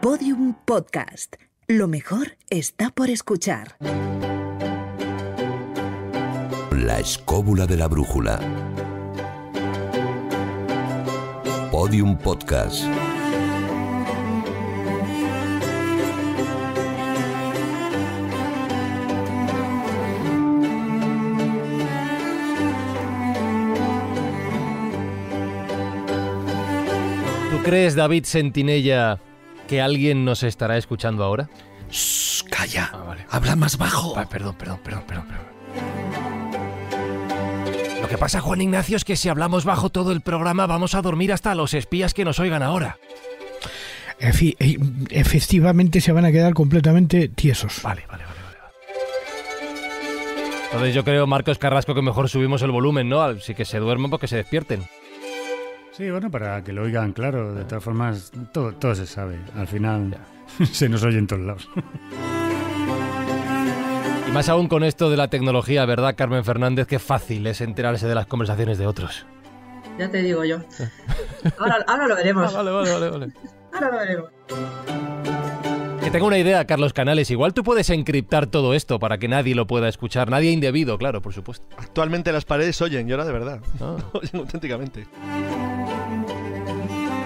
Podium Podcast. Lo mejor está por escuchar. La escóbula de la brújula. Podium Podcast. ¿Tú crees, David Sentinella, que alguien nos estará escuchando ahora? calla. Ah, Habla más bajo. Ah, perdón, perdón, perdón, perdón, Lo que pasa, Juan Ignacio, es que si hablamos bajo todo el programa vamos a dormir hasta los espías que nos oigan ahora. Eh, efectivamente se van a quedar completamente tiesos. Vale, vale, vale. Entonces yo creo, Marcos Carrasco, que mejor subimos el volumen, ¿no? Así que se duermen porque se despierten. Sí, bueno, para que lo oigan claro, de todas formas, todo, todo se sabe. Al final se nos oye en todos lados. Y más aún con esto de la tecnología, ¿verdad, Carmen Fernández? Qué fácil es enterarse de las conversaciones de otros. Ya te digo yo. Ahora, lo veremos. Ah, vale, vale, vale, Ahora lo veremos. Que tengo una idea, Carlos Canales. Igual tú puedes encriptar todo esto para que nadie lo pueda escuchar. Nadie indebido, claro, por supuesto. Actualmente las paredes oyen, yo ahora de verdad. Ah. oyen auténticamente.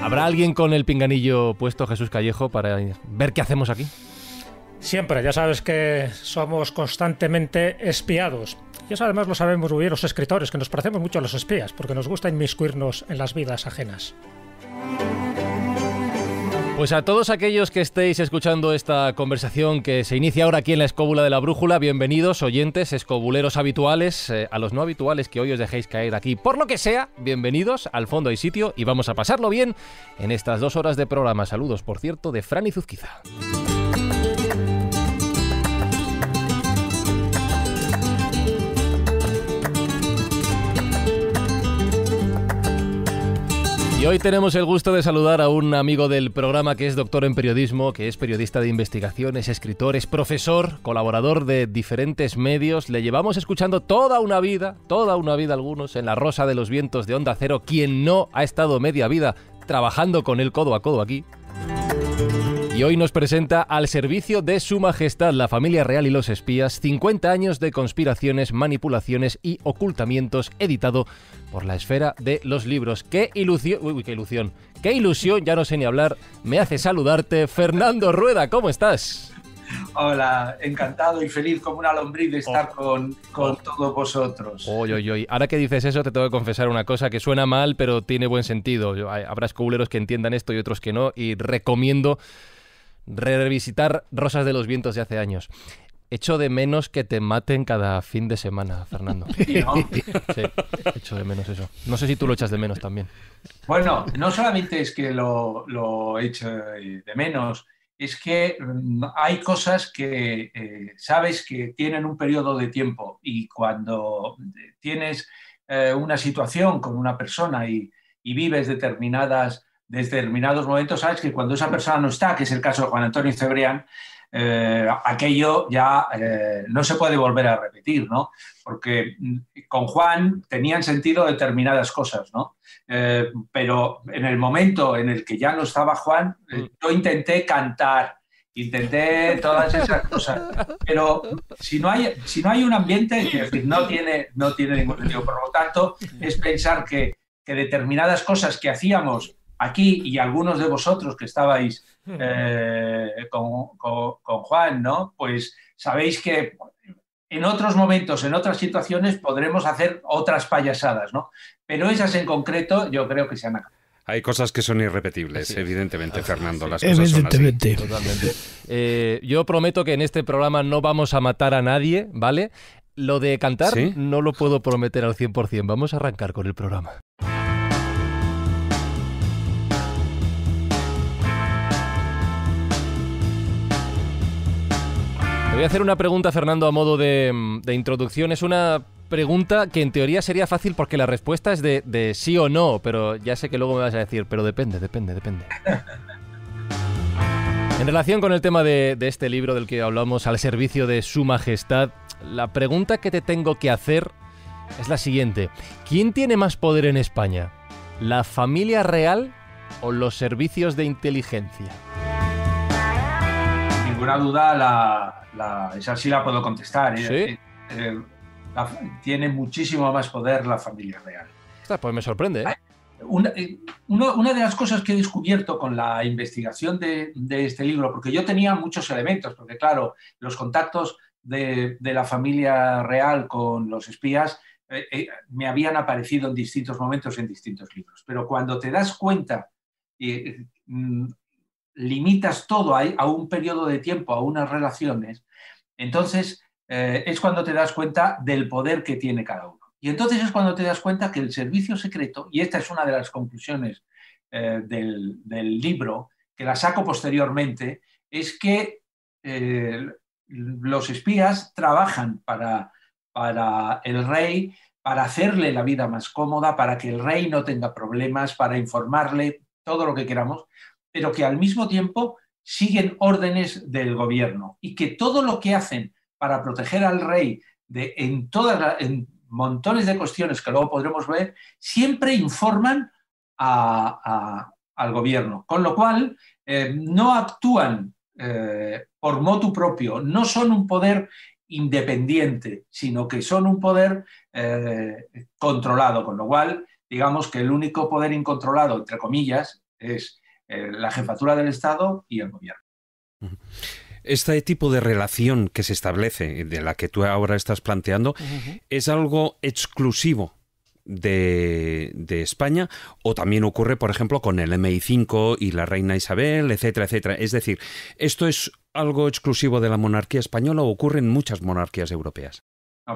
¿Habrá alguien con el pinganillo puesto, Jesús Callejo, para ver qué hacemos aquí? Siempre, ya sabes que somos constantemente espiados. Y eso además lo sabemos muy bien los escritores, que nos parecemos mucho a los espías, porque nos gusta inmiscuirnos en las vidas ajenas. Pues a todos aquellos que estéis escuchando esta conversación que se inicia ahora aquí en la escóbula de la brújula, bienvenidos oyentes, escobuleros habituales, eh, a los no habituales que hoy os dejéis caer aquí, por lo que sea, bienvenidos al fondo y sitio y vamos a pasarlo bien en estas dos horas de programa. Saludos, por cierto, de Fran y Zuzquiza. Y hoy tenemos el gusto de saludar a un amigo del programa que es doctor en periodismo, que es periodista de investigación, es escritor, es profesor, colaborador de diferentes medios. Le llevamos escuchando toda una vida, toda una vida algunos, en La Rosa de los Vientos de Onda Cero, quien no ha estado media vida trabajando con él codo a codo aquí y hoy nos presenta al servicio de Su Majestad, la familia real y los espías, 50 años de conspiraciones, manipulaciones y ocultamientos, editado por la esfera de los libros. ¡Qué ilusión! ¡Qué ilusión! ¡Qué ilusión! Ya no sé ni hablar. Me hace saludarte, Fernando Rueda, ¿cómo estás? Hola, encantado y feliz como una lombriz de estar oh. con, con oh. todos vosotros. oye, Ahora que dices eso, te tengo que confesar una cosa que suena mal, pero tiene buen sentido. Habrá escobuleros que entiendan esto y otros que no, y recomiendo revisitar Rosas de los Vientos de hace años. Echo de menos que te maten cada fin de semana, Fernando. Sí, echo de menos eso. No sé si tú lo echas de menos también. Bueno, no solamente es que lo, echo de menos, es que mm, hay cosas que eh, sabes que tienen un periodo de tiempo y cuando tienes eh, una situación con una persona y vives determinadas desde determinados momentos, sabes que cuando esa persona no está, que es el caso de Juan Antonio Cebrián, eh, aquello ya eh, no se puede volver a repetir, ¿no? Porque mm, con Juan tenían sentido determinadas cosas, ¿no? Eh, pero en el momento en el que ya no estaba Juan, mm. yo intenté cantar, intenté todas esas cosas, pero si no hay, si no hay un ambiente, que no tiene, no tiene ningún sentido. Por lo tanto, es pensar que, que determinadas cosas que hacíamos aquí y algunos de vosotros que estabais hmm. eh, con, Juan, ¿no? Pues sabéis que en otros momentos, en otras situaciones, podremos hacer otras payasadas, ¿no? Pero esas en concreto yo creo que se han acabado. Hay cosas que son irrepetibles, evidentemente, Fernando. Las cosas evidentemente. Totalmente. Eh, yo prometo que en este programa no vamos a matar a nadie, ¿vale? Lo de cantar no lo puedo prometer al 100%. Vamos a arrancar con el programa. voy a hacer una pregunta, Fernando, a modo mm, de, introducción. Es una pregunta que en teoría sería fácil porque la respuesta es de, sí o no, pero ya sé que luego me vas a decir, pero depende, depende, depende. en relación con el tema de, de, este libro del que hablamos al servicio de Su Majestad, la pregunta que te tengo que hacer es la siguiente. ¿Quién tiene más poder en España? ¿La familia real o los servicios de inteligencia? ninguna duda, la, esa sí la puedo contestar. ¿eh? Eh, tiene muchísimo más poder la familia real. pues me sorprende. ¿eh? Una, de las cosas que he descubierto con la investigación de, este libro, porque yo tenía muchos elementos, porque claro, los contactos de, la familia real con los espías me habían aparecido en distintos momentos en distintos libros, pero cuando te das cuenta mm, limitas todo a, un periodo de tiempo, a unas relaciones, entonces eh, es cuando te das cuenta del poder que tiene cada uno. Y entonces es cuando te das cuenta que el servicio secreto, y esta es una de las conclusiones eh, del, libro, que la saco posteriormente, es que eh, los espías trabajan para, para el rey, para hacerle la vida más cómoda, para que el rey no tenga problemas, para informarle todo lo que queramos, pero que al mismo tiempo siguen órdenes del gobierno y que todo lo que hacen para proteger al rey de, en, todas montones de cuestiones que luego podremos ver, siempre informan al gobierno. Con lo cual, eh, no actúan eh, por motu propio, no son un poder independiente, sino que son un poder eh, controlado, con lo cual digamos que el único poder incontrolado, entre comillas, es eh, la jefatura del Estado y el gobierno. Este tipo de relación que se establece, de la que tú ahora estás planteando, ¿es algo exclusivo de, España o también ocurre, por ejemplo, con el MI5 y la reina Isabel, etcétera, etcétera? Es decir, ¿esto es algo exclusivo de la monarquía española o ocurre en muchas monarquías europeas?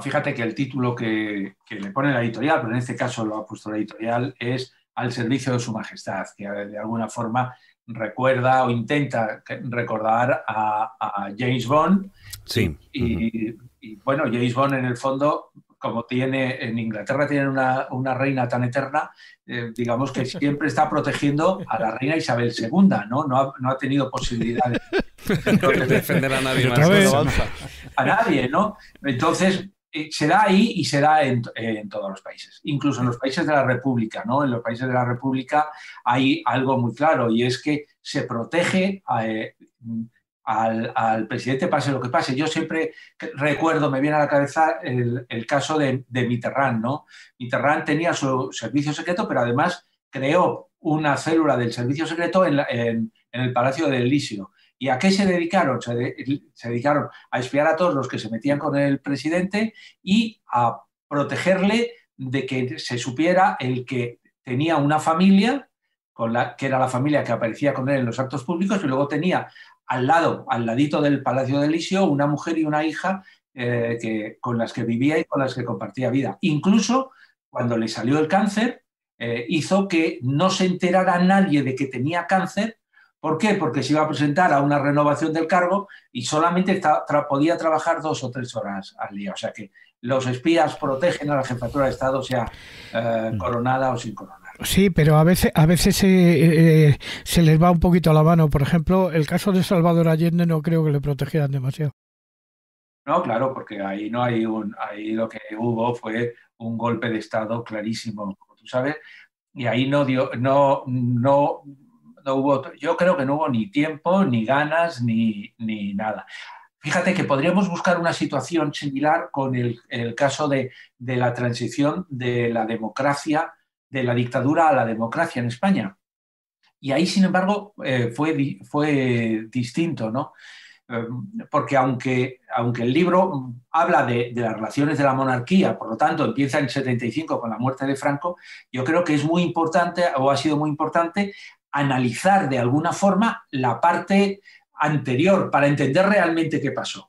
fíjate que el título que, que le pone la editorial, pero en este caso lo ha puesto la editorial, es al servicio de Su Majestad, que de alguna forma recuerda o intenta recordar a, James Bond. Sí. Y, bueno, James Bond en el fondo, como tiene en Inglaterra, tiene una, reina tan eterna, eh, digamos que siempre está protegiendo a la reina Isabel II, ¿no? No ha, tenido posibilidad de defender a nadie más. a nadie, ¿no? Entonces, eh, será ahí y será en, todos los países, incluso en los países de la República, ¿no? En los países de la República hay algo muy claro y es que se protege eh, al, presidente pase lo que pase. Yo siempre recuerdo, me viene a la cabeza el, caso de, Mitterrand, ¿no? Mitterrand tenía su servicio secreto, pero además creó una célula del servicio secreto en, el Palacio del Elíseo ¿Y a qué se dedicaron? Se, dedicaron a espiar a todos los que se metían con el presidente y a protegerle de que se supiera el que tenía una familia, que era la familia que aparecía con él en los actos públicos, y luego tenía al lado, al ladito del Palacio de Elisio, una mujer y una hija eh, que, con las que vivía y con las que compartía vida. Incluso cuando le salió el cáncer, eh, hizo que no se enterara nadie de que tenía cáncer ¿Por qué? Porque se iba a presentar a una renovación del cargo y solamente podía trabajar dos o tres horas al día. O sea que los espías protegen a la jefatura de Estado, sea eh, mm. coronada o sin coronada. Sí, pero a veces, a veces se, eh, les va un poquito a la mano. Por ejemplo, el caso de Salvador Allende no creo que le protegieran demasiado. No, claro, porque ahí no hay un, ahí lo que hubo fue un golpe de estado clarísimo, como tú sabes, y ahí no dio, no, no yo creo que no hubo ni tiempo, ni ganas, ni, nada. Fíjate que podríamos buscar una situación similar con el, caso de, la transición de la democracia, de la dictadura a la democracia en España. Y ahí, sin embargo, eh, fue, fue distinto, ¿no? Eh, porque aunque, aunque, el libro habla de, de, las relaciones de la monarquía, por lo tanto empieza en 75 con la muerte de Franco, yo creo que es muy importante o ha sido muy importante analizar de alguna forma la parte anterior para entender realmente qué pasó.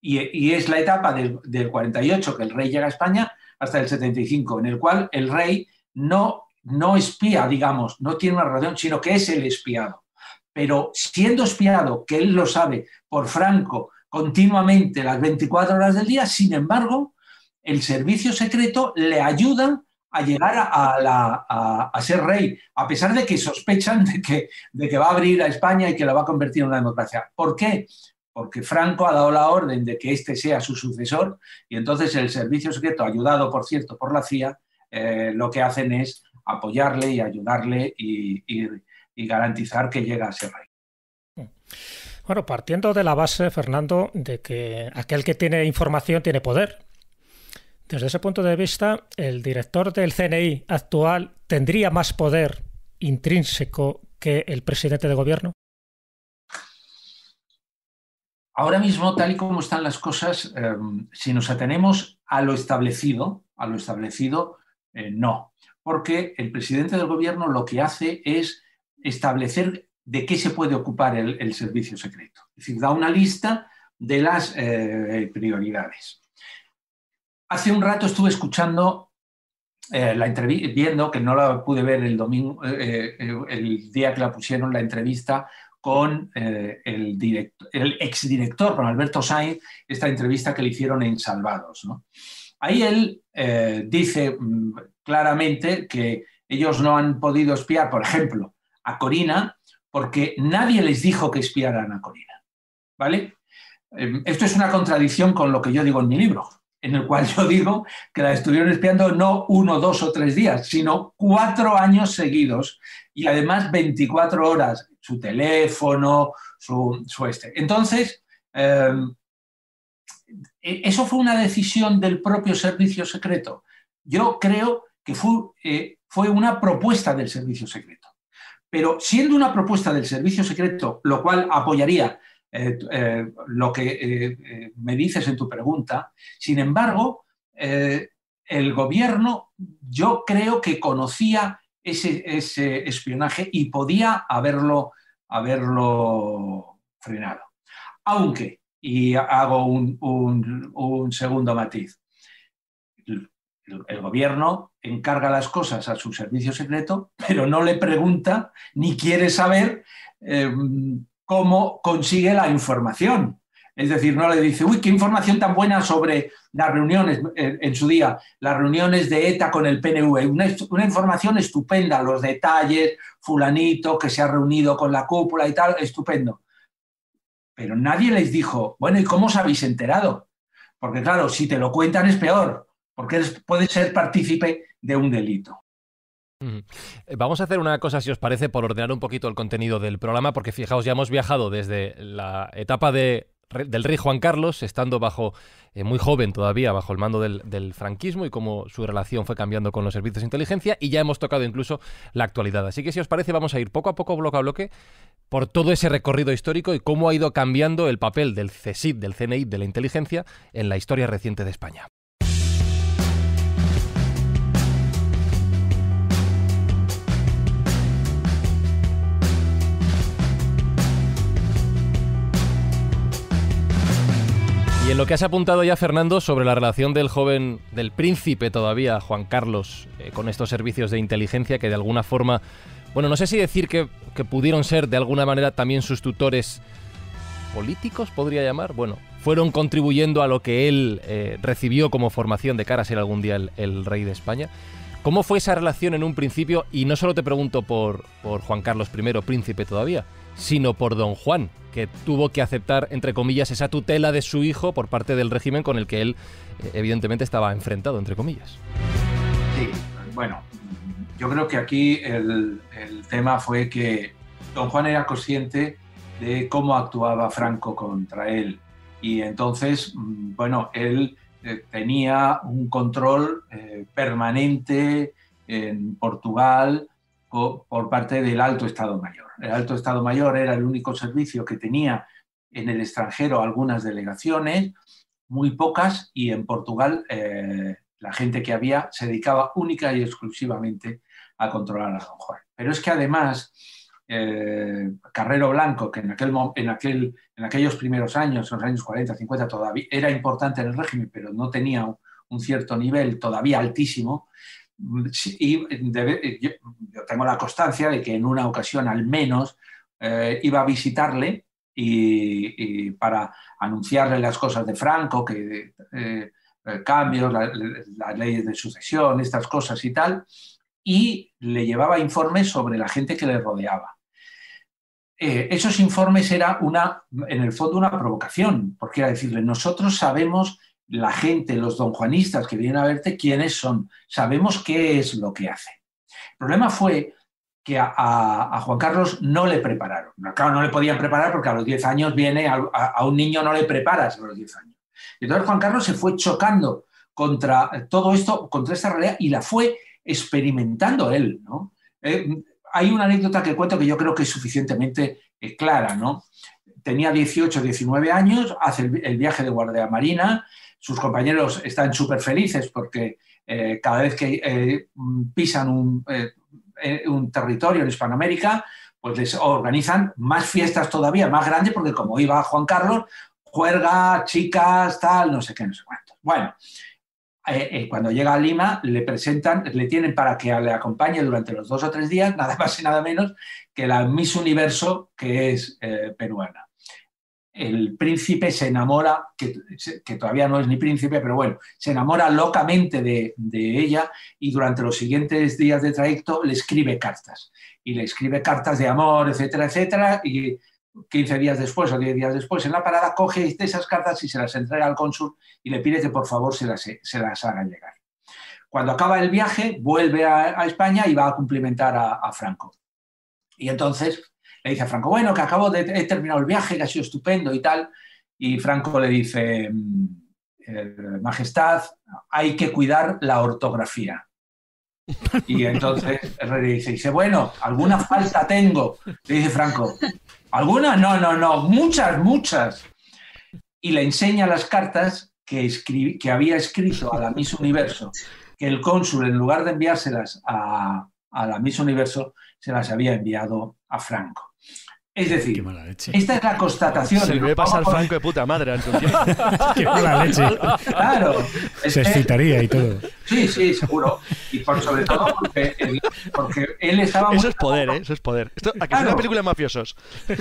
Y, es la etapa del, 48 que el rey llega a España hasta el 75, en el cual el rey no no espía, digamos, no tiene una relación, sino que es el espiado. Pero siendo espiado, que él lo sabe por Franco continuamente las 24 horas del día, sin embargo, el servicio secreto le ayuda a llegar a, ser rey, a pesar de que sospechan de que, de que va a abrir a España y que la va a convertir en una democracia. ¿Por qué? Porque Franco ha dado la orden de que este sea su sucesor y entonces el servicio secreto, ayudado por cierto por la CIA, eh, lo que hacen es apoyarle y ayudarle y, garantizar que llega a ser rey. Bueno, partiendo de la base, Fernando, de que aquel que tiene información tiene poder, desde ese punto de vista, el director del CNI actual tendría más poder intrínseco que el presidente de gobierno. Ahora mismo, tal y como están las cosas, eh, si nos atenemos a lo establecido, a lo establecido, eh, no, porque el presidente del gobierno lo que hace es establecer de qué se puede ocupar el, servicio secreto. Es decir, da una lista de las eh, prioridades hace un rato estuve escuchando, eh, la viendo, que no la pude ver el domingo, eh, eh, el día que la pusieron, la entrevista con el, exdirector, con Alberto Sainz, esta entrevista que le hicieron en Salvados. Ahí él dice mm, claramente que ellos no han podido espiar, por ejemplo, a Corina, porque nadie les dijo que espiaran a Corina. ¿Vale? Em, esto es una contradicción con lo que yo digo en mi libro en el cual yo digo que la estuvieron espiando no uno, dos o tres días, sino cuatro años seguidos y además 24 horas, su teléfono, su, este. Entonces, em, e, eso fue una decisión del propio servicio secreto. Yo creo que fue, eh, fue una propuesta del servicio secreto. Pero siendo una propuesta del servicio secreto, lo cual apoyaría eh, eh, lo que eh, me dices en tu pregunta. Sin embargo, el gobierno yo creo que conocía ese, espionaje y podía haberlo, haberlo frenado. Aunque, y hago un, segundo matiz, el gobierno encarga las cosas a su servicio secreto, pero no le pregunta ni quiere saber cómo consigue la información. Es decir, no le dice, uy, qué información tan buena sobre las reuniones eh, en su día, las reuniones de ETA con el PNV. Una, información estupenda, los detalles, fulanito que se ha reunido con la cúpula y tal, estupendo. Pero nadie les dijo, bueno, ¿y cómo os habéis enterado? Porque claro, si te lo cuentan es peor, porque puedes ser partícipe de un delito. Eh, vamos a hacer una cosa, si os parece, por ordenar un poquito el contenido del programa, porque fijaos, ya hemos viajado desde la etapa del rey Juan Carlos, estando bajo, eh, muy joven todavía, bajo el mando del, franquismo y cómo su relación fue cambiando con los servicios de inteligencia, y ya hemos tocado incluso la actualidad. Así que si os parece, vamos a ir poco a poco, bloque a bloque, por todo ese recorrido histórico y cómo ha ido cambiando el papel del CSID, del CNI, de la inteligencia en la historia reciente de España. Y en lo que has apuntado ya, Fernando, sobre la relación del joven, del príncipe todavía, Juan Carlos, eh, con estos servicios de inteligencia que de alguna forma, bueno, no sé si decir que, pudieron ser de alguna manera también sus tutores políticos, podría llamar, bueno, fueron contribuyendo a lo que él eh, recibió como formación de cara a ser algún día el, rey de España. ¿Cómo fue esa relación en un principio? Y no solo te pregunto por, por Juan Carlos I, príncipe todavía, sino por don Juan, que tuvo que aceptar, entre comillas, esa tutela de su hijo por parte del régimen con el que él, eh, evidentemente, estaba enfrentado, entre comillas. Sí, bueno, yo creo que aquí el, tema fue que don Juan era consciente de cómo actuaba Franco contra él. Y entonces, mm, bueno, él eh, tenía un control eh, permanente en Portugal por parte del alto Estado Mayor el alto Estado Mayor era el único servicio que tenía en el extranjero algunas delegaciones, muy pocas, y en Portugal eh, la gente que había se dedicaba única y exclusivamente a controlar a San Juan. Pero es que además eh, Carrero Blanco, que en, aquellos primeros años, en los años 40, 50, todavía era importante en el régimen, pero no tenía un cierto nivel todavía altísimo, y eh, yo, tengo la constancia de que en una ocasión al menos eh, iba a visitarle y, para anunciarle las cosas de Franco, que eh, cambios, las leyes de sucesión, estas cosas y tal, y le llevaba informes sobre la gente que le rodeaba. esos informes era una, en el fondo una provocación, porque era decirle, nosotros sabemos la gente, los donjuanistas que vienen a verte, quiénes son. Sabemos qué es lo que hace. El problema fue que a, Juan Carlos no le prepararon. Claro, no le podían preparar porque a los 10 años viene, a, un niño no le preparas a los 10 años. Entonces Juan Carlos se fue chocando contra todo esto, contra esta realidad y la fue experimentando él. Eh, hay una anécdota que cuento que yo creo que es suficientemente eh, clara. Tenía 18, 19 años, hace el viaje de Guardia Marina, sus compañeros están súper felices porque eh, cada vez que eh, pisan eh, un, territorio en Hispanoamérica, pues les organizan más fiestas todavía, más grandes, porque como iba Juan Carlos, juerga, chicas, tal, no sé qué, no sé cuánto. Bueno, cuando llega a Lima le presentan, le tienen para que le acompañe durante los dos o tres días, nada más y nada menos que la Miss Universo, que es peruana el príncipe se enamora, que, todavía no es ni príncipe, pero bueno, se enamora locamente de, ella y durante los siguientes días de trayecto le escribe cartas. Y le escribe cartas de amor, etcétera, etcétera. Y 15 días después o 10 días después, en la parada, coge esas cartas y se las entrega al cónsul y le pide que por favor se las, se haga llegar. Cuando acaba el viaje, vuelve a, España y va a cumplimentar a Franco. Y entonces le dice a Franco, bueno, que acabo de he terminado el viaje, que ha sido estupendo y tal. Y Franco le dice, mm, eh, Majestad, hay que cuidar la ortografía. Y entonces el dice, bueno, alguna falta tengo. Le dice Franco, ¿alguna? No, no, no, muchas, muchas. Y le enseña las cartas que, que había escrito a la Miss Universo, que el cónsul, en lugar de enviárselas a, a la Miss Universo, se las había enviado a Franco. Es decir, esta es la constatación. Se le a pasar Franco de puta madre. Qué mala leche. Claro. se excitaría y todo. Sí, sí, seguro. Y por, sobre todo porque él, porque él estaba... Eso es poder, ¿eh? Eso es poder. Esto, aquí es una película de mafiosos.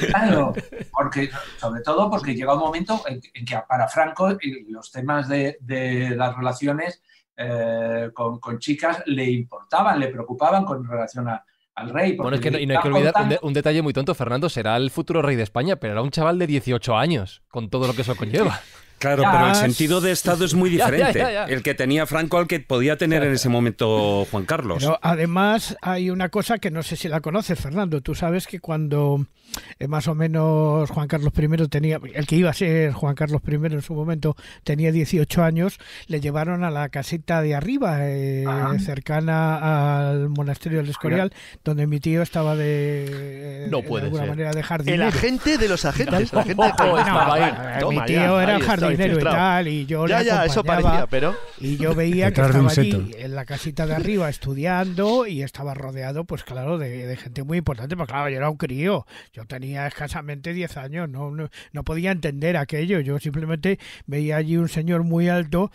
Claro. Porque, sobre todo porque llega un momento en, que para Franco eh, los temas de, de las relaciones eh, con, chicas le importaban, le preocupaban con relación al rey. y no hay que olvidar un, detalle muy tonto, Fernando, será el futuro rey de España, pero era un chaval de 18 años, con todo lo que eso conlleva. Claro, pero el sentido de Estado es muy diferente. el que tenía Franco al que podía tener en ese momento Juan Carlos. además, hay una cosa que no sé si la conoces, Fernando. Tú sabes que cuando eh, más o menos Juan Carlos I tenía, el que iba a ser Juan Carlos I en su momento, tenía 18 años, le llevaron a la casita de arriba, eh, cercana al monasterio del Escorial, donde mi tío estaba de, eh, no puede de alguna manera de jardinero. El agente de los agentes, mi tío era jardinero y tal, y yo ya, le ya, eso parecía, pero... Y yo veía que estaba allí, en la casita de arriba, estudiando, y estaba rodeado, pues claro, de, de gente muy importante, porque claro, yo era un crío, yo tenía escasamente 10 años, no, no, podía entender aquello. Yo simplemente veía allí un señor muy alto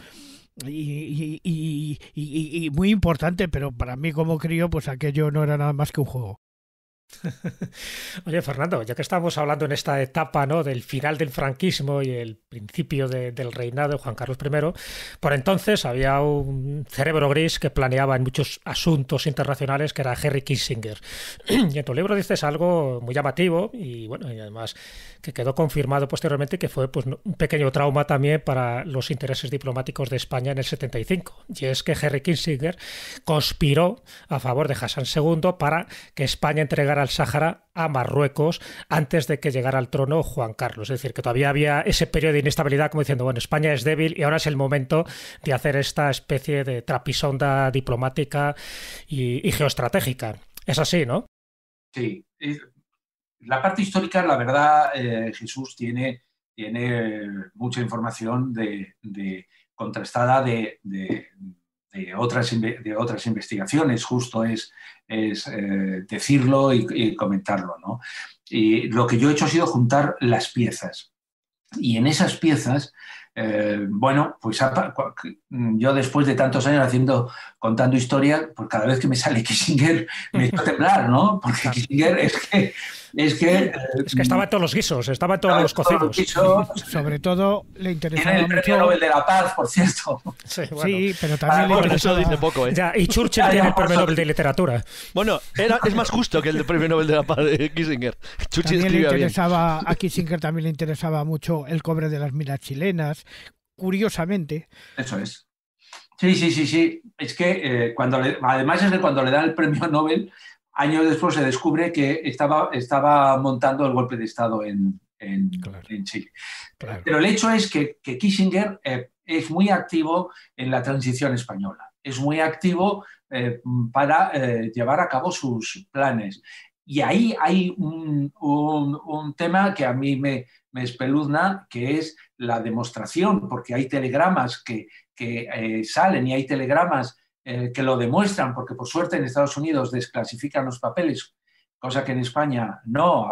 y, y, muy importante, pero para mí como crío, pues aquello no era nada más que un juego. Oye, Fernando, ya que estamos hablando en esta etapa ¿no? del final del franquismo y el principio del reinado de Juan Carlos I, por entonces había un cerebro gris que planeaba en muchos asuntos internacionales que era Henry Kissinger. Y en tu libro dices algo muy llamativo y bueno, y además que quedó confirmado posteriormente que fue pues, un pequeño trauma también para los intereses diplomáticos de España en el 75. Y es que Henry Kissinger conspiró a favor de Hassan II para que España entregara el Sáhara a Marruecos antes de que llegara al trono Juan Carlos. Es decir, que todavía había ese periodo de inestabilidad como diciendo, bueno, España es débil y ahora es el momento de hacer esta especie de trapisonda diplomática y, y geoestratégica. Es así, ¿no? Sí, la parte histórica, la verdad, eh, Jesús tiene, tiene mucha información de, contrastada de, de, otras, de otras investigaciones, justo es, es eh, decirlo y, comentarlo. ¿no? Y lo que yo he hecho ha sido juntar las piezas. Y en esas piezas, eh, bueno, pues mm, yo después de tantos años haciendo, contando historia, pues cada vez que me sale Kissinger me echo temblar, ¿no? Porque Kissinger es que es que, es que eh, estaba todos los guisos, estaba todos los cocidos. Sobre todo le interesaba mucho el premio Nobel de la Paz, por cierto. Sí, pero también le eso dice poco, ¿eh? Ya, y Churchill tiene el premio Nobel de literatura. Bueno, era, es más justo que el premio Nobel de la Paz de Kissinger. le interesaba, A Kissinger también le interesaba mucho el cobre de las minas chilenas, curiosamente. Eso es. Sí, sí, sí, sí. Es que eh, cuando le, además es que cuando le dan el premio Nobel años después se descubre que estaba, montando el golpe de Estado en, Chile. Pero el hecho es que, Kissinger eh, es muy activo en la transición española, es muy activo eh, para eh, llevar a cabo sus planes. Y ahí hay un, tema que a mí me, espeluzna, que es la demostración, porque hay telegramas que salen y hay telegramas eh, que lo demuestran, porque por suerte en Estados Unidos desclasifican los papeles, cosa que en España no,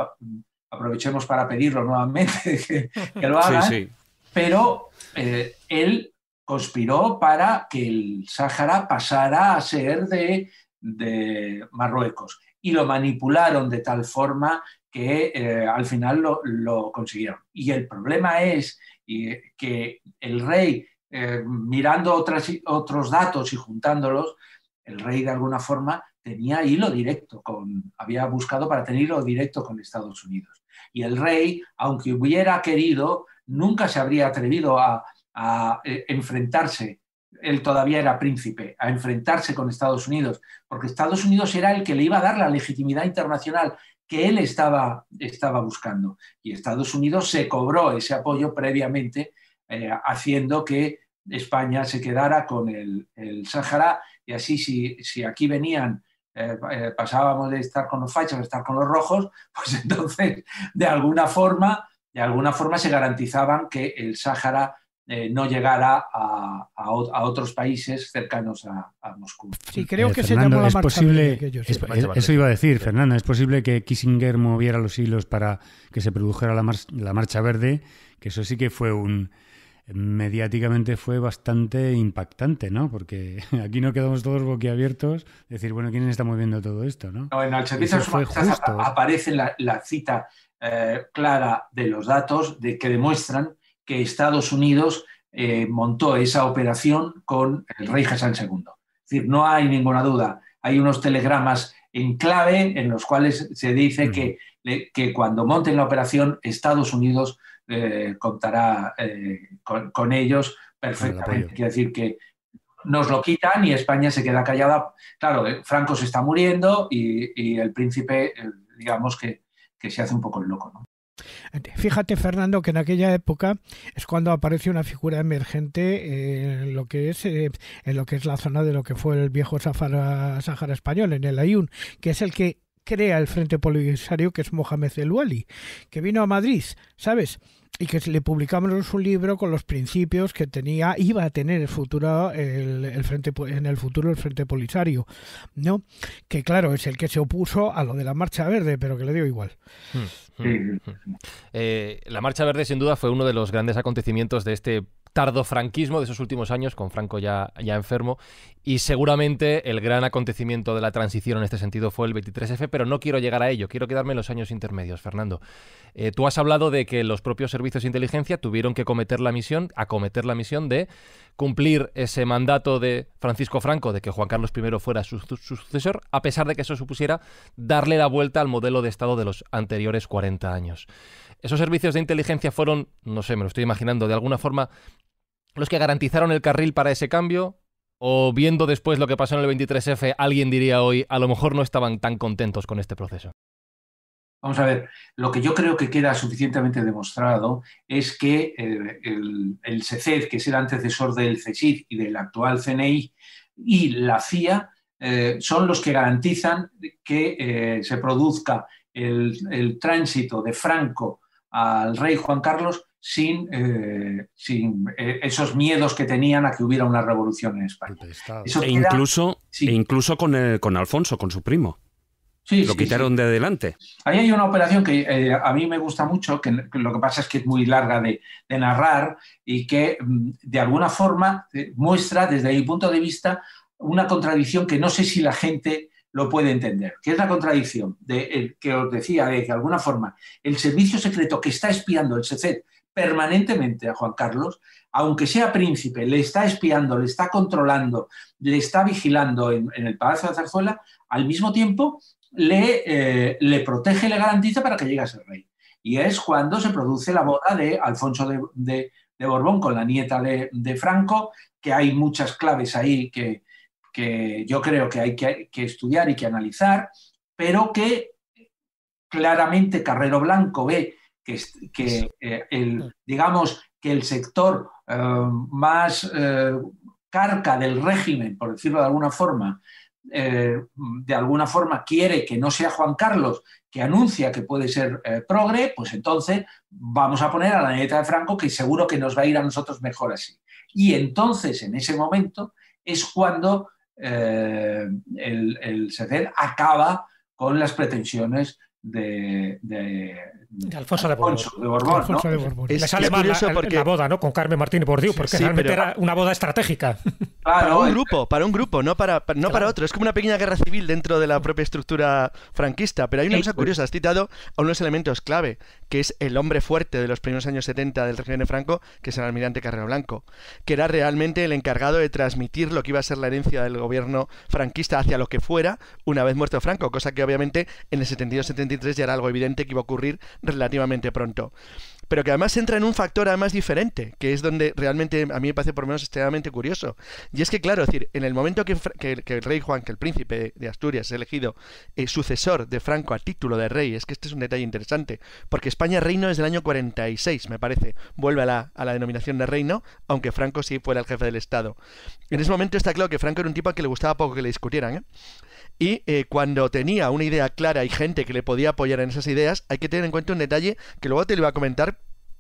aprovechemos para pedirlo nuevamente que, lo hagan, pero eh, él conspiró para que el Sáhara pasara a ser de, de Marruecos y lo manipularon de tal forma que eh, al final lo, lo, consiguieron. Y el problema es que el rey eh, mirando otras, otros datos y juntándolos, el rey de alguna forma tenía hilo directo con, había buscado para tener hilo directo con Estados Unidos. Y el rey, aunque hubiera querido, nunca se habría atrevido a, eh, enfrentarse, él todavía era príncipe, a enfrentarse con Estados Unidos, porque Estados Unidos era el que le iba a dar la legitimidad internacional que él estaba, estaba buscando. Y Estados Unidos se cobró ese apoyo previamente eh, haciendo que España se quedara con el, Sáhara y así si, si aquí venían eh, eh, pasábamos de estar con los fachos a estar con los rojos, pues entonces de alguna forma, de alguna forma se garantizaban que el Sáhara no llegara a, otros países cercanos a, Moscú. Sí, creo que es posible, Eso iba a decir, Fernando, es posible que Kissinger moviera los hilos para que se produjera la, la marcha verde, que eso sí que fue un, mediáticamente fue bastante impactante, ¿no? Porque aquí no quedamos todos boquiabiertos, decir, bueno, ¿quién está moviendo todo esto, no? en el aparece la, cita eh, clara de los datos de, que demuestran que Estados Unidos eh, montó esa operación con el rey Hassan II. Es decir, no hay ninguna duda. Hay unos telegramas en clave en los cuales se dice que, que cuando monten la operación Estados Unidos eh, contará eh, con, ellos perfectamente. quiere decir que nos lo quitan y España se queda callada. Claro, eh, Franco se está muriendo y, el príncipe, digamos que, se hace un poco el loco. ¿no? Fíjate, Fernando, que en aquella época es cuando aparece una figura emergente en lo que es, en lo que es la zona de lo que fue el viejo Sahara, español, en el Ayun, que es el que crea el Frente Polisario, que es Mohamed El Wali, que vino a Madrid, ¿sabes? y que le publicamos un libro con los principios que tenía, iba a tener el futuro, el, frente, en el futuro el Frente Polisario, ¿no? Que claro, es el que se opuso a lo de la Marcha Verde, pero que le dio igual. Hmm, hmm, hmm. Eh, la Marcha Verde, sin duda, fue uno de los grandes acontecimientos de este tardofranquismo de esos últimos años, con Franco ya, ya enfermo, y seguramente el gran acontecimiento de la transición en este sentido fue el 23F, pero no quiero llegar a ello, quiero quedarme en los años intermedios, Fernando. Eh, tú has hablado de que los propios servicios de inteligencia tuvieron que cometer la misión, acometer la misión de cumplir ese mandato de Francisco Franco de que Juan Carlos I fuera su sucesor, a pesar de que eso supusiera darle la vuelta al modelo de Estado de los anteriores 40 años. ¿Esos servicios de inteligencia fueron, no sé, me lo estoy imaginando, de alguna forma los que garantizaron el carril para ese cambio? ¿O viendo después lo que pasó en el 23F, alguien diría hoy, a lo mejor no estaban tan contentos con este proceso? Vamos a ver, lo que yo creo que queda suficientemente demostrado es que eh, el, el, e que es el antecesor del CESID y del actual CNI, y la CIA eh, son los que garantizan que eh, se produzca el, tránsito de Franco al rey Juan Carlos sin, eh, eh, esos miedos que tenían a que hubiera una revolución en España. E, e, incluso, con, Alfonso, con su primo. Sí, lo quitaron de adelante. Ahí hay una operación que eh, a mí me gusta mucho, que, lo que pasa es que es muy larga de, narrar y que mm, de alguna forma muestra desde mi punto de vista una contradicción que no sé si la gente lo puede entender, que es la contradicción que os decía, de que de alguna forma el servicio secreto que está espiando el CECET permanentemente a Juan Carlos, aunque sea príncipe, le está espiando, le está controlando, le está vigilando en, el Palacio de Zarzuela, al mismo tiempo le, eh, le protege, le garantiza para que llegue a ser rey. Y es cuando se produce la boda de Alfonso de, Borbón con la nieta de, Franco, que hay muchas claves ahí que, yo creo que hay que estudiar y que analizar, pero que claramente Carrero Blanco ve que, pues eh, el, digamos, que el sector eh, más eh, carca del régimen, por decirlo de alguna forma, de alguna forma quiere que no sea Juan Carlos que anuncia que puede ser progre, pues entonces vamos a poner a la neta de Franco que seguro que nos va a ir a nosotros mejor así. Y entonces, en ese momento, es cuando el, el acaba con las pretensiones de, Alfonso de Borbón. Le sale mal la, boda, ¿no? Con Carmen Martínez Bordiú, porque realmente era una boda estratégica. para un eh. grupo, para un grupo, no para, no para otro. Es como una pequeña guerra civil dentro de la propia estructura franquista. Pero hay una cosa eh. curiosa, has citado a unos elementos clave, que es el hombre fuerte de los primeros años 70 del régimen de Franco, que es el almirante Carrero Blanco, que era realmente el encargado de transmitir lo que iba a ser la herencia del gobierno franquista hacia lo que fuera una vez muerto Franco, cosa que obviamente en el 72-73 ya era algo evidente que iba a ocurrir relativamente pronto. Pero que además entra en un factor además diferente, que es donde realmente a mí me parece por lo menos extremadamente curioso. Y es que, claro, decir, en el momento que, el rey Juan, que el príncipe de Asturias es elegido eh, sucesor de Franco a título de rey, es que este es un detalle interesante, porque España reino desde el año 46, me parece, vuelve a la, a la denominación de reino, aunque Franco sí fuera el jefe del Estado. En ese momento está claro que Franco era un tipo al que le gustaba poco que le discutieran, ¿eh? Y eh, cuando tenía una idea clara y gente que le podía apoyar en esas ideas, hay que tener en cuenta un detalle que luego te lo iba a comentar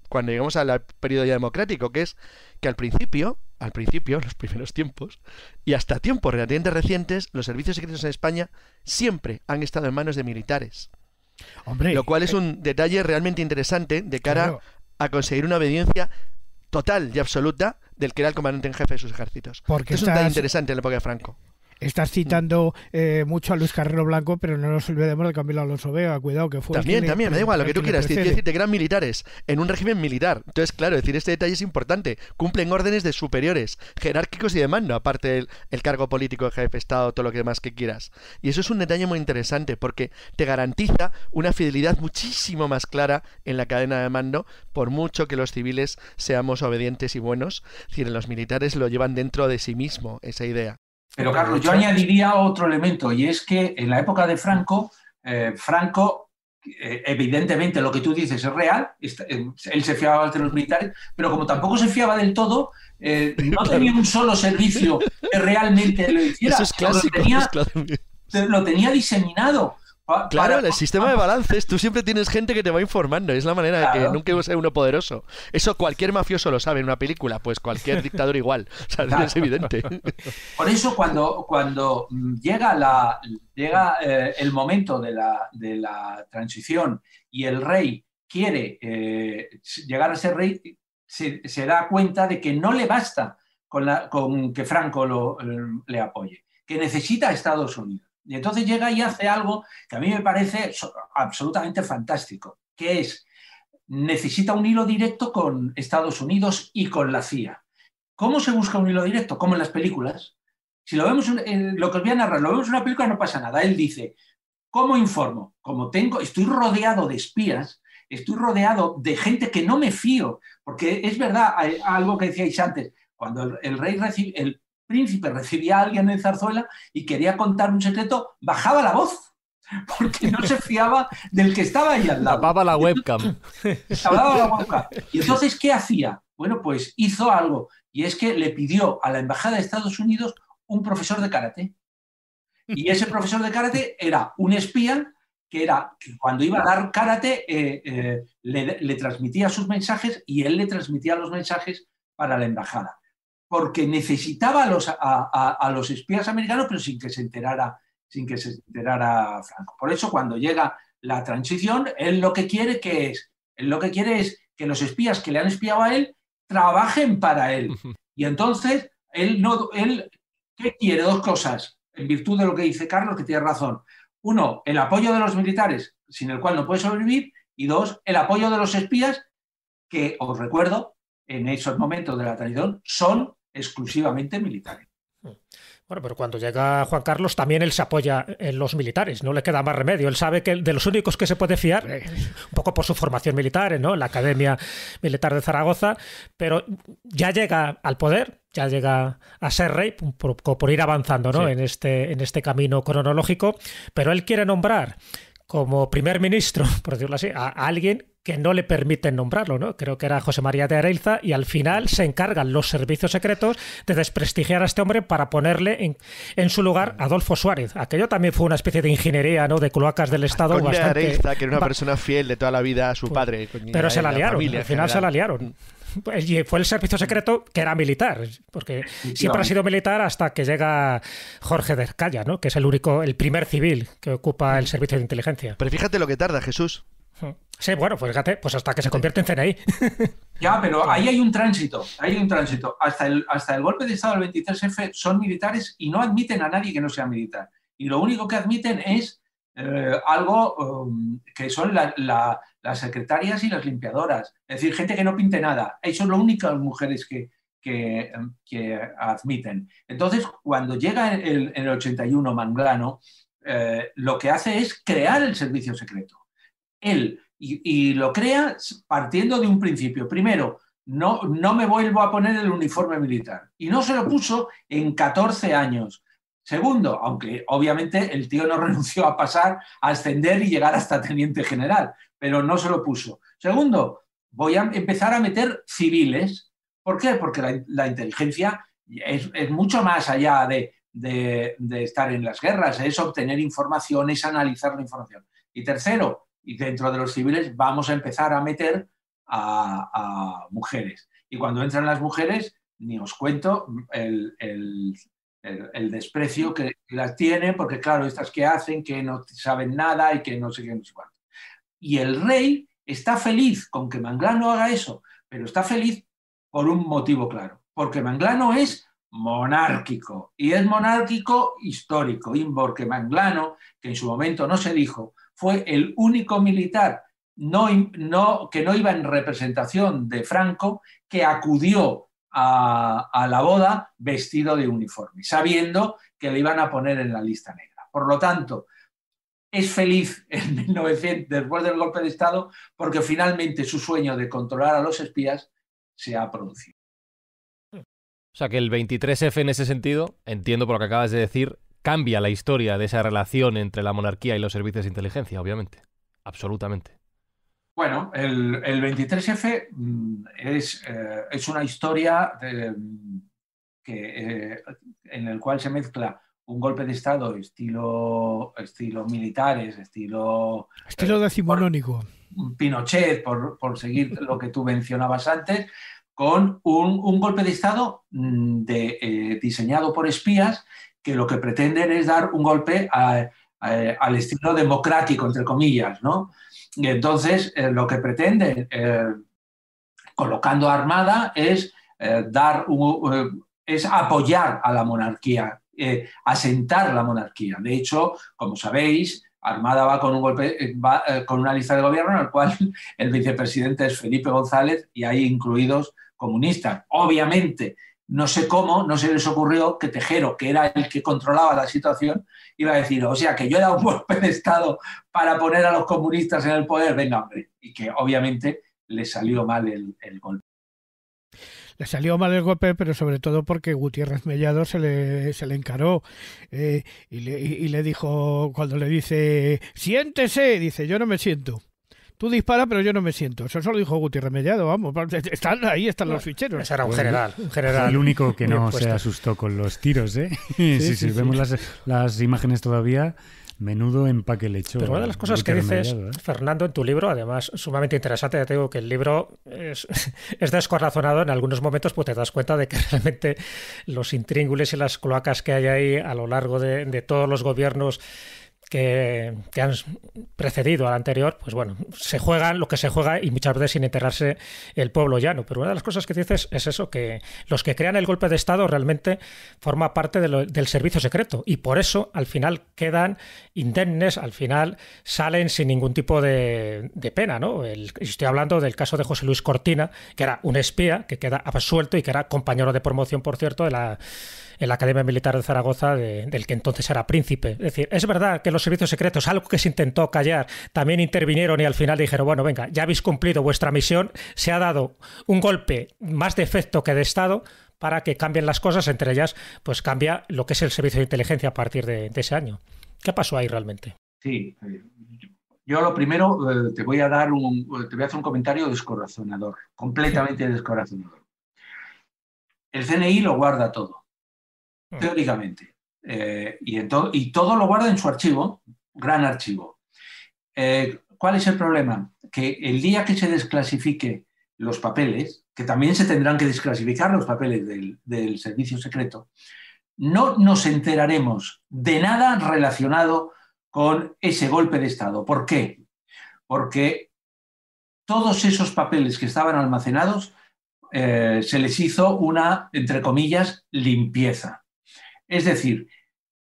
cuando lleguemos al periodo ya democrático, que es que al principio, al principio, los primeros tiempos, y hasta tiempos relativamente recientes, los servicios secretos en España siempre han estado en manos de militares. Hombre, lo cual es eh, un detalle realmente interesante de cara a conseguir una obediencia total y absoluta del que era el comandante en jefe de sus ejércitos. Porque es un detalle interesante en la época de Franco. Estás citando eh, mucho a Luis Carrero Blanco, pero no nos olvidemos de Camilo Alonso Vega, cuidado que fue. También, también, me da igual, lo que tú quieras. Quiero decirte eran militares, en un régimen militar. Entonces, claro, decir este detalle es importante. Cumplen órdenes de superiores, jerárquicos y de mando, aparte del el cargo político de jefe de Estado, todo lo que más que quieras. Y eso es un detalle muy interesante, porque te garantiza una fidelidad muchísimo más clara en la cadena de mando, por mucho que los civiles seamos obedientes y buenos. Es decir, los militares lo llevan dentro de sí mismo, esa idea. Pero Carlos, yo añadiría otro elemento y es que en la época de Franco, eh, Franco, eh, evidentemente lo que tú dices es real, eh, él se fiaba de los militares, pero como tampoco se fiaba del todo, no tenía un solo servicio que realmente lo hiciera. lo tenía diseminado claro, en el sistema de balances, tú siempre tienes gente que te va informando, es la manera de que nunca sea uno poderoso. Eso cualquier mafioso lo sabe en una película, pues cualquier dictador igual, es evidente. Por eso cuando, cuando mm, llega, la, llega eh, el momento de la, transición y el rey quiere eh, llegar a ser rey, se, da cuenta de que no le basta con, la, con que Franco lo, eh, le apoye, que necesita Estados Unidos. Y entonces llega y hace algo que a mí me parece absolutamente fantástico, que es, necesita un hilo directo con Estados Unidos y con la CIA. ¿Cómo se busca un hilo directo? Como en las películas. Si lo vemos, en lo que os voy a narrar, lo vemos en una película, no pasa nada. Él dice, ¿cómo informo? Como tengo, estoy rodeado de espías, estoy rodeado de gente que no me fío, porque es verdad algo que decíais antes, cuando el, rey recibe, el, príncipe recibía a alguien en Zarzuela y quería contar un secreto, bajaba la voz porque no se fiaba del que estaba ahí al lado. Tapaba la webcam. la webcam. Y entonces, ¿qué hacía? Bueno, pues hizo algo, y es que le pidió a la Embajada de Estados Unidos un profesor de karate. Y ese profesor de karate era un espía que era que cuando iba a dar karate eh, eh, le transmitía sus mensajes y él le transmitía los mensajes para la embajada porque necesitaba a los, espías americanos, pero sin que se enterara sin que se enterara Franco. Por eso cuando llega la transición, él lo que quiere que es, lo que quiere es que los espías que le han espiado a él trabajen para él. Y entonces él no él quiere dos cosas en virtud de lo que dice Carlos que tiene razón. Uno, el apoyo de los militares, sin el cual no puede sobrevivir, y dos, el apoyo de los espías que os recuerdo en esos momentos de la transición son exclusivamente militar. Hmm. Bueno, pero cuando llega Juan Carlos también él se apoya en los militares, no le queda más remedio. Él sabe que de los únicos que se puede fiar, un poco por su formación militar, ¿no? En la Academia Militar de Zaragoza, pero ya llega al poder, ya llega a ser rey por, ir avanzando, ¿no? En, este, en este camino cronológico, pero él quiere nombrar como primer ministro, por decirlo así, a alguien que no le permiten nombrarlo, ¿no? Creo que era José María de Areilza, y al final se encargan los servicios secretos de desprestigiar a este hombre para ponerle en, su lugar a Adolfo Suárez. Aquello también fue una especie de ingeniería, ¿no? De cloacas del Estado. bastante... que era una persona fiel de toda la vida a su pues, padre. Pero se la, liaron, al final se la liaron. Pues, y fue el servicio secreto que era militar, porque siempre ha sido militar hasta que llega Jorge de ¿no? Que es el único, el primer civil que ocupa el servicio de inteligencia. Pero fíjate lo que tarda, Jesús. Sí, bueno, pues pues hasta que se convierte en CNI. Ya, pero ahí hay un tránsito, hay un tránsito. Hasta el, hasta el golpe de Estado del 23F son militares y no admiten a nadie que no sea militar. Y lo único que admiten es eh, algo um, que son las secretarias y las limpiadoras. Es decir, gente que no pinte nada. Eso es lo únicas mujeres um, que, admiten. Entonces, cuando llega el, 81 Manglano, eh, lo que hace es crear el servicio secreto él y, lo crea partiendo de un principio. Primero, no, no me vuelvo a poner el uniforme militar. Y no se lo puso en 14 años. Segundo, aunque obviamente el tío no renunció a pasar, a ascender y llegar hasta teniente general, pero no se lo puso. Segundo, voy a empezar a meter civiles. ¿Por qué? Porque la, inteligencia es, mucho más allá de estar en las guerras, es obtener información, es analizar la información. Y tercero, y dentro de los civiles vamos a empezar a meter a, mujeres. Y cuando entran las mujeres, ni os cuento el, desprecio que las tienen, porque claro, estas que hacen, que no saben nada y que no sé qué, no Y el rey está feliz con que Manglano haga eso, pero está feliz por un motivo claro, porque Manglano es monárquico, y es monárquico histórico, porque Manglano, que en su momento no se dijo, fue el único militar que no iba en representación de Franco que acudió a, a la boda vestido de uniforme, sabiendo que le iban a poner en la lista negra. Por lo tanto, es feliz en 1900, después del golpe de Estado porque finalmente su sueño de controlar a los espías se ha producido. O sea que el 23F en ese sentido, entiendo por lo que acabas de decir, cambia la historia de esa relación entre la monarquía y los servicios de inteligencia, obviamente. Absolutamente. Bueno, el, 23F mm, es, eh, es una historia mm, eh, en la cual se mezcla un golpe de Estado estilo, estilo militares, estilo... Estilo eh, decimonónico. Pinochet, por, seguir lo que tú mencionabas antes, con un, golpe de Estado mm, diseñado por espías que lo que pretenden es dar un golpe al estilo democrático, entre comillas, entonces, eh, lo que pretenden eh, colocando armada es eh, dar es apoyar a la monarquía, asentar la monarquía. De hecho, como sabéis, Armada va con un golpe, va, con una lista de gobierno en la cual el vicepresidente es Felipe González y hay incluidos comunistas. Obviamente, no sé cómo, no se les ocurrió que Tejero, que era el que controlaba la situación, iba a decir, o sea, que yo he dado un golpe de Estado para poner a los comunistas en el poder, venga, hombre. Y que obviamente le salió mal el, golpe. Le salió mal el golpe, pero sobre todo porque Gutiérrez Mellado se le, encaró eh, y, le, y le dijo, cuando le dice, siéntese, dice, yo no me siento tú dispara, pero yo no me siento. Eso solo dijo Guti Remediado, vamos. Están ahí, están los ficheros. Ese era un general, El único que no se asustó con los tiros, ¿eh? Sí, sí, vemos las, imágenes todavía. Menudo empaque le Pero una de las cosas que dices, ¿eh? Fernando, en tu libro, además, sumamente interesante, ya te digo que el libro es, descorazonado en algunos momentos, pues te das cuenta de que realmente los intríngules y las cloacas que hay ahí a lo largo de, de todos los gobiernos que, han precedido al anterior, pues bueno, se juegan lo que se juega y muchas veces sin enterrarse el pueblo llano. Pero una de las cosas que dices es eso, que los que crean el golpe de Estado realmente forma parte del servicio secreto y por eso al final quedan indemnes, al final salen sin ningún tipo de, pena. ¿no? El, estoy hablando del caso de José Luis Cortina, que era un espía, que queda absuelto y que era compañero de promoción, por cierto, de la en la Academia Militar de Zaragoza del que entonces era príncipe. Es decir, es verdad que los servicios secretos, algo que se intentó callar, también intervinieron y al final dijeron, bueno, venga, ya habéis cumplido vuestra misión, se ha dado un golpe más de efecto que de Estado para que cambien las cosas, entre ellas, pues cambia lo que es el servicio de inteligencia a partir de, de ese año. ¿Qué pasó ahí realmente? Sí, yo lo primero eh, te voy a dar un, eh, te voy a hacer un comentario descorazonador, completamente descorazonador. El CNI lo guarda todo. Mm. teóricamente. Eh, y, y, todo lo guarda en su archivo, gran archivo. Eh, ¿Cuál es el problema? Que el día que se desclasifique los papeles, que también se tendrán que desclasificar los papeles del, servicio secreto, no nos enteraremos de nada relacionado con ese golpe de Estado. ¿Por qué? Porque todos esos papeles que estaban almacenados eh, se les hizo una, entre comillas, limpieza. Es decir,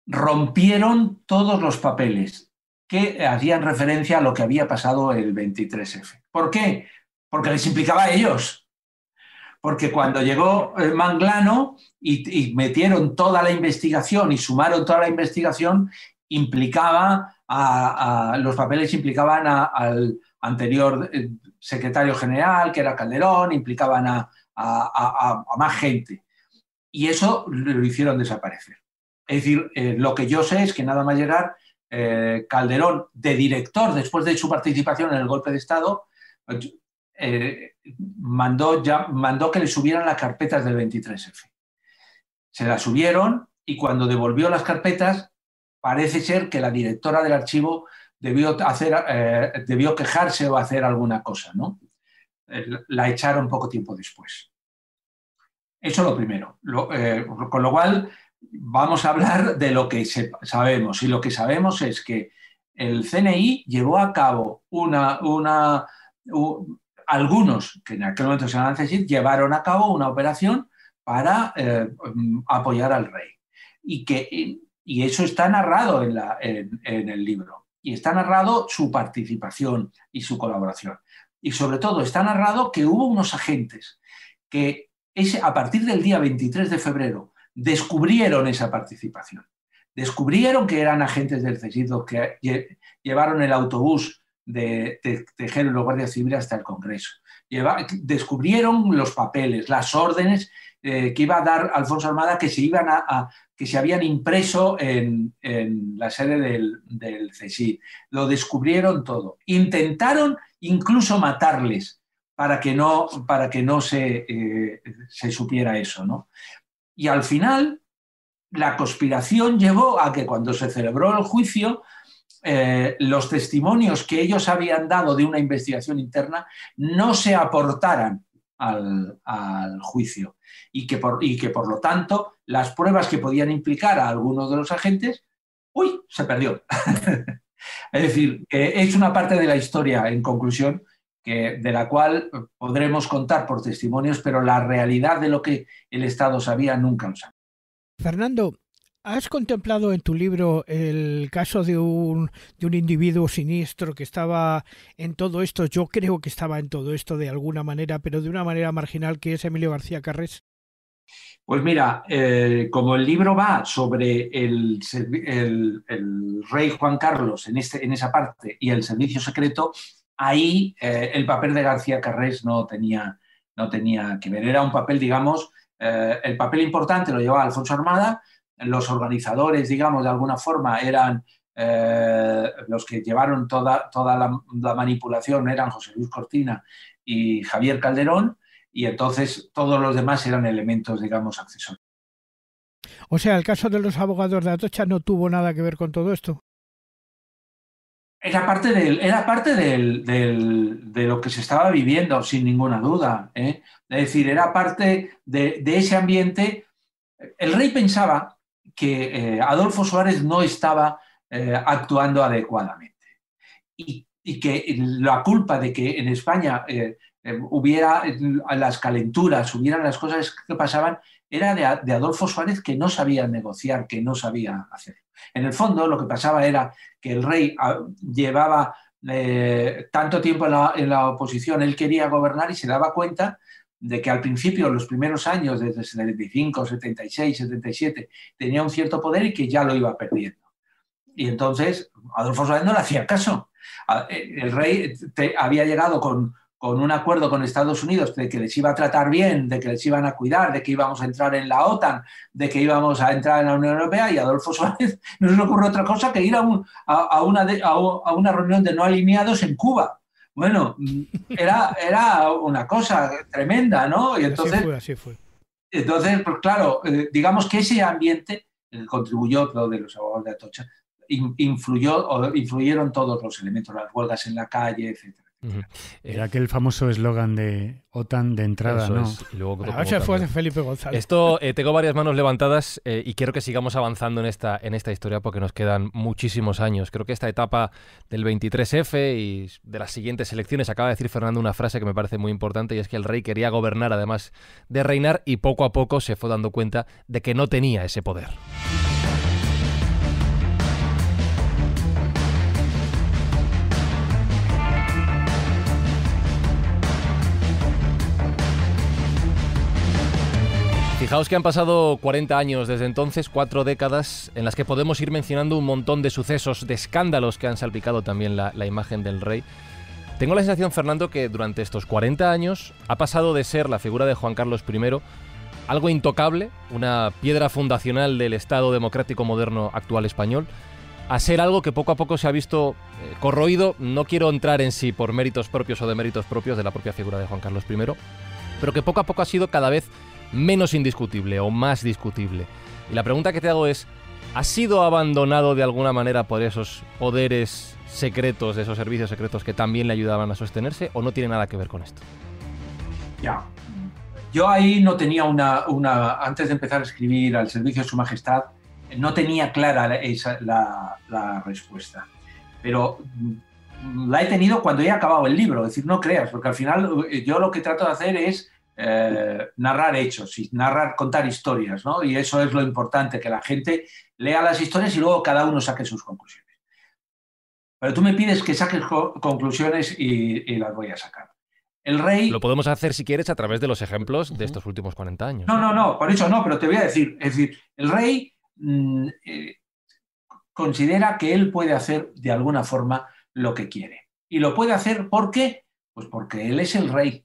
rompieron todos los papeles que hacían referencia a lo que había pasado el 23F. ¿Por qué? Porque les implicaba a ellos. Porque cuando llegó eh, Manglano y, metieron toda la investigación y sumaron toda la investigación, implicaba a, los papeles implicaban al anterior eh, secretario general, que era Calderón, implicaban a más gente y eso lo hicieron desaparecer. Es decir, eh, lo que yo sé es que nada más llegar, eh, Calderón, de director, después de su participación en el golpe de Estado, eh, mandó, mandó que le subieran las carpetas del 23F. Se las subieron y cuando devolvió las carpetas, parece ser que la directora del archivo debió, debió quejarse o hacer alguna cosa, ¿no? la echaron poco tiempo después. Eso lo primero. Eh, con lo cual, vamos a hablar de lo que sabemos. Y lo que sabemos es que el CNI llevó a cabo una, una algunos que en aquel momento se llamaban decir llevaron a cabo una operación para eh, apoyar al rey. Y, que, eso está narrado en, en el libro. Y está narrado su participación y su colaboración. Y sobre todo está narrado que hubo unos agentes que a partir del día 23 de febrero, descubrieron esa participación. Descubrieron que eran agentes del CESID, los que llevaron el autobús de, de y los guardias civiles hasta el Congreso. descubrieron los papeles, las órdenes eh, que iba a dar Alfonso Armada que se, iban a, que se habían impreso en, la sede del, del Lo descubrieron todo. Intentaron incluso matarles para que no, para que no se, eh, se supiera eso. ¿no? Y al final, la conspiración llevó a que cuando se celebró el juicio, eh, los testimonios que ellos habían dado de una investigación interna no se aportaran al, juicio y que, por, y que, por, lo tanto las pruebas que podían implicar a algunos de los agentes, uy, se perdió. es decir, es una parte de la historia, en conclusión, de la cual podremos contar por testimonios, pero la realidad de lo que el Estado sabía nunca lo sabe. Fernando, ¿has contemplado en tu libro el caso de un, de un individuo siniestro que estaba en todo esto? Yo creo que estaba en todo esto de alguna manera, pero de una manera marginal, que es Emilio García Carrés. Pues mira, eh, como el libro va sobre el, el rey Juan Carlos en, este, en, esa parte y el servicio secreto, ahí eh, el papel de García Carrés no tenía, no tenía que ver. Era un papel, digamos, eh, el papel importante lo llevaba Alfonso Armada, los organizadores, digamos, de alguna forma eran eh, los que llevaron toda, toda la, la, manipulación, eran José Luis Cortina y Javier Calderón, y entonces todos los demás eran elementos, digamos, accesorios. O sea, el caso de los abogados de Atocha no tuvo nada que ver con todo esto. Era parte, del, era parte de lo que se estaba viviendo, sin ninguna duda. ¿eh? Es decir, era parte de, ese ambiente. El rey pensaba que eh, Adolfo Suárez no estaba eh, actuando adecuadamente y, que la culpa de que en España hubiera las calenturas, hubieran las cosas que pasaban, era de Adolfo Suárez que no sabía negociar, que no sabía hacer. En el fondo, lo que pasaba era que el rey ah, llevaba eh, tanto tiempo en la, oposición, él quería gobernar y se daba cuenta de que al principio, los primeros años, desde 75, 76, 77, tenía un cierto poder y que ya lo iba perdiendo. Y entonces Adolfo Suárez no le hacía caso. Ah, eh, el rey había llegado con, con un acuerdo con Estados Unidos de que les iba a tratar bien, de que les iban a cuidar, de que íbamos a entrar en la OTAN, de que íbamos a entrar en la Unión Europea y Adolfo Suárez no se ocurre otra cosa que ir a, a, una a, una, reunión de no alineados en Cuba. Bueno, mm, era, era una cosa tremenda, ¿no? Y entonces, así fue, así fue. Entonces, pues claro, eh, digamos que ese ambiente contribuyó lo de los abogados de Atocha, influyó, influyeron todos los elementos, las huelgas en la calle, etcétera. Eh, Era aquel famoso eslogan de OTAN de entrada, ¿no? Ah, Felipe González. Esto, eh, tengo varias manos levantadas eh, y quiero que sigamos avanzando en esta, en esta historia porque nos quedan muchísimos años. Creo que esta etapa del 23F y de las siguientes elecciones, acaba de decir Fernando una frase que me parece muy importante y es que el rey quería gobernar además de reinar y poco a poco se fue dando cuenta de que no tenía ese poder. Fijaos que han pasado 40 años desde entonces, cuatro décadas en las que podemos ir mencionando un montón de sucesos, de escándalos que han salpicado también la, imagen del rey. Tengo la sensación, Fernando, que durante estos 40 años ha pasado de ser la figura de Juan Carlos I algo intocable, una piedra fundacional del Estado democrático moderno actual español, a ser algo que poco a poco se ha visto eh, corroído. No quiero entrar en sí por méritos propios o de méritos propios de la propia figura de Juan Carlos I, pero que poco a poco ha sido cada vez menos indiscutible o más discutible. Y la pregunta que te hago es, ¿ha sido abandonado de alguna manera por esos poderes secretos, esos servicios secretos que también le ayudaban a sostenerse o no tiene nada que ver con esto? Ya. Yo ahí no tenía una, una, antes de empezar a escribir al servicio de Su Majestad, no tenía clara esa, la, la respuesta. Pero mm, la he tenido cuando he acabado el libro, es decir, no creas, porque al final eh, yo lo que trato de hacer es eh, narrar hechos narrar, contar historias, ¿no? Y eso es lo importante, que la gente lea las historias y luego cada uno saque sus conclusiones. Pero tú me pides que saques conclusiones y, las voy a sacar. El rey... Lo podemos hacer, si quieres, a través de los ejemplos de estos últimos 40 años. No, no, no, por eso no, pero te voy a decir, es decir, el rey mm, eh, considera que él puede hacer de alguna forma lo que quiere. Y lo puede hacer porque, pues porque él es el rey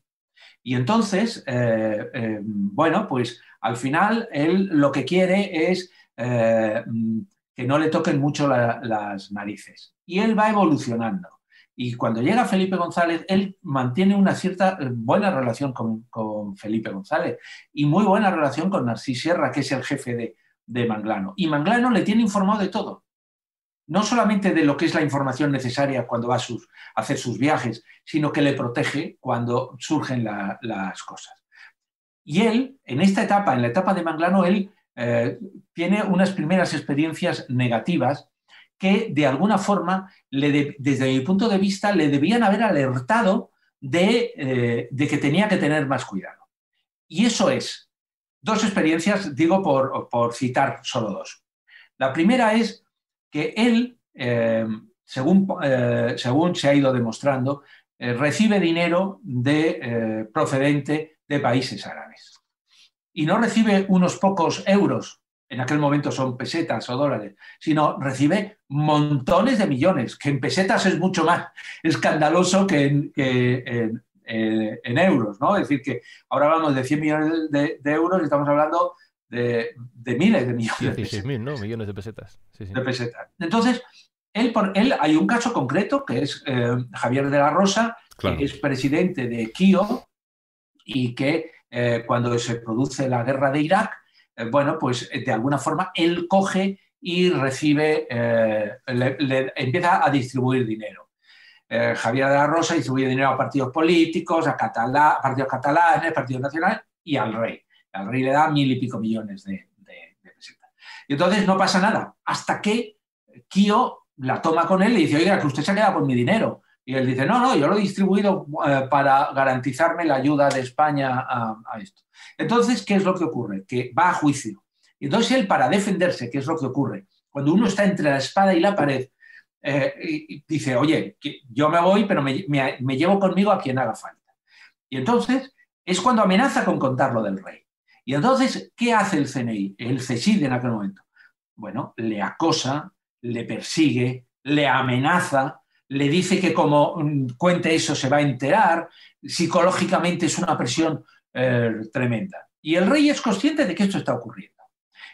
y entonces, eh, eh, bueno, pues al final él lo que quiere es eh, mm, que no le toquen mucho las narices. Y él va evolucionando. Y cuando llega Felipe González, él mantiene una cierta buena relación con, Felipe González y muy buena relación con Narcís Sierra, que es el jefe de, de Manglano. Y Manglano le tiene informado de todo no solamente de lo que es la información necesaria cuando va a, hacer sus viajes, sino que le protege cuando surgen las cosas. Y él, en esta etapa, en la etapa de Manglano, él eh, tiene unas primeras experiencias negativas que de alguna forma, desde mi punto de vista, le debían haber alertado eh, de, que tenía que tener más cuidado. Y eso es, dos experiencias, digo por, por citar solo dos. La primera es que él, eh, según, eh, según, se ha ido demostrando, eh, recibe dinero de, procedente de países árabes. Y no recibe unos pocos euros, en aquel momento son pesetas o dólares, sino recibe montones de millones, que en pesetas es mucho más escandaloso que en, euros, ¿no? Es decir, que ahora hablamos de 100 millones de, de euros y estamos hablando de, miles de millones. Millones de pesetas. De pesetas. Entonces, él, por, él, hay un caso concreto que es eh, Javier de la Rosa, que es presidente de Kio y que eh, cuando se produce la guerra de Irak, eh, bueno, pues de alguna forma él coge y recibe, le, empieza a distribuir dinero. Javier de la Rosa distribuye dinero a partidos políticos, a, catalá, a partidos catalanes, partidos nacionales y al rey al rey le da mil y pico millones de, pesetas. Y entonces no pasa nada, hasta que Kio la toma con él y dice, oiga, que usted se ha quedado con mi dinero. Y él dice, no, no, yo lo he distribuido eh, para garantizarme la ayuda de España a, esto. Entonces, ¿qué es lo que ocurre? Que va a juicio. Y entonces él, para defenderse, ¿qué es lo que ocurre? Cuando uno está entre la espada y la pared, eh, dice, oye, yo me voy, pero me, me llevo conmigo a quien haga falta. Y entonces es cuando amenaza con contarlo del rey. Y entonces, ¿qué hace el CNI, el CSID en aquel momento? Bueno, le acosa, le persigue, le amenaza, le dice que como mm, cuente eso se va a enterar, psicológicamente es una presión eh, tremenda. Y el rey es consciente de que esto está ocurriendo.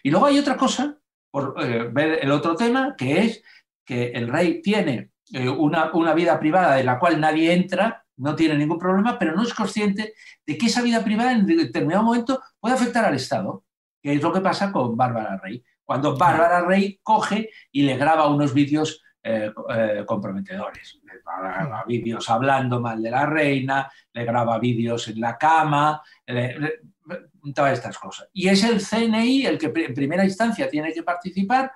Y luego hay otra cosa, por eh, ver el otro tema, que es que el rey tiene eh, una, una vida privada de la cual nadie entra, no tiene ningún problema, pero no es consciente de que esa vida privada en determinado momento puede afectar al Estado, que es lo que pasa con Bárbara Rey. Cuando Bárbara Rey coge y le graba unos vídeos eh, eh, comprometedores. Le graba vídeos hablando mal de la reina, le graba vídeos en la cama, todas estas cosas. Y es el CNI el que en primera instancia tiene que participar.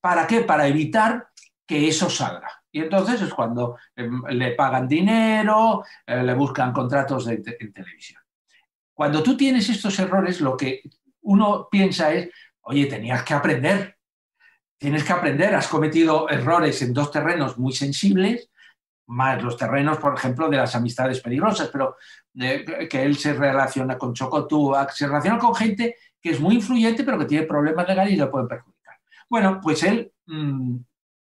¿Para qué? Para evitar que eso salga. Y entonces es cuando em, le pagan dinero, eh, le buscan contratos en televisión. Cuando tú tienes estos errores, lo que uno piensa es, oye, tenías que aprender, tienes que aprender, has cometido errores en dos terrenos muy sensibles, más los terrenos, por ejemplo, de las amistades peligrosas, pero eh, que él se relaciona con Chocotuac, se relaciona con gente que es muy influyente, pero que tiene problemas legales y lo pueden perjudicar. Bueno, pues él mm,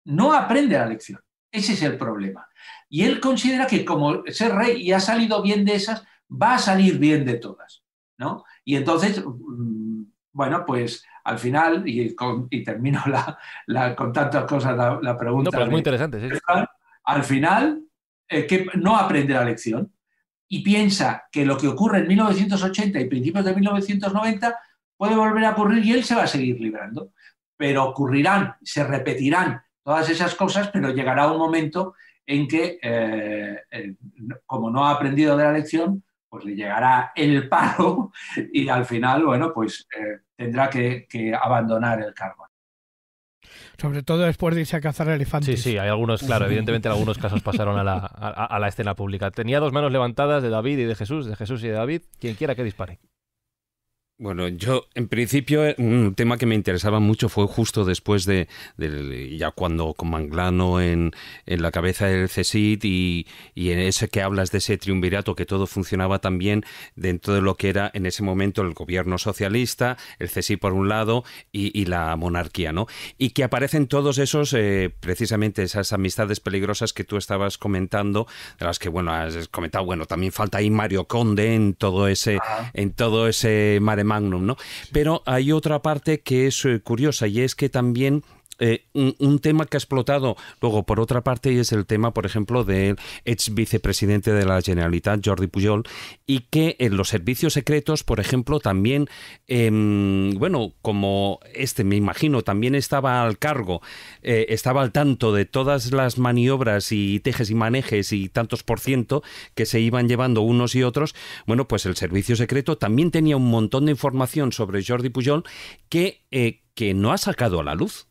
no aprende la lección. Ese es el problema. Y él considera que como ser rey y ha salido bien de esas, va a salir bien de todas. ¿no? Y entonces, mm, bueno, pues al final, y, termino con tantas cosas la, pregunta. No, pero es muy interesante, Al final, eh, que no aprende la lección y piensa que lo que ocurre en 1980 y principios de 1990 puede volver a ocurrir y él se va a seguir librando. Pero ocurrirán, se repetirán todas esas cosas, pero llegará un momento en que, eh, eh, como no ha aprendido de la lección, pues le llegará el paro y al final, bueno, pues eh, tendrá que, abandonar el cargo. Sobre todo después de irse a cazar elefantes. Sí, sí, hay algunos, claro, evidentemente algunos casos pasaron a la escena pública. Tenía dos manos levantadas de David y de Jesús, de Jesús y de David, quien quiera que dispare. Bueno, yo en principio eh, un tema que me interesaba mucho fue justo después de, ya cuando con Manglano en, la cabeza del CSID y, en ese que hablas de ese triunvirato que todo funcionaba también dentro de lo que era en ese momento el gobierno socialista, el CSID por un lado y, la monarquía, ¿no? Y que aparecen todos esos, eh, precisamente esas amistades peligrosas que tú estabas comentando, de las que, bueno, has comentado, bueno, también falta ahí Mario Conde en todo ese, en todo ese mare Magnum, ¿no? Pero hay otra parte que es eh, curiosa y es que también eh, un, tema que ha explotado luego, por otra parte, y es el tema, por ejemplo, del ex vicepresidente de la Generalitat, Jordi Pujol, y que en los servicios secretos, por ejemplo, también, em, bueno, como este, me imagino, también estaba al cargo, eh, estaba al tanto de todas las maniobras y tejes y manejes y tantos por ciento que se iban llevando unos y otros, bueno, pues el servicio secreto también tenía un montón de información sobre Jordi Pujol que, eh, que no ha sacado a la luz.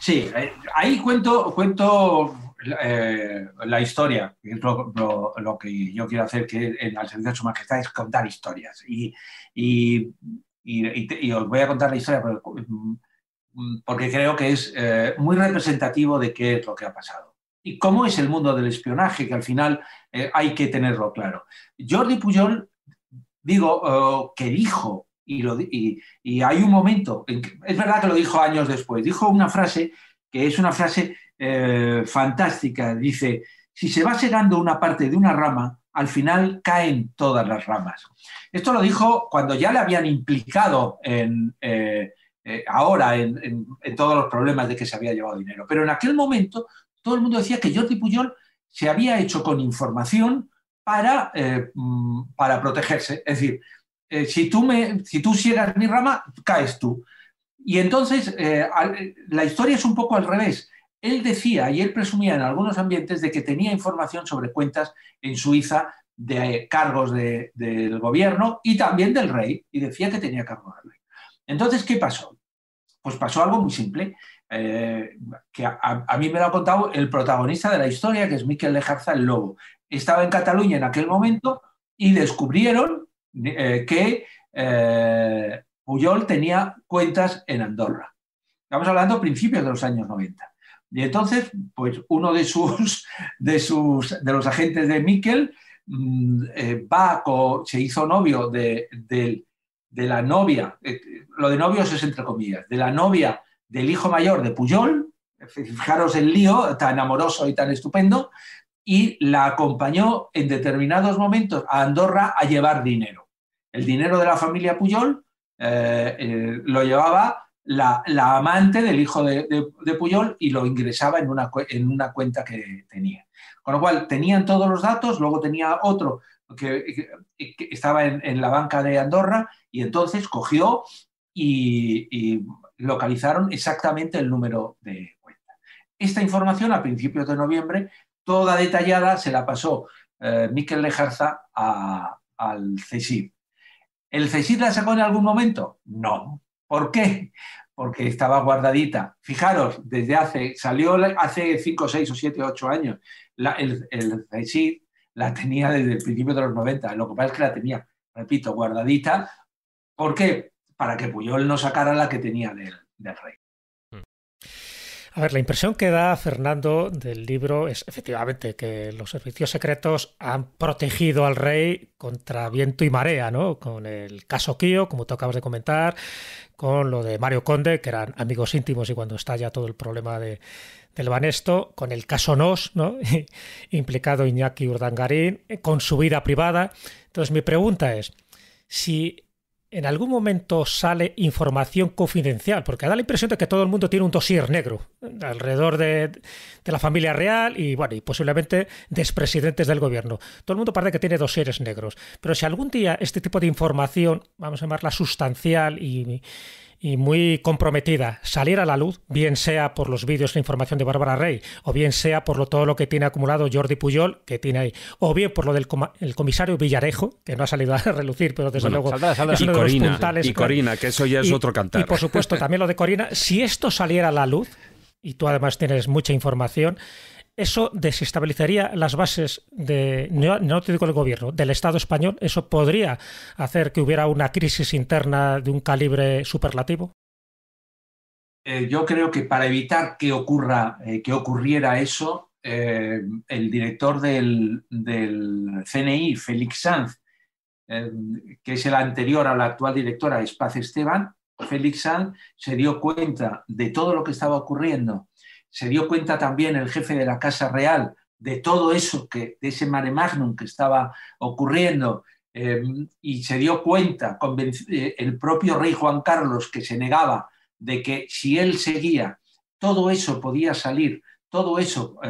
Sí, eh, ahí cuento, cuento eh, la historia, lo, que yo quiero hacer que en el servicio de su majestad es contar historias. Y, os voy a contar la historia mm, porque creo que es eh, muy representativo de qué es lo que ha pasado. Y cómo es el mundo del espionaje, que al final hay que tenerlo claro. Jordi Pujol, digo, que dijo y, hay un momento, en es verdad que lo dijo años después, dijo una frase que es una frase eh, fantástica, dice, si se va segando una parte de una rama, al final caen todas las ramas. Esto lo dijo cuando ya le habían implicado en, eh, eh, ahora en, todos los problemas de que se había llevado dinero, pero en aquel momento todo el mundo decía que Jordi Pujol se había hecho con información para, mm, para protegerse, es decir, eh, si, tú me, si tú mi rama, caes tú. Y entonces eh, la historia es un poco al revés. Él decía y él presumía en algunos ambientes de que tenía información sobre cuentas en Suiza de eh, cargos del gobierno y también del rey, y decía que tenía cargos del rey. Entonces, ¿qué pasó? Pues pasó algo muy simple, que a, mí me lo ha contado el protagonista de la historia, que es Miquel Lejarza el Lobo. Estaba en Cataluña en aquel momento y descubrieron eh, que eh, Puyol tenía cuentas en Andorra. Estamos hablando principios de los años 90. Y entonces, pues uno de sus, de sus, de los agentes de Miquel mm, eh, se hizo novio de, la novia, lo de novios es entre comillas, de la novia del hijo mayor de Puyol, fijaros el lío tan amoroso y tan estupendo, y la acompañó en determinados momentos a Andorra a llevar dinero. El dinero de la familia Puyol eh, eh, lo llevaba la, amante del hijo de, Puyol y lo ingresaba en una, en una cuenta que tenía. Con lo cual, tenían todos los datos, luego tenía otro que, estaba en, la banca de Andorra y entonces cogió y, localizaron exactamente el número de cuenta. Esta información a principios de noviembre, toda detallada, se la pasó eh, Miquel Lejarza al CESIP. ¿El César la sacó en algún momento? No. ¿Por qué? Porque estaba guardadita. Fijaros, desde hace, salió hace 5, 6 o 7, 8 años. el, el la tenía desde el principio de los 90. Lo que pasa es que la tenía, repito, guardadita. ¿Por qué? Para que Puyol no sacara la que tenía del rey. A ver, la impresión que da Fernando del libro es efectivamente que los servicios secretos han protegido al rey contra viento y marea, ¿no? Con el caso Kio, como tú acabas de comentar, con lo de Mario Conde, que eran amigos íntimos y cuando estalla todo el problema de, del Banesto, con el caso Nos, ¿no? implicado Iñaki Urdangarín, con su vida privada. Entonces mi pregunta es, si en algún momento sale información confidencial, porque da la impresión de que todo el mundo tiene un dossier negro alrededor de, la familia real y, bueno, y posiblemente de expresidentes del gobierno. Todo el mundo parece que tiene dosieres negros. Pero si algún día este tipo de información, vamos a llamarla sustancial y y muy comprometida saliera a la luz, bien sea por los vídeos de información de Bárbara Rey, o bien sea por lo, todo lo que tiene acumulado Jordi Puyol, que tiene ahí, o bien por lo del el comisario Villarejo, que no ha salido a relucir, pero desde luego y Corina, que eso ya es otro cantar. Y por supuesto, también lo de Corina, si esto saliera a la luz, y tú además tienes mucha información, eso desestabilizaría las bases de, no, gobierno, del Estado español. ¿Eso podría hacer que hubiera una crisis interna de un calibre superlativo? Eh, yo creo que para evitar que, ocurra, eh, que ocurriera eso, eh, el director del, del CNI, Félix Sanz, que es el anterior a la actual directora Espaz Esteban, Félix Sanz se dio cuenta de todo lo que estaba ocurriendo se dio cuenta también el jefe de la Casa Real de todo eso, que, de ese mare magnum que estaba ocurriendo, eh, y se dio cuenta eh, el propio rey Juan Carlos que se negaba de que si él seguía, todo eso podía salir, todo eso,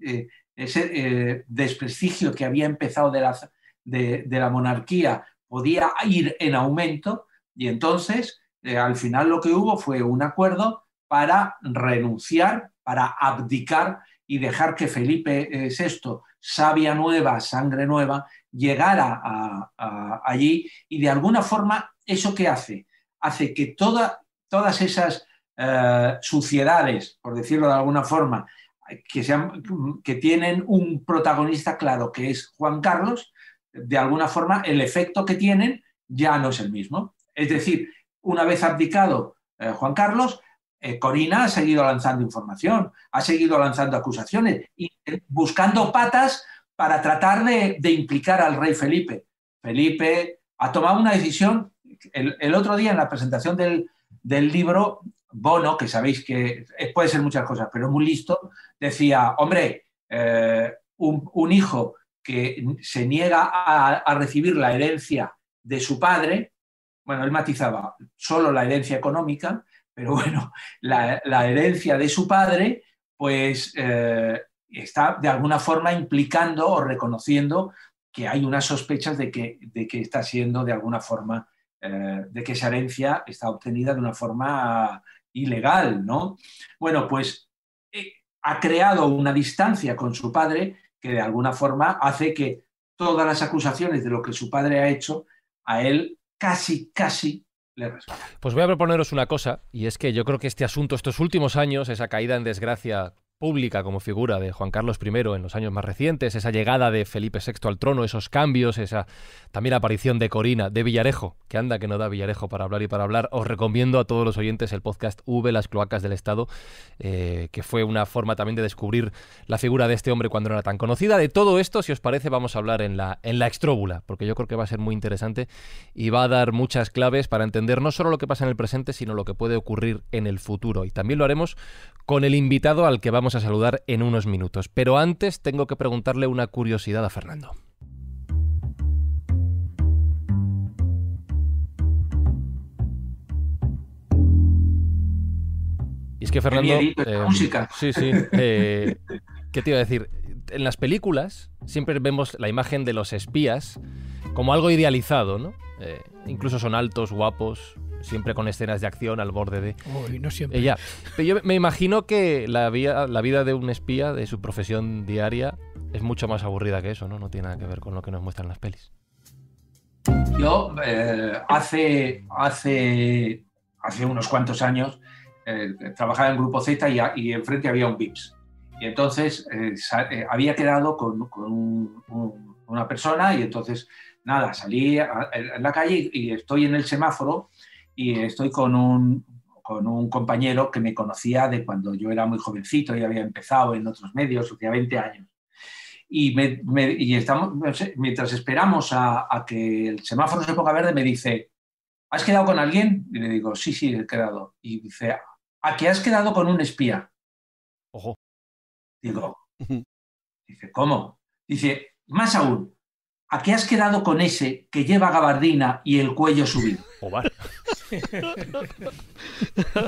eh, ese desprestigio que había empezado de la, de, la monarquía podía ir en aumento, y entonces al final lo que hubo fue un acuerdo para renunciar para abdicar y dejar que Felipe VI, eh, sabia nueva, sangre nueva, llegara allí y de alguna forma eso qué hace, hace que toda, todas esas eh, suciedades, por decirlo de alguna forma, que, tienen un protagonista claro que es Juan Carlos, de alguna forma el efecto que tienen ya no es el mismo. Es decir, una vez abdicado eh, Juan Carlos, eh, Corina ha seguido lanzando información, ha seguido lanzando acusaciones y eh, buscando patas para tratar de, implicar al rey Felipe. Felipe ha tomado una decisión. El, otro día en la presentación del, libro, Bono, que sabéis que puede ser muchas cosas, pero muy listo, decía, hombre, eh, un, hijo que se niega a, a recibir la herencia de su padre, bueno, él matizaba solo la herencia económica, pero bueno, la, herencia de su padre, pues eh, está de alguna forma implicando o reconociendo que hay unas sospechas de que, de que está siendo de alguna forma, eh, de que esa herencia está obtenida de una forma ilegal, ¿no? Bueno, pues eh, ha creado una distancia con su padre que de alguna forma hace que todas las acusaciones de lo que su padre ha hecho, a él casi, casi pues voy a proponeros una cosa, y es que yo creo que este asunto, estos últimos años, esa caída en desgracia pública como figura de Juan Carlos I en los años más recientes, esa llegada de Felipe VI al trono, esos cambios, esa también aparición de Corina, de Villarejo, que anda que no da Villarejo para hablar y para hablar, os recomiendo a todos los oyentes el podcast V, Las cloacas del Estado, eh, que fue una forma también de descubrir la figura de este hombre cuando no era tan conocida. De todo esto, si os parece, vamos a hablar en la, en la extróbula, porque yo creo que va a ser muy interesante y va a dar muchas claves para entender no solo lo que pasa en el presente, sino lo que puede ocurrir en el futuro. Y también lo haremos con el invitado al que vamos a saludar en unos minutos. Pero antes tengo que preguntarle una curiosidad a Fernando. Y es que Fernando... Qué eh, eh, ¿Qué te iba a decir? En las películas siempre vemos la imagen de los espías como algo idealizado, ¿no? Eh, incluso son altos, guapos, siempre con escenas de acción al borde de... Ella. Yo me imagino que la, la vida de un espía, de su profesión diaria, es mucho más aburrida que eso, ¿no? No tiene nada que ver con lo que nos muestran las pelis. Yo eh, hace, hace, hace unos cuantos años eh, trabajaba en Grupo Z y, enfrente había un VIPS. Y entonces eh, había quedado con, una persona y entonces, nada, salí a, en la calle y estoy en el semáforo y estoy con un, con un compañero que me conocía de cuando yo era muy jovencito y había empezado en otros medios, hacía 20 años. Y, y estamos, mientras esperamos a, que el semáforo se ponga verde, me dice, ¿has quedado con alguien? Y le digo, sí, sí, he quedado. Y dice, ¿a qué has quedado con un espía? Ojo. Digo, dice, ¿cómo? Dice, más aún, ¿a qué has quedado con ese que lleva gabardina y el cuello subido?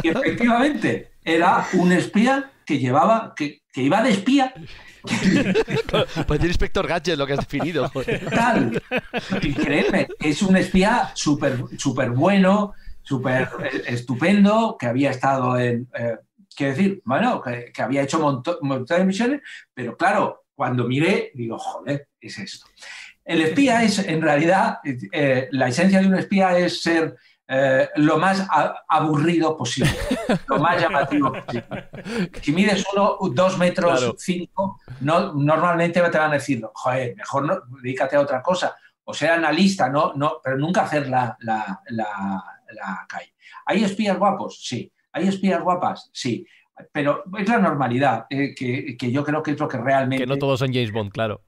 y efectivamente, era un espía que llevaba, que, iba de espía. pues el inspector Gadget lo que has definido. Y créeme, es un espía súper super bueno, súper eh, estupendo, que había estado en. Eh, quiero decir, bueno, que, había hecho un montón de misiones, pero claro, cuando miré, digo, joder, es esto. El espía es, en realidad, eh, la esencia de un espía es ser eh, lo más aburrido posible, lo más llamativo posible. Si mides uno, dos metros cinco, normalmente te van a decir, joder, mejor no, dedícate a otra cosa, o sea analista, no, no, pero nunca hacer la, la, calle. ¿Hay espías guapos? Sí. ¿Hay espías guapas? Sí pero es la normalidad, eh, que, yo creo que es lo que realmente... Que no todos son James Bond, claro.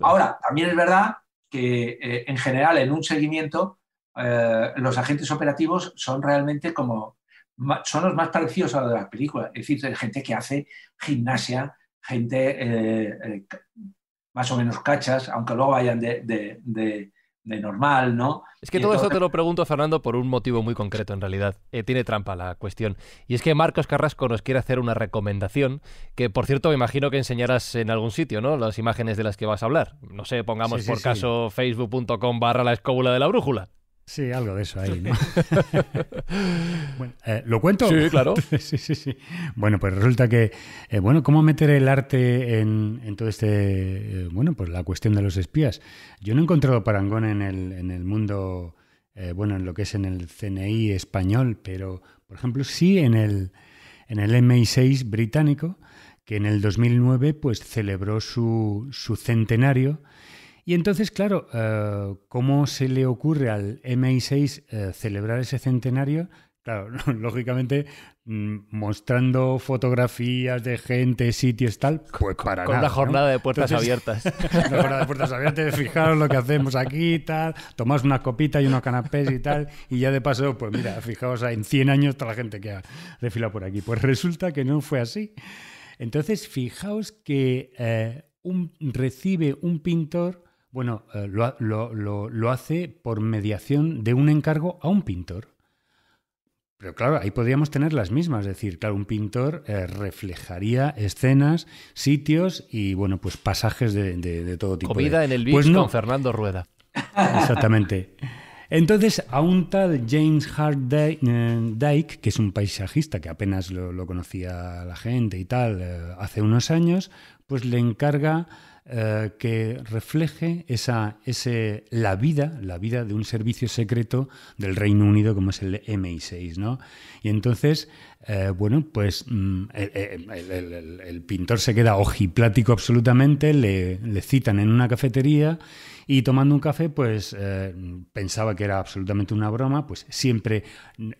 Ahora, también es verdad que eh, en general en un seguimiento eh, los agentes operativos son realmente como, son los más parecidos a los de las películas, es decir, gente que hace gimnasia, gente eh, eh, más o menos cachas, aunque luego vayan de, normal, ¿no? Es que todo esto te lo pregunto, Fernando, por un motivo muy concreto, en realidad. tiene trampa la cuestión. Y es que Marcos Carrasco nos quiere hacer una recomendación, que por cierto me imagino que enseñarás en algún sitio, ¿no? Las imágenes de las que vas a hablar. No sé, pongamos por caso facebook.com barra la escóbula de la brújula. Sí, algo de eso ahí, eh, ¿Lo cuento? Sí, claro. Bueno, pues resulta que, eh, bueno, ¿cómo meter el arte en, todo este, eh, bueno, pues la cuestión de los espías? Yo no he encontrado parangón en el, en el mundo, bueno, en lo que es en el CNI español, pero, por ejemplo, sí en el, en el MI6 británico, que en el 2009 pues celebró su, su centenario y entonces, claro, eh, ¿cómo se le ocurre al MI6 eh, celebrar ese centenario? Claro, lógicamente mm, mostrando fotografías de gente, sitios, tal, pues para Con nada. Con la jornada de puertas abiertas. la jornada de puertas abiertas, fijaos lo que hacemos aquí, tal, tomás una copita y unos canapés y tal, y ya de paso, pues mira, fijaos, en 100 años toda la gente que ha refilado por aquí. Pues resulta que no fue así. Entonces, fijaos que eh, recibe un pintor bueno, eh, lo, hace por mediación de un encargo a un pintor. Pero claro, ahí podríamos tener las mismas, es decir, claro, un pintor eh, reflejaría escenas, sitios y bueno, pues pasajes de, todo tipo. Comida en el pues Beach pues con Fernando Rueda. Exactamente. Entonces, a un tal James Hart Dyke, eh, que es un paisajista que apenas lo, conocía la gente y tal, hace unos años, pues le encarga eh, que refleje esa, ese, la vida, la vida de un servicio secreto del Reino Unido como es el MI6, ¿no? Y entonces eh, bueno, pues mm, el, pintor se queda ojiplático absolutamente, le, citan en una cafetería y tomando un café, pues eh, pensaba que era absolutamente una broma, pues siempre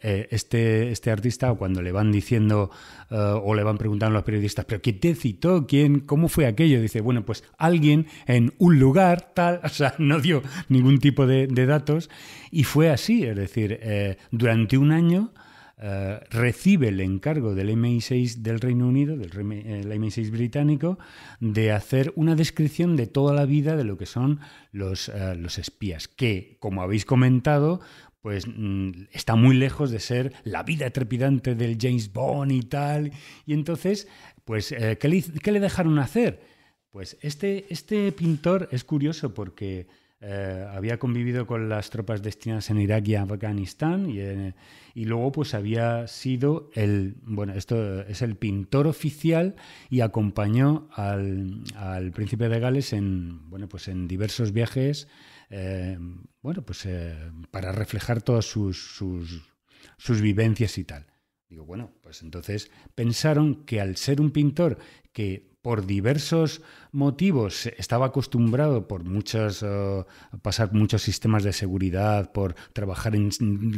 eh, este, este, artista, cuando le van diciendo o le van preguntando a los periodistas, pero qué te citó? ¿Quién? ¿Cómo fue aquello? Dice, bueno, pues alguien en un lugar tal, o sea, no dio ningún tipo de, de datos y fue así, es decir, durante un año... Eh, recibe el encargo del MI6 del Reino Unido, del MI6 británico, de hacer una descripción de toda la vida de lo que son los, eh, los espías, que, como habéis comentado, pues mm, está muy lejos de ser la vida trepidante del James Bond y tal. Y entonces, pues, eh, ¿qué le, qué le dejaron hacer? Pues este, este pintor es curioso porque eh, había convivido con las tropas destinadas en Irak y Afganistán y, luego pues había sido el, bueno, esto es el pintor oficial y acompañó al, príncipe de Gales en, bueno, pues en diversos viajes, eh, bueno, pues eh, para reflejar todas sus, sus, sus vivencias y tal. Digo, bueno, pues entonces pensaron que al ser un pintor que por diversos motivos estaba acostumbrado por muchas eh, pasar muchos sistemas de seguridad, por trabajar en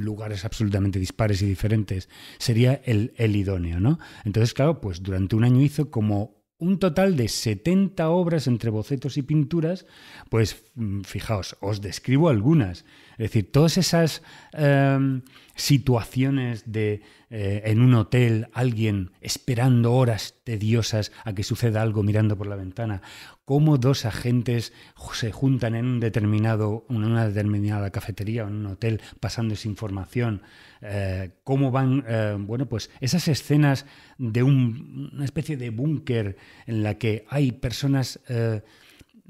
lugares absolutamente dispares y diferentes, sería el, idóneo, ¿no? Entonces, claro, pues durante un año hizo como un total de 70 obras entre bocetos y pinturas, pues mm, fijaos, os describo algunas. Es decir, todas esas... Em, situaciones de eh, en un hotel alguien esperando horas tediosas a que suceda algo mirando por la ventana, cómo dos agentes se juntan en un determinado, en una determinada cafetería o en un hotel pasando esa información, eh, cómo van, eh, bueno, pues esas escenas de una especie de búnker en la que hay personas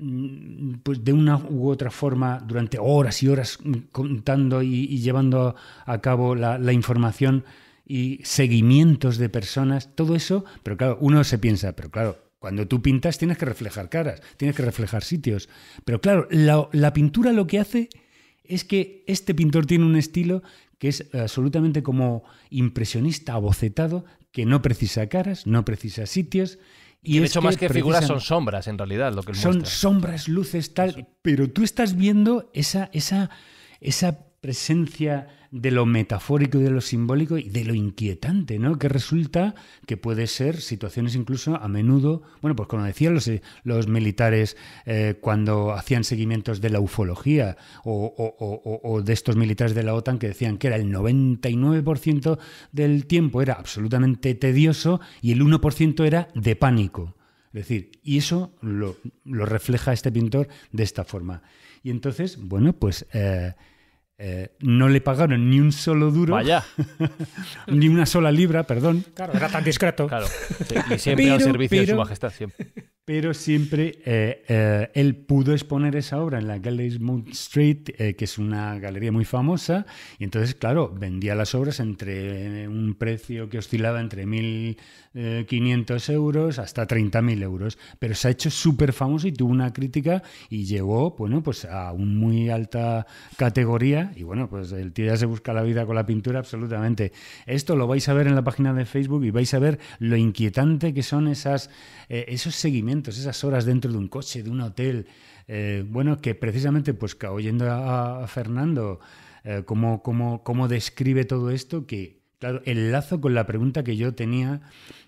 Mm, pues de una u otra forma durante horas y horas mm, contando y, llevando a cabo la, información y seguimientos de personas, todo eso, pero claro, uno se piensa, pero claro, cuando tú pintas tienes que reflejar caras, tienes que reflejar sitios, pero claro, la, la pintura lo que hace es que este pintor tiene un estilo que es absolutamente como impresionista, abocetado, que no precisa caras, no precisa sitios, y, de hecho, más que figuras son sombras, en realidad, lo que Son sombras, luces, tal. Pero tú estás viendo esa, esa, esa presencia de lo metafórico y de lo simbólico y de lo inquietante, ¿no? Que resulta que puede ser situaciones incluso a menudo, bueno, pues como decían los, militares eh, cuando hacían seguimientos de la ufología o, de estos militares de la OTAN que decían que era el 99% del tiempo era absolutamente tedioso y el 1% era de pánico. Es decir, y eso lo, refleja este pintor de esta forma. Y entonces, bueno, pues... Eh, eh, no le pagaron ni un solo duro. Vaya. ni una sola libra, perdón. Claro, era tan discreto. Claro. y siempre al servicio de su majestad, siempre pero siempre eh, eh, él pudo exponer esa obra en la Gallery Moon Street, eh, que es una galería muy famosa, y entonces, claro, vendía las obras entre un precio que oscilaba entre 1.500 euros hasta 30.000 euros, pero se ha hecho súper famoso y tuvo una crítica y llegó, bueno, pues a una muy alta categoría, y bueno, pues el tío ya se busca la vida con la pintura absolutamente. Esto lo vais a ver en la página de Facebook y vais a ver lo inquietante que son esos seguimientos esas horas dentro de un coche, de un hotel. Eh, bueno, que precisamente, pues oyendo a, Fernando, eh, como cómo, cómo, describe todo esto, que Claro, enlazo con la pregunta que yo tenía,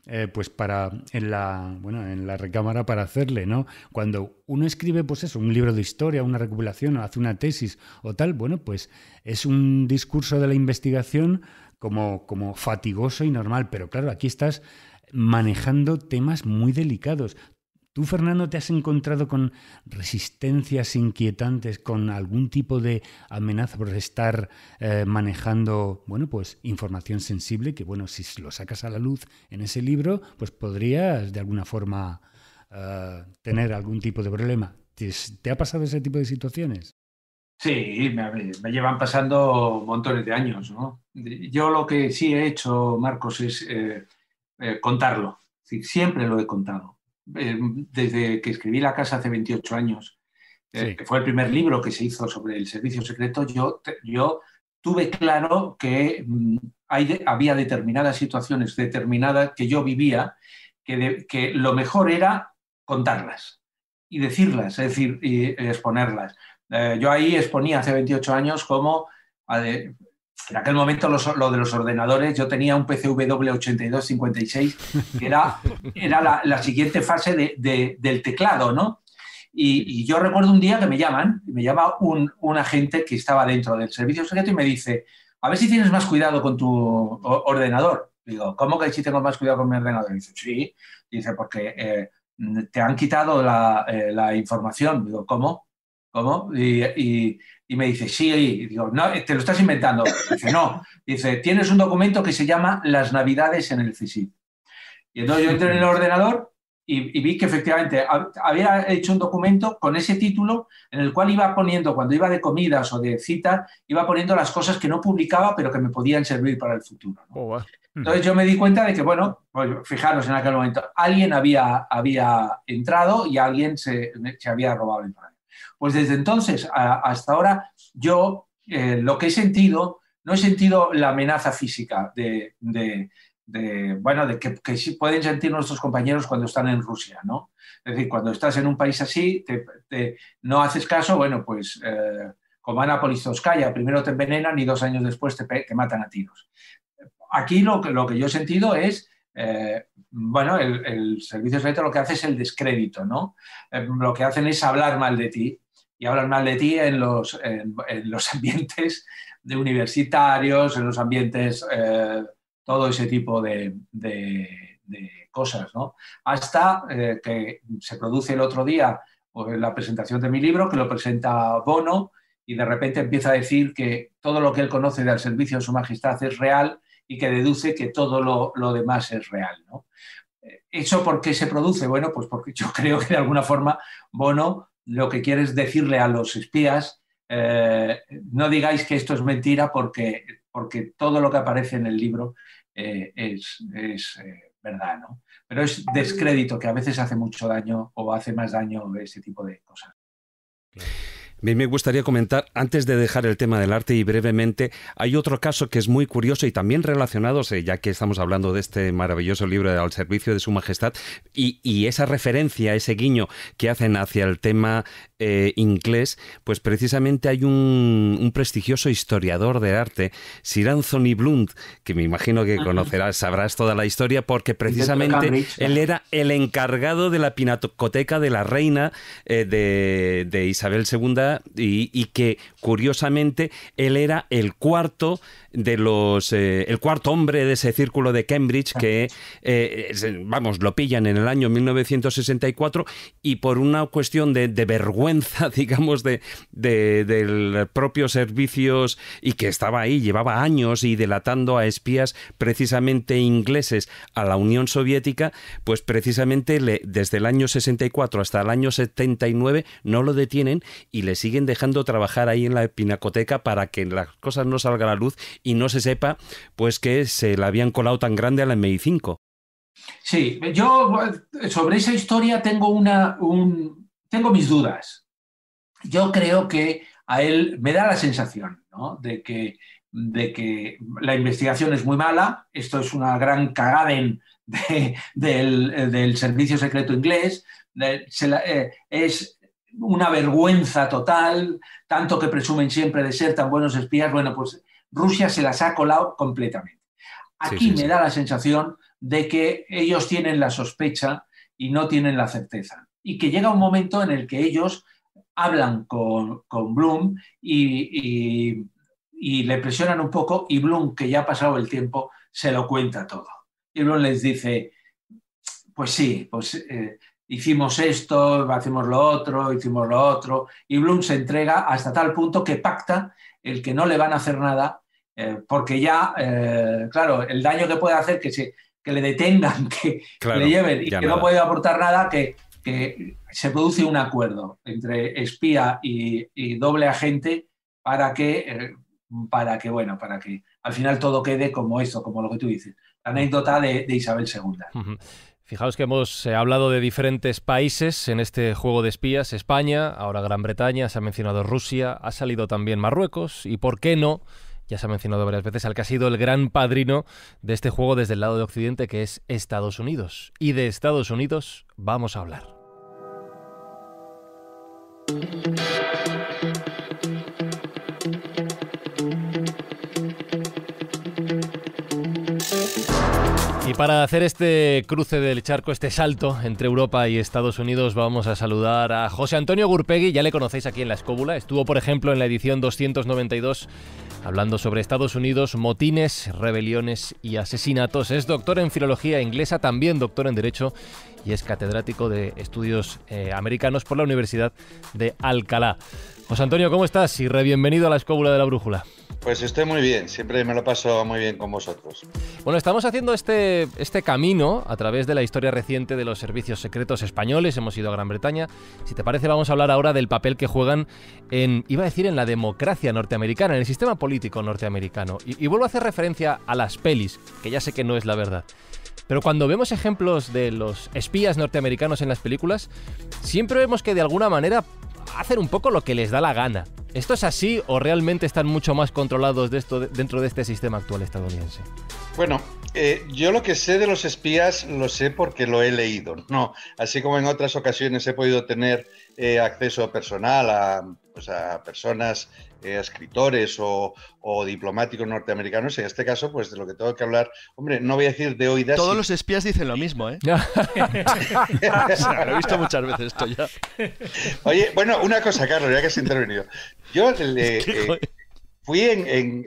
eh, pues para en la bueno en la recámara para hacerle, ¿no? Cuando uno escribe, pues eso, un libro de historia, una recopilación, o hace una tesis o tal, bueno, pues es un discurso de la investigación como como fatigoso y normal, pero claro, aquí estás manejando temas muy delicados. ¿Tú, Fernando, te has encontrado con resistencias inquietantes, con algún tipo de amenaza por estar eh, manejando, bueno, pues información sensible que, bueno, si lo sacas a la luz en ese libro, pues podrías de alguna forma eh, tener algún tipo de problema? ¿Te, ha pasado ese tipo de situaciones? Sí, me, llevan pasando montones de años, Yo lo que sí he hecho, Marcos, es eh, contarlo. Siempre lo he contado eh, desde que escribí La Casa hace 28 años, eh, que fue el primer libro que se hizo sobre el servicio secreto, yo, yo tuve claro que mm, había determinadas situaciones determinadas que yo vivía, que, que lo mejor era contarlas y decirlas, es decir, exponerlas. Eh, yo ahí exponía hace 28 años como en aquel momento lo de los ordenadores, yo tenía un PCW8256, que era, era la, siguiente fase del teclado, ¿no? Y, yo recuerdo un día que me llaman, me llama un, un, agente que estaba dentro del servicio secreto y me dice, a ver si tienes más cuidado con tu ordenador. Digo, ¿cómo que si tengo más cuidado con mi ordenador? dice, sí. dice, porque eh, te han quitado la, eh, la información. Digo, ¿cómo? ¿Cómo? Y, me dice, sí, y digo, no, te lo estás inventando. Dice, no. Dice, tienes un documento que se llama Las Navidades en el CISI. Y entonces yo entré en el ordenador y, vi que efectivamente había hecho un documento con ese título en el cual iba poniendo, cuando iba de comidas o de cita iba poniendo las cosas que no publicaba pero que me podían servir para el futuro. Oh, entonces yo me di cuenta de que, bueno, pues, fijaros en aquel momento, alguien había, había entrado y alguien se, se había robado el plan. Pues desde entonces hasta ahora yo eh, lo que he sentido, no he sentido la amenaza física de, bueno, de que, pueden sentir nuestros compañeros cuando están en Rusia, ¿no? Es decir, cuando estás en un país así, no haces caso, bueno, pues eh, como Anápolis Polizonskaya, primero te envenenan y dos años después te, matan a tiros. Aquí lo que, yo he sentido es eh, bueno, el, el, servicio secreto lo que hace es el descrédito, ¿no? lo que hacen es hablar mal de ti y hablan mal de ti en los, en, los ambientes de universitarios, en los ambientes, eh, todo ese tipo de, cosas, Hasta eh, que se produce el otro día pues, la presentación de mi libro, que lo presenta Bono, y de repente empieza a decir que todo lo que él conoce del servicio de su majestad es real y que deduce que todo lo, demás es real, eh, ¿Eso por qué se produce? Bueno, pues porque yo creo que de alguna forma Bono lo que quieres es decirle a los espías, eh, no digáis que esto es mentira porque, porque todo lo que aparece en el libro eh, es, eh, verdad, ¿no? Pero es descrédito que a veces hace mucho daño o hace más daño ese tipo de cosas. Me gustaría comentar, antes de dejar el tema del arte y brevemente, hay otro caso que es muy curioso y también relacionado, ya que estamos hablando de este maravilloso libro al servicio de Su Majestad, y, y esa referencia, ese guiño que hacen hacia el tema eh, inglés, pues precisamente hay un, prestigioso historiador de arte, Sir Anthony Blunt, que me imagino que conocerás, sabrás toda la historia, porque precisamente él era el encargado de la pinacoteca de la reina eh, de, Isabel II y, que curiosamente él era el cuarto de los eh, el cuarto hombre de ese círculo de Cambridge que vamos lo pillan en el año 1964 y por una cuestión de vergüenza digamos, de, del propio servicios y que estaba ahí, llevaba años y delatando a espías precisamente ingleses a la Unión Soviética, pues precisamente desde el año 64 hasta el año 79 no lo detienen y le siguen dejando trabajar ahí en la pinacoteca para que las cosas no salgan a la luz y no se sepa pues que se la habían colado tan grande a la MI5. Sí, yo sobre esa historia tengo una, un, tengo mis dudas. Yo creo que a él me da la sensación de, que, de que la investigación es muy mala, esto es una gran cagada del, servicio secreto inglés, eh, es una vergüenza total, tanto que presumen siempre de ser tan buenos espías, bueno, pues Rusia se las ha colado completamente. Aquí me da la sensación de que ellos tienen la sospecha y no tienen la certeza y que llega un momento en el que ellos hablan con, Bloom y, le presionan un poco y Bloom, que ya ha pasado el tiempo, se lo cuenta todo. Y Bloom les dice, pues sí, pues eh, hicimos esto, hacemos lo otro, hicimos lo otro, y Bloom se entrega hasta tal punto que pacta el que no le van a hacer nada, eh, porque ya, eh, claro, el daño que puede hacer que, se, le detengan, que, le lleven y que no puede aportar nada, que que se produce un acuerdo entre espía y, doble agente para que, eh, para que, bueno, para que al final todo quede como esto, como lo que tú dices, anécdota de, Isabel II. Fijaos que hemos eh, hablado de diferentes países en este juego de espías, España, ahora Gran Bretaña, se ha mencionado Rusia, ha salido también Marruecos y, ¿por qué no? ya se ha mencionado varias veces, al que ha sido el gran padrino de este juego desde el lado de Occidente, que es Estados Unidos. Y de Estados Unidos vamos a hablar. Y para hacer este cruce del charco, este salto entre Europa y Estados Unidos, vamos a saludar a José Antonio Gurpegui, ya le conocéis aquí en La Escóbula, estuvo por ejemplo en la edición 292 hablando sobre Estados Unidos, motines, rebeliones y asesinatos. Es doctor en filología inglesa, también doctor en derecho y es catedrático de estudios eh, americanos por la Universidad de Alcalá. José pues, Antonio, ¿cómo estás? Y re bienvenido a la escóbula de la brújula. Pues estoy muy bien, siempre me lo paso muy bien con vosotros. Bueno, estamos haciendo este, este camino a través de la historia reciente de los servicios secretos españoles, hemos ido a Gran Bretaña. Si te parece, vamos a hablar ahora del papel que juegan en, iba a decir, en la democracia norteamericana, en el sistema político norteamericano. y vuelvo a hacer referencia a las pelis, que ya sé que no es la verdad. Pero cuando vemos ejemplos de los espías norteamericanos en las películas, siempre vemos que de alguna manera Hacer un poco lo que les da la gana. ¿Esto es así o realmente están mucho más controlados dentro de este sistema actual estadounidense? Bueno, eh, yo lo que sé de los espías lo sé porque lo he leído, ¿no? Así como en otras ocasiones he podido tener eh, acceso personal a pues, personas eh, escritores o, diplomáticos norteamericanos. En este caso, pues de lo que tengo que hablar, hombre, no voy a decir de oídas. Todos los espías dicen lo mismo, ¿eh? lo he visto muchas veces esto ya. Oye, bueno, una cosa, Carlos, ya que has intervenido. Yo eh, fui en,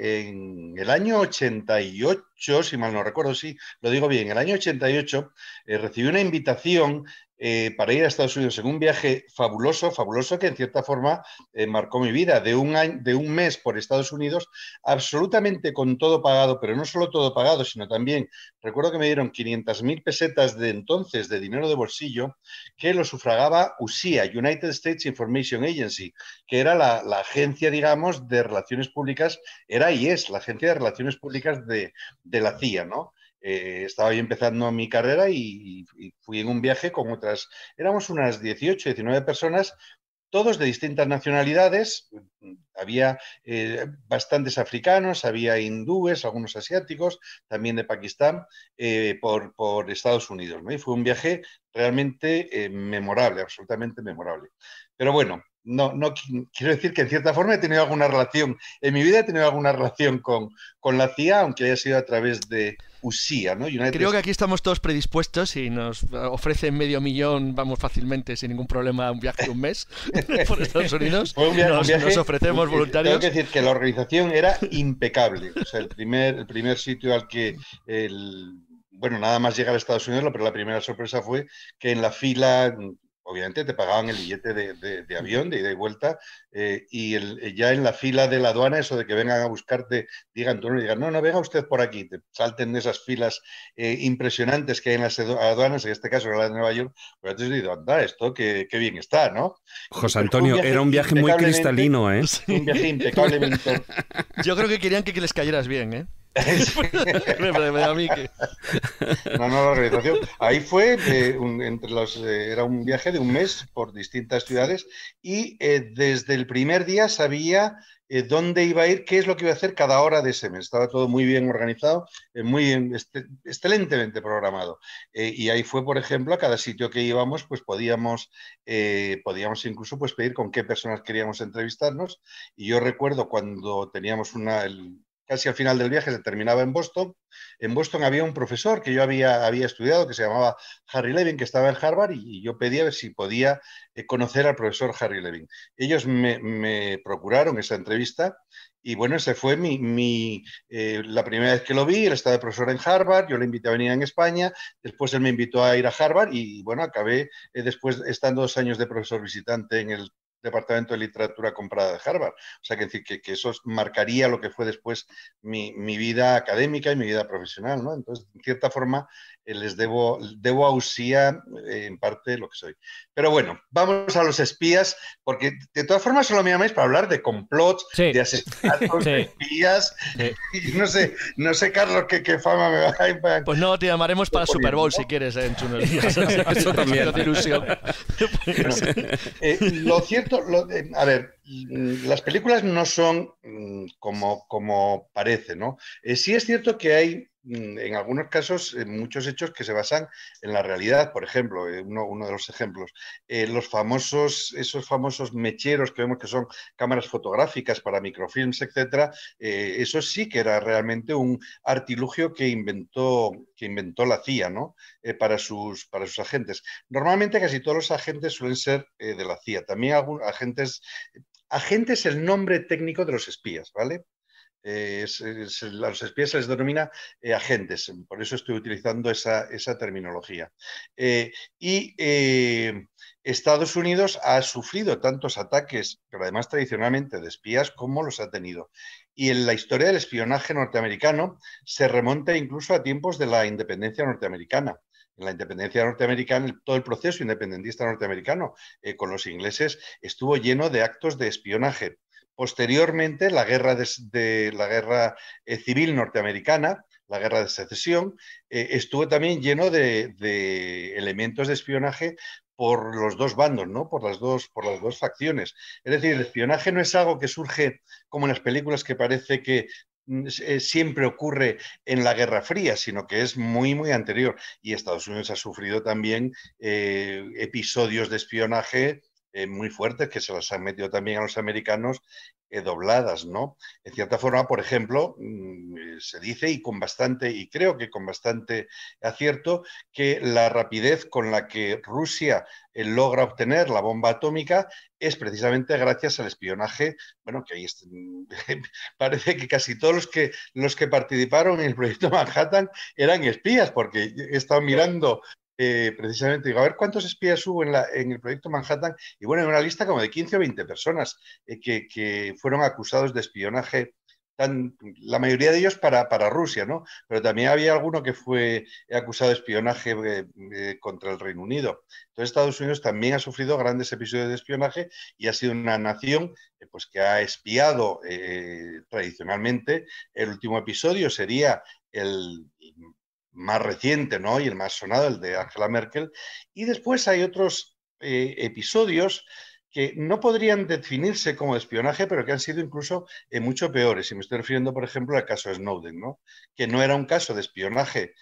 el año 88, si mal no recuerdo, sí, lo digo bien, en el año 88 eh, recibí una invitación eh, para ir a Estados Unidos en un viaje fabuloso, fabuloso que en cierta forma eh, marcó mi vida, de un, de un mes por Estados Unidos, absolutamente con todo pagado, pero no solo todo pagado, sino también, recuerdo que me dieron 500.000 pesetas de entonces de dinero de bolsillo, que lo sufragaba USIA, United States Information Agency, que era la, agencia, digamos, de relaciones públicas, era y es la agencia de relaciones públicas de, de la CIA, ¿no? Eh, estaba yo empezando mi carrera y, fui en un viaje con otras, éramos unas 18, 19 personas, todos de distintas nacionalidades, había eh, bastantes africanos, había hindúes, algunos asiáticos, también de Pakistán, eh, por, por, Estados Unidos. fue un viaje realmente memorable, absolutamente memorable. Pero bueno, no, no quiero decir que en cierta forma he tenido alguna relación, en mi vida he tenido alguna relación con, con la CIA, aunque haya sido a través de, usía, ¿no? Creo que aquí estamos todos predispuestos y nos ofrecen medio millón, vamos fácilmente, sin ningún problema, un viaje de un mes por Estados Unidos. nos, ofrecemos voluntarios. Tengo que decir que la organización era impecable. O sea, el primer, el primer sitio al que bueno, nada más llegar a Estados Unidos, pero la primera sorpresa fue que en la fila obviamente te pagaban el billete de, de, de avión, de ida y vuelta, eh, y eh, ya en la fila de la aduana, eso de que vengan a buscarte, digan tú no, digan, no, no, venga usted por aquí, te salten de esas filas eh, impresionantes que hay en las aduanas, en este caso en la de Nueva York, pues te digo, anda, esto qué, bien está, ¿no? José Antonio, era un viaje muy cristalino, ¿eh? Un viaje impecablemente. Yo creo que querían que les cayeras bien, ¿eh? Ahí fue, eh, entre los, eh, era un viaje de un mes por distintas ciudades y eh, desde el primer día sabía dónde iba a ir, qué es lo que iba a hacer cada hora de ese mes. Estaba todo muy bien organizado, muy este, excelentemente programado. y ahí fue, por ejemplo, a cada sitio que íbamos, pues podíamos, podíamos incluso pues, pedir con qué personas queríamos entrevistarnos. Y yo recuerdo cuando teníamos una, casi al final del viaje se terminaba en Boston. En Boston había un profesor que yo había, había estudiado que se llamaba Harry Levin, que estaba en Harvard, y, pedí yo pedía si podía eh, conocer al profesor Harry Levin. Ellos me, procuraron esa entrevista y bueno, ese fue mi, eh, la primera vez que lo vi, él estaba de profesor en Harvard, yo le invité a venir en España, después él me invitó a ir a Harvard y bueno, acabé eh, después estando dos años de profesor visitante en el departamento de literatura comprada de Harvard. O sea, que, decir, que, eso marcaría lo que fue después mi, vida académica y mi vida profesional, ¿no? Entonces, en cierta forma, eh, les debo, debo a Usía eh, en parte lo que soy. Pero bueno, vamos a los espías, porque de todas formas solo me llamáis para hablar de complots, de asesinatos, de espías. no sé, no sé, Carlos, qué, fama me va a Pues no, te llamaremos para Super Bowl si quieres, eh, en Chunos. Eso también. ilusión. lo cierto, a ver, mm, las películas no son mm, como, como parece, ¿no? sí es cierto que hay Mm, en algunos casos, en muchos hechos que se basan en la realidad. Por ejemplo, eh, uno, de los ejemplos, eh, los famosos, esos famosos mecheros que vemos que son cámaras fotográficas para microfilms, etcétera, eh, eso sí que era realmente un artilugio que inventó, que inventó la CIA, ¿no? para, sus, para sus agentes. Normalmente casi todos los agentes suelen ser de la CIA. También algunos agentes Agente es el nombre técnico de los espías, ¿vale? Eh, los espías se les denomina eh, agentes, por eso estoy utilizando esa, terminología. Eh, y Estados Unidos ha sufrido tantos ataques, pero además tradicionalmente de espías, como los ha tenido. Y en la historia del espionaje norteamericano se remonta incluso a tiempos de la independencia norteamericana en la independencia norteamericana, todo el proceso independentista norteamericano con los ingleses estuvo lleno de actos de espionaje. Posteriormente, la guerra, de, la guerra eh, civil norteamericana, la guerra de secesión, eh, estuvo también lleno de, elementos de espionaje por los dos bandos, ¿no? por, las dos, por las dos facciones. Es decir, el espionaje no es algo que surge como en las películas que parece que mm, eh, siempre ocurre en la Guerra Fría, sino que es muy, muy anterior. Y Estados Unidos ha sufrido también episodios de espionaje eh, muy fuertes que se las han metido también a los americanos eh, dobladas, ¿no? En cierta forma, por ejemplo, mm, eh, se dice y con bastante, y creo que con bastante acierto, que la rapidez con la que Rusia logra obtener la bomba atómica es precisamente gracias al espionaje, bueno, que ahí parece que casi todos los que, los que participaron en el proyecto Manhattan eran espías, porque he estado mirando eh, precisamente, digo, a ver cuántos espías hubo en, el proyecto Manhattan, y bueno, en una lista como de 15 o 20 personas eh, que, fueron acusados de espionaje. la mayoría de ellos para, Rusia, ¿no? Pero también había alguno que fue acusado de espionaje eh, contra el Reino Unido. Entonces Estados Unidos también ha sufrido grandes episodios de espionaje y ha sido una nación pues, que ha espiado tradicionalmente. El último episodio sería el más reciente, ¿no? Y el más sonado, el de Angela Merkel. Y después hay otros eh, episodios que no podrían definirse como espionaje, pero que han sido incluso eh, mucho peores. Y me estoy refiriendo, por ejemplo, al caso Snowden, ¿no? que no era un caso de espionaje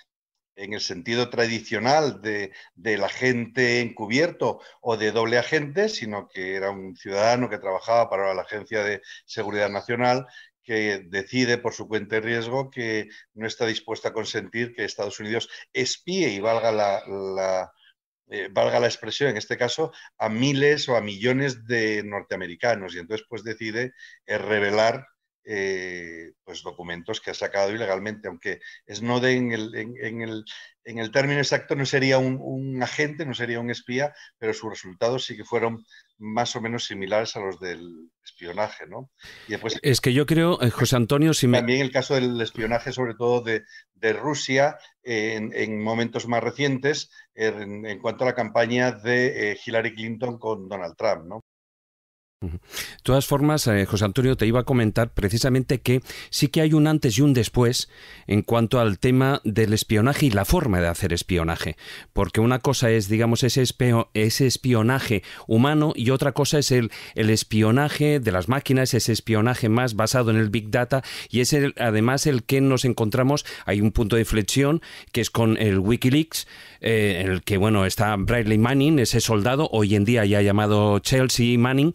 en el sentido tradicional de, del agente encubierto o de doble agente, sino que era un ciudadano que trabajaba para la Agencia de Seguridad Nacional que decide por su cuenta de riesgo que no está dispuesta a consentir que Estados Unidos espíe y valga la, eh, valga la expresión, en este caso, a miles o a millones de norteamericanos. Y entonces, pues decide eh, revelar eh, pues documentos que ha sacado ilegalmente, aunque Snowden en el, en, el, término exacto no sería un, agente, no sería un espía, pero sus resultados sí que fueron más o menos similares a los del espionaje, ¿no? Pues, es que yo creo, eh, José Antonio, si me... También el caso del espionaje, sobre todo de, Rusia, en, momentos más recientes, en, cuanto a la campaña de eh, Hillary Clinton con Donald Trump, ¿no? De todas formas, eh, José Antonio, te iba a comentar precisamente que sí que hay un antes y un después en cuanto al tema del espionaje y la forma de hacer espionaje. Porque una cosa es, digamos, ese, espionaje humano y otra cosa es el, el, espionaje de las máquinas, ese espionaje más basado en el Big Data y es el, además el que nos encontramos. Hay un punto de inflexión que es con el Wikileaks, eh, en el que, bueno, está Bradley Manning, ese soldado, hoy en día ya llamado Chelsea Manning.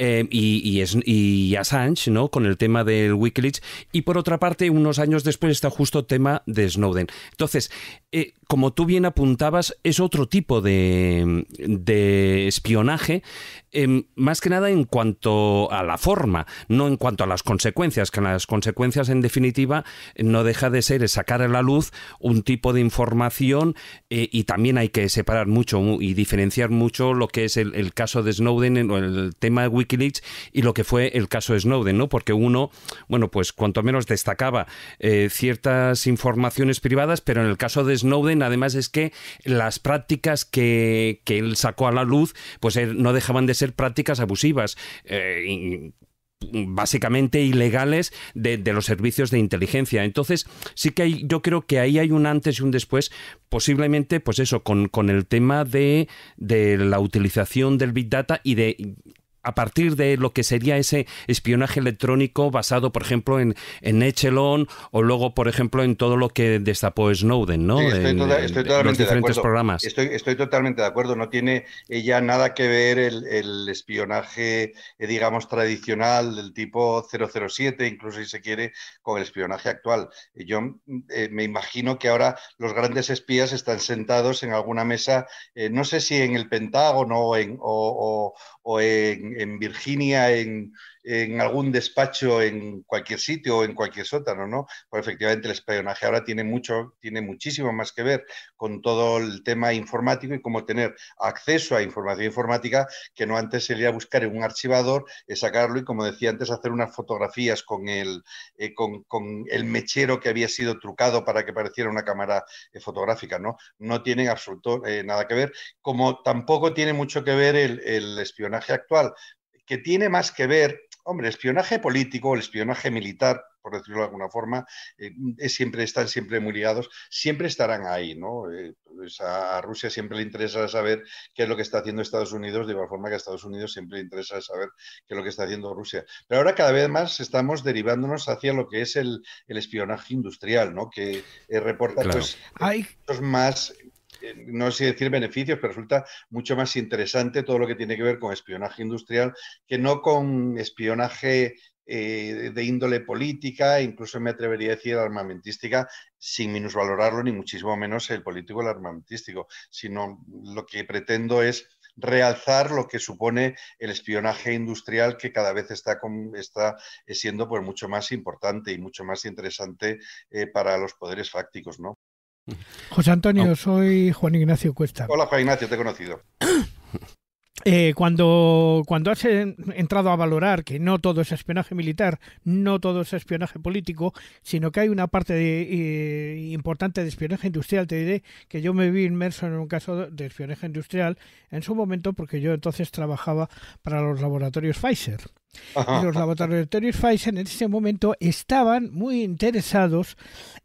Em, y, y, Assange, ¿no? Con el tema del Wikileaks. Y por otra parte, unos años después está justo tema de Snowden. Entonces, eh, como tú bien apuntabas, es otro tipo de, espionaje, em, más que nada en cuanto a la forma, no en cuanto a las consecuencias, que las consecuencias en definitiva no deja de ser sacar a la luz un tipo de información eh, y también hay que separar mucho y diferenciar mucho lo que es el, caso de Snowden o el tema de Wikileaks y lo que fue el caso de Snowden, ¿no? Porque uno, bueno, pues cuanto menos destacaba eh, ciertas informaciones privadas, pero en el caso de Snowden Además es que las prácticas que, él sacó a la luz, pues eh, no dejaban de ser prácticas abusivas. Eh, básicamente ilegales de, los servicios de inteligencia. Entonces, sí que yo creo que ahí hay un antes y un después, posiblemente, pues eso, con, el tema de, de, la utilización del Big Data y de a partir de lo que sería ese espionaje electrónico basado, por ejemplo, en, en Echelon o luego, por ejemplo, en todo lo que destapó Snowden, ¿no? estoy, los diferentes programas. Estoy, totalmente de acuerdo. No tiene ella eh, nada que ver el, espionaje, eh, digamos, tradicional del tipo 007, incluso si se quiere, con el espionaje actual. Eh, yo mm, me imagino que ahora los grandes espías están sentados en alguna mesa, no sé si en el Pentágono o en, o en en, Virginia, en, en algún despacho en cualquier sitio o en cualquier sótano, ¿no? Pues efectivamente el espionaje ahora tiene mucho, tiene muchísimo más que ver con todo el tema informático y cómo tener acceso a información informática que no antes sería buscar en un archivador, sacarlo y como decía antes, hacer unas fotografías con el, eh, con, el mechero que había sido trucado para que pareciera una cámara eh, fotográfica, ¿no? No tienen absoluto eh, nada que ver, como tampoco tiene mucho que ver el espionaje actual, que tiene más que ver hombre, espionaje político, el espionaje militar, por decirlo de alguna forma, eh, siempre están siempre muy ligados, siempre estarán ahí, ¿no? Eh, a, Rusia siempre le interesa saber qué es lo que está haciendo Estados Unidos, de igual forma que a Estados Unidos siempre le interesa saber qué es lo que está haciendo Rusia. Pero ahora cada vez más estamos derivándonos hacia lo que es el, espionaje industrial, ¿no? Que eh, reporta claro. Pues, más no sé decir beneficios, pero resulta mucho más interesante todo lo que tiene que ver con espionaje industrial que no con espionaje eh, de índole política, incluso me atrevería a decir armamentística, sin minusvalorarlo ni muchísimo menos el político el armamentístico, sino lo que pretendo es realzar lo que supone el espionaje industrial que cada vez está, está eh, siendo pues, mucho más importante y mucho más interesante eh, para los poderes fácticos, ¿no? José Antonio, soy Juan Ignacio Cuesta. Hola Juan Ignacio, te he conocido. Eh, cuando, cuando has entrado a valorar que no todo es espionaje militar, no todo es espionaje político, sino que hay una parte de, eh, importante de espionaje industrial, te diré que yo me vi inmerso en un caso de espionaje industrial en su momento porque yo entonces trabajaba para los laboratorios Pfizer. Y los laboratorios Pfizer en ese momento estaban muy interesados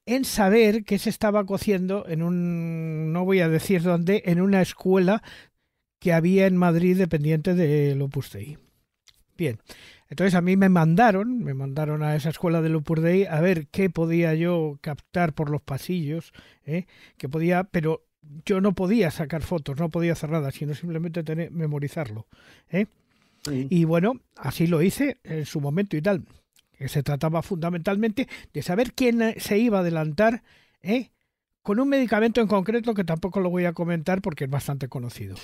en saber qué se estaba cociendo en un, no voy a decir dónde, en una escuela que había en Madrid dependiente del Opus Dei. Bien, entonces a mí me mandaron, me mandaron a esa escuela del Opus Dei a ver qué podía yo captar por los pasillos, ¿eh? que podía, pero yo no podía sacar fotos, no podía hacer nada, sino simplemente tener, memorizarlo. ¿eh? Y bueno, así lo hice en su momento y tal. Que se trataba fundamentalmente de saber quién se iba a adelantar ¿eh? con un medicamento en concreto que tampoco lo voy a comentar porque es bastante conocido.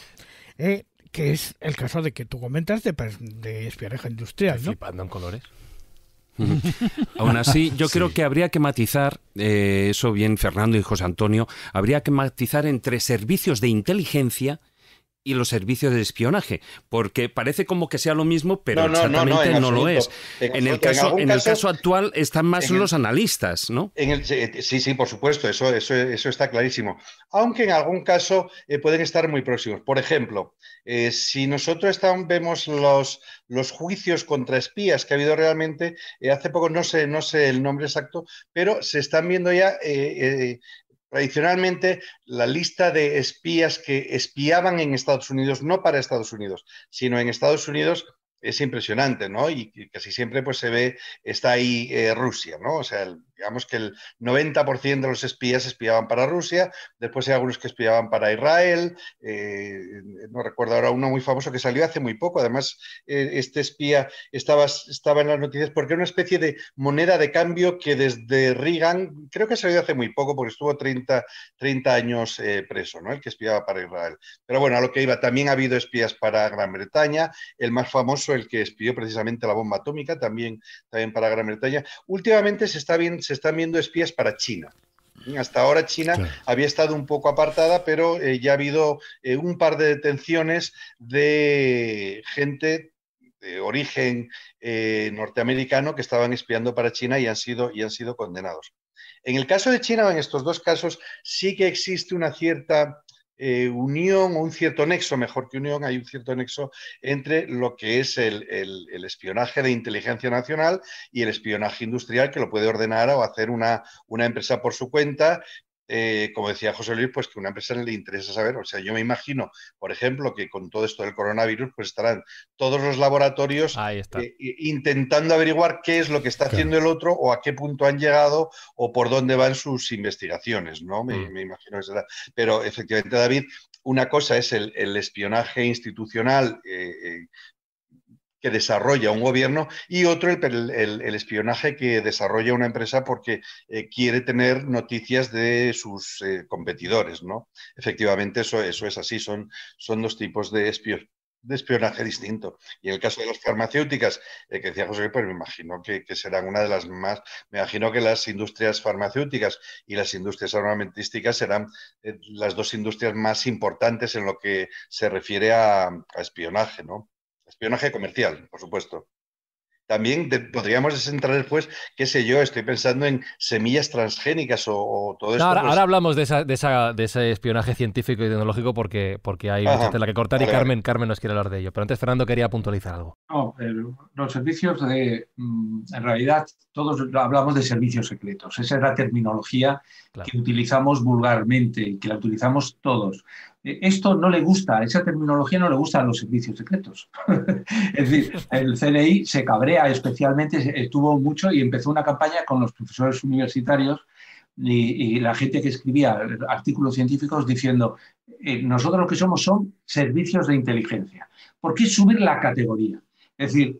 Eh, que es el caso de que tú comentas de, espionaje industrial. ¿no? Flipando en colores. Aún así, yo creo que habría que matizar, eh, eso bien Fernando y José Antonio, habría que matizar entre servicios de inteligencia y los servicios de espionaje, porque parece como que sea lo mismo, pero no, lo es. En, el, caso, en, el caso, actual están más los analistas, ¿no? sí, sí, por supuesto, eso, eso, eso está clarísimo. Aunque en algún caso eh, pueden estar muy próximos. Por ejemplo, eh, si nosotros vemos los, los juicios contra espías que ha habido realmente, eh, hace poco no sé, no sé el nombre exacto, pero se están viendo ya Tradicionalmente, la lista de espías que espiaban en Estados Unidos, no para Estados Unidos, sino en Estados Unidos, es impresionante, ¿no? Y casi siempre pues, se ve, está ahí eh, Rusia, ¿no? O sea, el, digamos que el 90% de los espías espiaban para Rusia, después hay algunos que espiaban para Israel, eh, no recuerdo ahora uno muy famoso que salió hace muy poco, además eh, este espía estaba, estaba en las noticias porque era una especie de moneda de cambio que desde Reagan, creo que salió hace muy poco porque estuvo 30, 30 años eh, preso, ¿no? el que espiaba para Israel. Pero bueno, a lo que iba, también ha habido espías para Gran Bretaña, el más famoso, el que espió precisamente la bomba atómica, también, también para Gran Bretaña. Últimamente se está bien están viendo espías para China. Hasta ahora China había estado un poco apartada, pero eh, ya ha habido eh, un par de detenciones de gente de origen eh, norteamericano que estaban espiando para China y han sido, y han sido condenados. En el caso de China, en estos dos casos, sí que existe una cierta eh, unión o un cierto nexo, mejor que unión, hay un cierto nexo entre lo que es el, espionaje de inteligencia nacional y el espionaje industrial que lo puede ordenar o hacer una, una empresa por su cuenta eh, como decía José Luis, pues que a una empresa le interesa saber. O sea, yo me imagino, por ejemplo, que con todo esto del coronavirus, pues estarán todos los laboratorios eh, intentando averiguar qué es lo que está haciendo el otro o a qué punto han llegado o por dónde van sus investigaciones, ¿no? Me, mm. imagino que Pero efectivamente, David, una cosa es el, espionaje institucional eh, que desarrolla un gobierno y otro el, espionaje que desarrolla una empresa porque eh, quiere tener noticias de sus eh, competidores, ¿no? Efectivamente, eso, eso es así, son, son dos tipos de, de espionaje distinto. Y en el caso de las farmacéuticas, eh, que decía José, pues me imagino que, que, serán una de las más, me imagino que las industrias farmacéuticas y las industrias armamentísticas serán las dos industrias más importantes en lo que se refiere a, a espionaje, ¿no? espionaje comercial, por supuesto. También podríamos entrar después, qué sé yo, estoy pensando en semillas transgénicas o, todo eso. Pues ahora, hablamos de, de, ese espionaje científico y tecnológico porque, porque hay mucha la que cortar y Carmen, Carmen nos quiere hablar de ello. Pero antes Fernando quería puntualizar algo. No, los servicios de... Mm, en realidad todos hablamos de servicios secretos. Esa es la terminología que utilizamos vulgarmente y que la utilizamos todos. Eh, esto no le gusta, esa terminología no le gusta a los servicios secretos. es decir, el CDI se cabrea especialmente, estuvo mucho y empezó una campaña con los profesores universitarios y, la gente que escribía artículos científicos diciendo, eh, nosotros lo que somos son servicios de inteligencia. ¿Por qué subir la categoría? Es decir,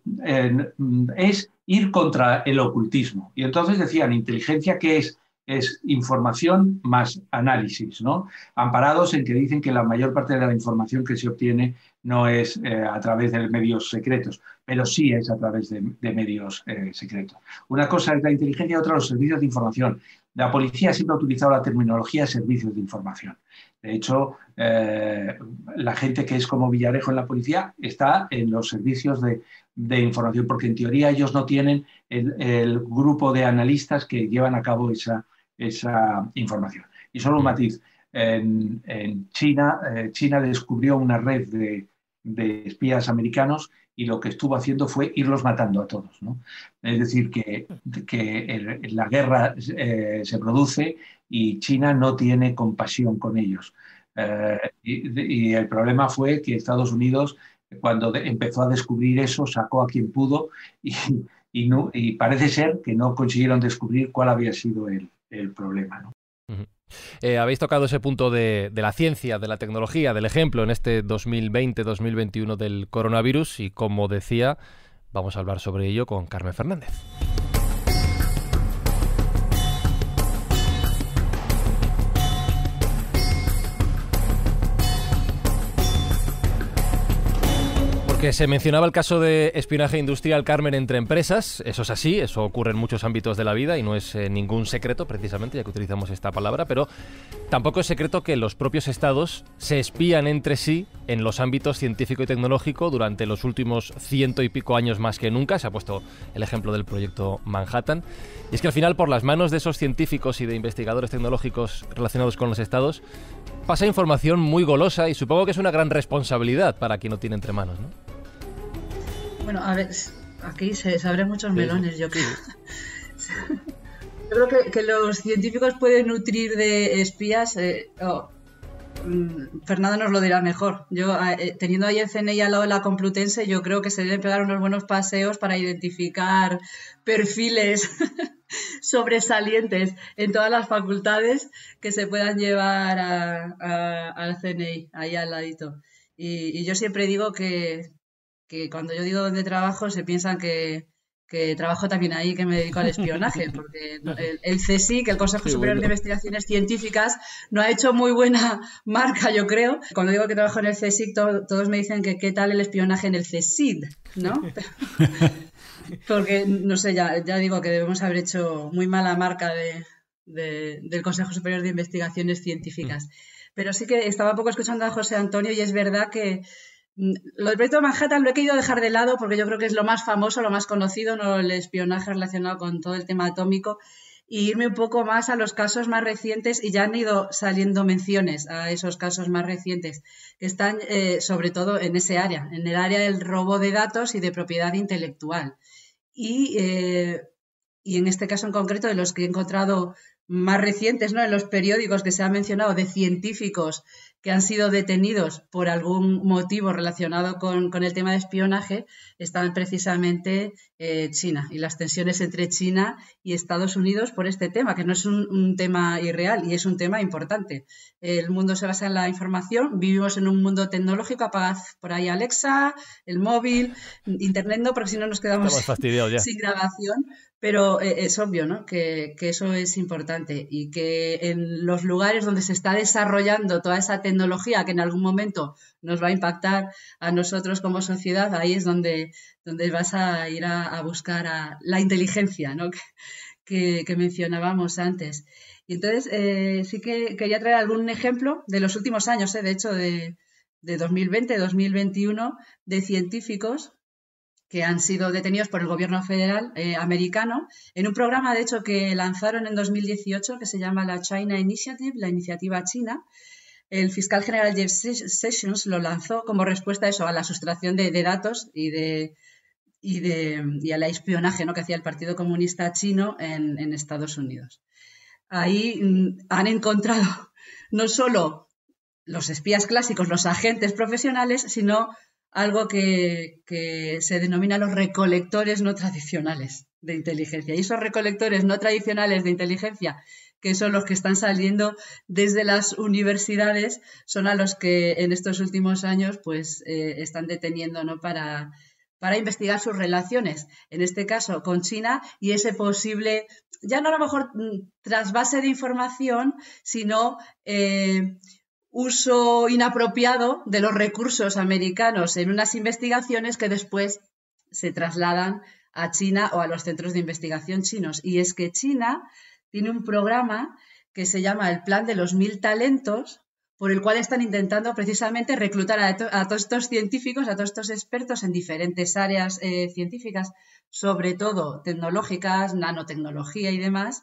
es ir contra el ocultismo. Y entonces decían, inteligencia que es es información más análisis, ¿no? Amparados en que dicen que la mayor parte de la información que se obtiene no es eh, a través de medios secretos, pero sí es a través de, medios eh, secretos. Una cosa es la inteligencia otra los servicios de información. La policía siempre ha utilizado la terminología servicios de información. De hecho, eh, la gente que es como Villarejo en la policía está en los servicios de, información, porque en teoría ellos no tienen el, grupo de analistas que llevan a cabo esa, información. Y solo un mm. matiz. En, China, eh, China descubrió una red de espías americanos y lo que estuvo haciendo fue irlos matando a todos. Es decir, que, la guerra eh, se produce y China no tiene compasión con ellos. Eh, y, el problema fue que Estados Unidos, cuando empezó a descubrir eso, sacó a quien pudo y, no, y, parece ser que no consiguieron descubrir cuál había sido el, problema. ¿no? Eh, habéis tocado ese punto de, de, la ciencia, de la tecnología, del ejemplo en este 2020-2021 del coronavirus y como decía, vamos a hablar sobre ello con Carmen Fernández. Que se mencionaba el caso de espionaje industrial, Carmen, entre empresas. Eso es así, eso ocurre en muchos ámbitos de la vida y no es eh, ningún secreto, precisamente, ya que utilizamos esta palabra, pero tampoco es secreto que los propios estados se espían entre sí en los ámbitos científico y tecnológico durante los últimos ciento y pico años más que nunca. Se ha puesto el ejemplo del proyecto Manhattan. Y es que al final, por las manos de esos científicos y de investigadores tecnológicos relacionados con los estados, pasa información muy golosa y supongo que es una gran responsabilidad para quien lo tiene entre manos, ¿no? Bueno, a ver, aquí se abren muchos melones, yo creo. creo que, los científicos pueden nutrir de espías. Eh, mm, Fernando nos lo dirá mejor. Yo, eh, teniendo ahí el CNI al lado de la Complutense, yo creo que se deben pegar unos buenos paseos para identificar perfiles sobresalientes en todas las facultades que se puedan llevar al CNI, ahí al ladito. y, yo siempre digo que, que cuando yo digo dónde trabajo se piensan que, trabajo también ahí, que me dedico al espionaje, porque el, CSIC, el Consejo Superior de Investigaciones Científicas, no ha hecho muy buena marca, yo creo. Cuando digo que trabajo en el CSIC, todos me dicen que qué tal el espionaje en el CSID, ¿no? porque, no sé, ya, digo que debemos haber hecho muy mala marca del Consejo Superior de Investigaciones Científicas. Mm. Pero sí que estaba poco escuchando a José Antonio y es verdad que, lo del proyecto Manhattan lo he querido dejar de lado porque yo creo que es lo más famoso, lo más conocido, no el espionaje relacionado con todo el tema atómico, y irme un poco más a los casos más recientes y ya han ido saliendo menciones a esos casos más recientes que están eh, sobre todo en ese área, en el área del robo de datos y de propiedad intelectual. Y, eh, en este caso en concreto de los que he encontrado más recientes, En los periódicos que se ha mencionado de científicos que han sido detenidos por algún motivo relacionado con, el tema de espionaje están precisamente eh, China y las tensiones entre China y Estados Unidos por este tema, que no es un, tema irreal y es un tema importante. El mundo se basa en la información, vivimos en un mundo tecnológico, apagad por ahí Alexa, el móvil, Internet no, porque si no nos quedamos sin grabación. Pero eh, es obvio, Que, eso es importante y que en los lugares donde se está desarrollando toda esa tecnología que en algún momento nos va a impactar a nosotros como sociedad, ahí es donde, donde vas a ir a, buscar a la inteligencia, Que, mencionábamos antes. Y entonces eh, sí que quería traer algún ejemplo de los últimos años, ¿eh? de hecho, de 2020, 2021, de científicos que han sido detenidos por el gobierno federal eh, americano en un programa, de hecho, que lanzaron en 2018 que se llama la China Initiative, la iniciativa china. El fiscal general Jeff Sessions lo lanzó como respuesta a eso, a la sustracción de, datos y de y, de, al espionaje ¿no? que hacía el Partido Comunista Chino en, en Estados Unidos. Ahí mm, han encontrado no solo los espías clásicos, los agentes profesionales, sino algo que, se denomina los recolectores no tradicionales de inteligencia. Y esos recolectores no tradicionales de inteligencia, que son los que están saliendo desde las universidades, son a los que en estos últimos años pues eh, están deteniendo ¿no? para, para investigar sus relaciones, en este caso con China, y ese posible, ya no a lo mejor mm, trasvase de información, sino... Eh, uso inapropiado de los recursos americanos en unas investigaciones que después se trasladan a China o a los centros de investigación chinos. Y es que China tiene un programa que se llama el Plan de los Mil Talentos, por el cual están intentando precisamente reclutar a, todos estos científicos, a todos estos expertos en diferentes áreas eh, científicas, sobre todo tecnológicas, nanotecnología y demás,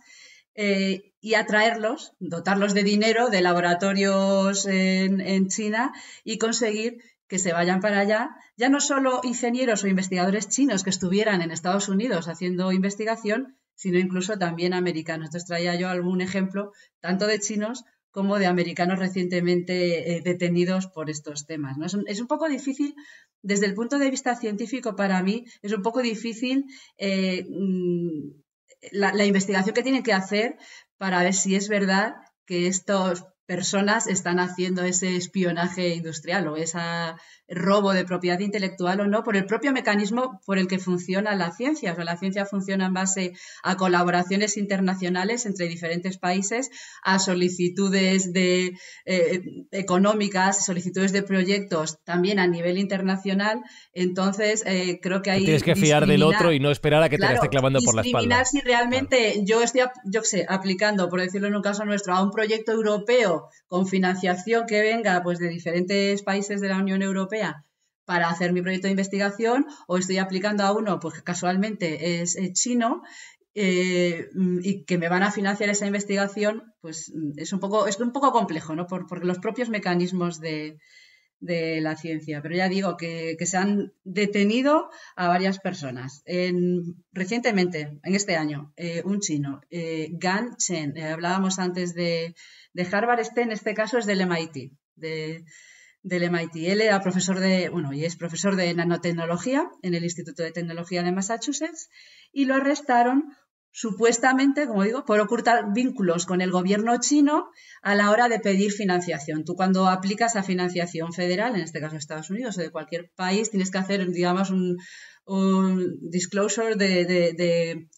eh, y atraerlos, dotarlos de dinero, de laboratorios en, China y conseguir que se vayan para allá, ya no solo ingenieros o investigadores chinos que estuvieran en Estados Unidos haciendo investigación, sino incluso también americanos. Entonces traía yo algún ejemplo, tanto de chinos como de americanos recientemente eh, detenidos por estos temas. Es, un, poco difícil, desde el punto de vista científico para mí, es un poco difícil eh, mm, la, la investigación que tiene que hacer para ver si es verdad que estas personas están haciendo ese espionaje industrial o esa robo de propiedad intelectual o no, por el propio mecanismo por el que funciona la ciencia. O la ciencia funciona en base a colaboraciones internacionales entre diferentes países, a solicitudes de, eh, económicas, solicitudes de proyectos también a nivel internacional. Entonces, eh, creo que hay... Tienes que fiar del otro y no esperar a que te la esté clavando por la espalda. si realmente yo estoy, yo sé, aplicando, por decirlo en un caso nuestro, a un proyecto europeo con financiación que venga pues de diferentes países de la Unión Europea, para hacer mi proyecto de investigación o estoy aplicando a uno porque casualmente es eh, chino eh, mm, y que me van a financiar esa investigación, pues mm, es un poco, es un poco complejo, ¿no? Por, los propios mecanismos de, la ciencia. Pero ya digo que, se han detenido a varias personas. recientemente, en este año, eh, un chino, Gan Chen, hablábamos antes de, de Harvard, este en este caso es del MIT, de, del MIT. Él era profesor de, bueno, y es profesor de nanotecnología en el Instituto de Tecnología de Massachusetts y lo arrestaron supuestamente, como digo, por ocultar vínculos con el gobierno chino a la hora de pedir financiación. Tú cuando aplicas a financiación federal, en este caso Estados Unidos o de cualquier país, tienes que hacer, digamos, un, disclosure de, de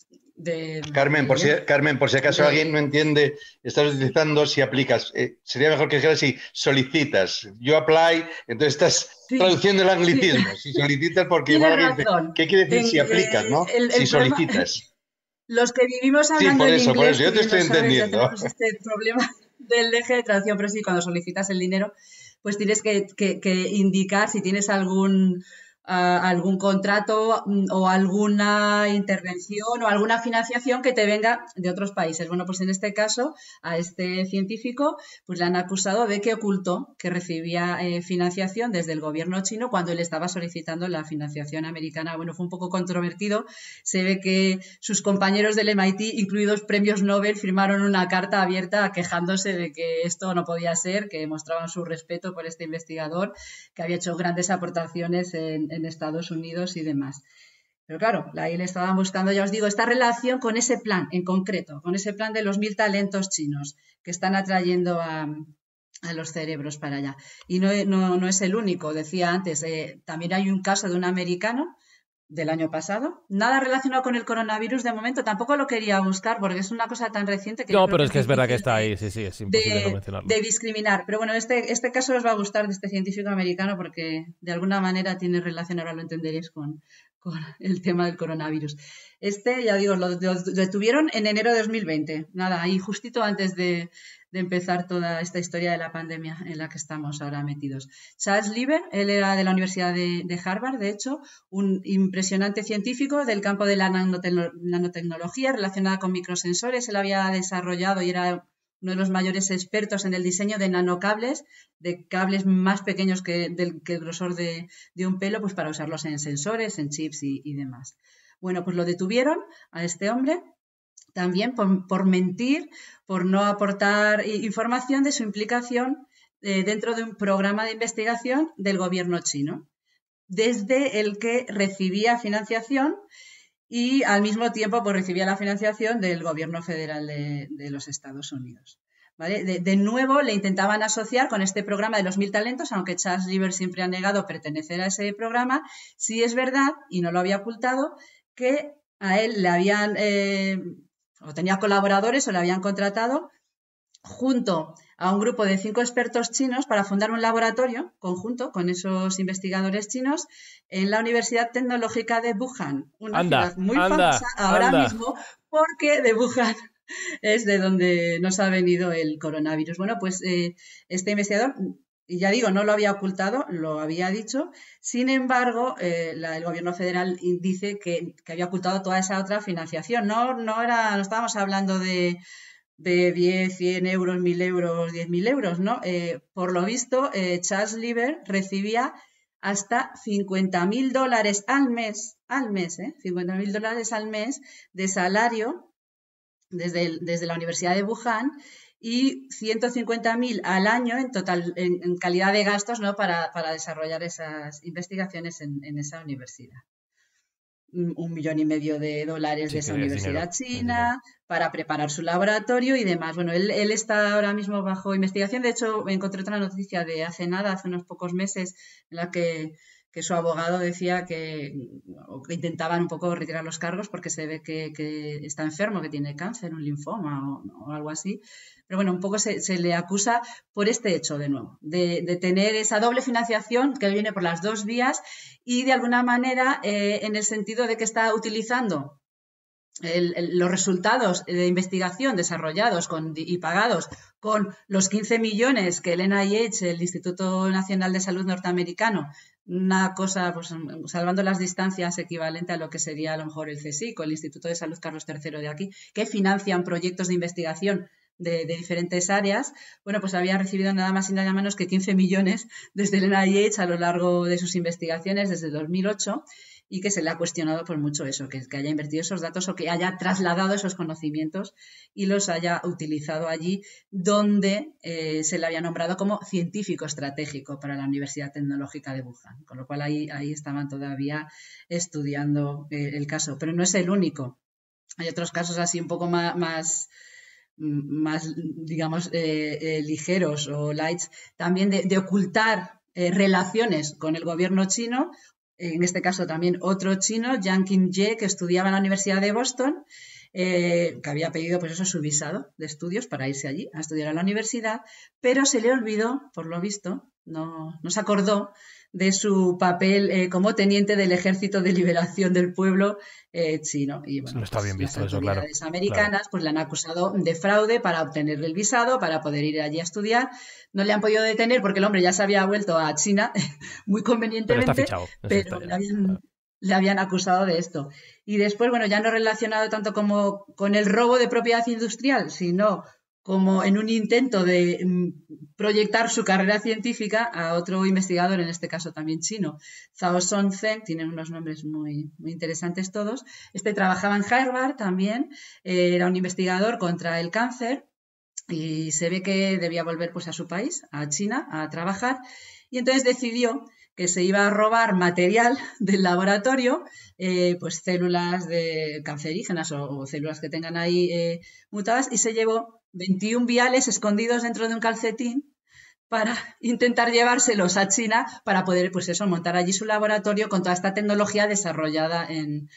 Carmen, por si, Carmen, por si acaso alguien no entiende, estás utilizando si aplicas. Eh, sería mejor que dijeras si solicitas. Yo apply, entonces estás traduciendo el anglicismo. Si solicitas, porque igual ¿qué quiere decir si aplicas, no? si solicitas. los que vivimos hablando sí, por eso, por eso, yo te estoy entendiendo. este problema del eje de traducción, pero sí, cuando solicitas el dinero, pues tienes que indicar si tienes algún algún contrato mm, o alguna intervención o alguna financiación que te venga de otros países. Bueno, pues en este caso, a este científico, pues le han acusado de que ocultó que recibía eh, financiación desde el gobierno chino cuando él estaba solicitando la financiación americana. Bueno, fue un poco controvertido. Se ve que sus compañeros del MIT, incluidos premios Nobel, firmaron una carta abierta quejándose de que esto no podía ser, que mostraban su respeto por este investigador, que había hecho grandes aportaciones en en Estados Unidos y demás. Pero claro, ahí le estaban buscando, ya os digo, esta relación con ese plan en concreto, con ese plan de los mil talentos chinos que están atrayendo a, los cerebros para allá. Y no, no, no, es el único, decía antes, eh, también hay un caso de un americano del año pasado. Nada relacionado con el coronavirus de momento, tampoco lo quería buscar porque es una cosa tan reciente que... No, pero es que es verdad que está ahí, sí, sí, es imposible de, no mencionarlo. De discriminar. Pero bueno, este, este caso os va a gustar de este científico americano porque de alguna manera tiene relación, ahora lo entenderéis, con, con el tema del coronavirus. Este, ya digo, lo, detuvieron en enero de 2020, nada, ahí justito antes de, empezar toda esta historia de la pandemia en la que estamos ahora metidos. Charles Lieber, él era de la Universidad de, de Harvard, de hecho, un impresionante científico del campo de la nanotecnología relacionada con microsensores, él había desarrollado y era uno de los mayores expertos en el diseño de nanocables, de cables más pequeños que, del, el grosor de, un pelo, pues para usarlos en sensores, en chips y, demás. Bueno, pues lo detuvieron a este hombre también por, mentir, por no aportar información de su implicación eh, dentro de un programa de investigación del gobierno chino, desde el que recibía financiación y al mismo tiempo pues, recibía la financiación del gobierno federal de, los Estados Unidos. De, nuevo, le intentaban asociar con este programa de los mil talentos, aunque Charles River siempre ha negado pertenecer a ese programa. Sí es verdad, y no lo había ocultado, que a él le habían, eh, o tenía colaboradores o le habían contratado junto a un grupo de cinco expertos chinos para fundar un laboratorio conjunto con esos investigadores chinos en la Universidad Tecnológica de Wuhan, una ciudad muy famosa ahora mismo porque de Wuhan es de donde nos ha venido el coronavirus. Bueno, pues eh, este investigador y ya digo, no lo había ocultado, lo había dicho. Sin embargo, eh, el gobierno federal dice que, había ocultado toda esa otra financiación. No, no, era, no estábamos hablando de, de 10, 100 euros, 1000 euros, 10.000 euros, ¿no? Eh, por lo visto, eh, Charles Lieber recibía hasta 50.000 dólares al mes, al mes, ¿eh? 50.000 dólares al mes de salario desde, la Universidad de Wuhan y 150.000 al año en total, en, calidad de gastos, ¿no? Para, desarrollar esas investigaciones en esa universidad un millón y medio de dólares de esa universidad china para preparar su laboratorio y demás. Bueno, él, está ahora mismo bajo investigación. De hecho, encontré otra noticia de hace nada, hace unos pocos meses, en la que, su abogado decía que, intentaban un poco retirar los cargos porque se ve que, está enfermo, que tiene cáncer, un linfoma o algo así. Pero bueno, un poco se, le acusa por este hecho de nuevo, de, tener esa doble financiación que viene por las dos vías y de alguna manera eh, en el sentido de que está utilizando los resultados de investigación desarrollados y pagados con los 15 millones que el NIH, el Instituto Nacional de Salud norteamericano, una cosa, pues, salvando las distancias, equivalente a lo que sería a lo mejor el CSIC o el Instituto de Salud Carlos III de aquí, que financian proyectos de investigación de, diferentes áreas, bueno, pues había recibido nada más y nada menos que 15 millones desde el NIH a lo largo de sus investigaciones desde 2008 y que se le ha cuestionado por mucho eso, que, haya invertido esos datos o que haya trasladado esos conocimientos y los haya utilizado allí donde eh, se le había nombrado como científico estratégico para la Universidad Tecnológica de Wuhan, con lo cual ahí, ahí estaban todavía estudiando eh, el caso, pero no es el único. Hay otros casos así un poco más Mm, más, digamos, eh, eh, ligeros o lights, también de, ocultar eh, relaciones con el gobierno chino, en este caso también otro chino, Yang qin Ye que estudiaba en la Universidad de Boston, que había pedido pues eso, su visado de estudios para irse allí a estudiar a la universidad, pero se le olvidó, por lo visto, no, no se acordó de su papel eh, como teniente del Ejército de Liberación del Pueblo eh, chino. Y no está pues, bien visto las eso, claro, americanas pues le han acusado de fraude para obtener el visado, para poder ir allí a estudiar. No le han podido detener porque el hombre ya se había vuelto a China muy convenientemente, pero, le, habían, le, habían, acusado de esto. Y después, bueno, ya no relacionado tanto como con el robo de propiedad industrial, sino como en un intento de mm, proyectar su carrera científica a otro investigador, en este caso también chino, Zhao Song Zeng, tienen unos nombres muy, muy interesantes todos. Este trabajaba en Harvard también, eh, era un investigador contra el cáncer y se ve que debía volver pues, a su país, a China, a trabajar. Y entonces decidió que se iba a robar material del laboratorio, eh, pues células de cancerígenas o, células que tengan ahí eh, mutadas, y se llevó 21 viales escondidos dentro de un calcetín para intentar llevárselos a China para poder, pues eso, montar allí su laboratorio con toda esta tecnología desarrollada en,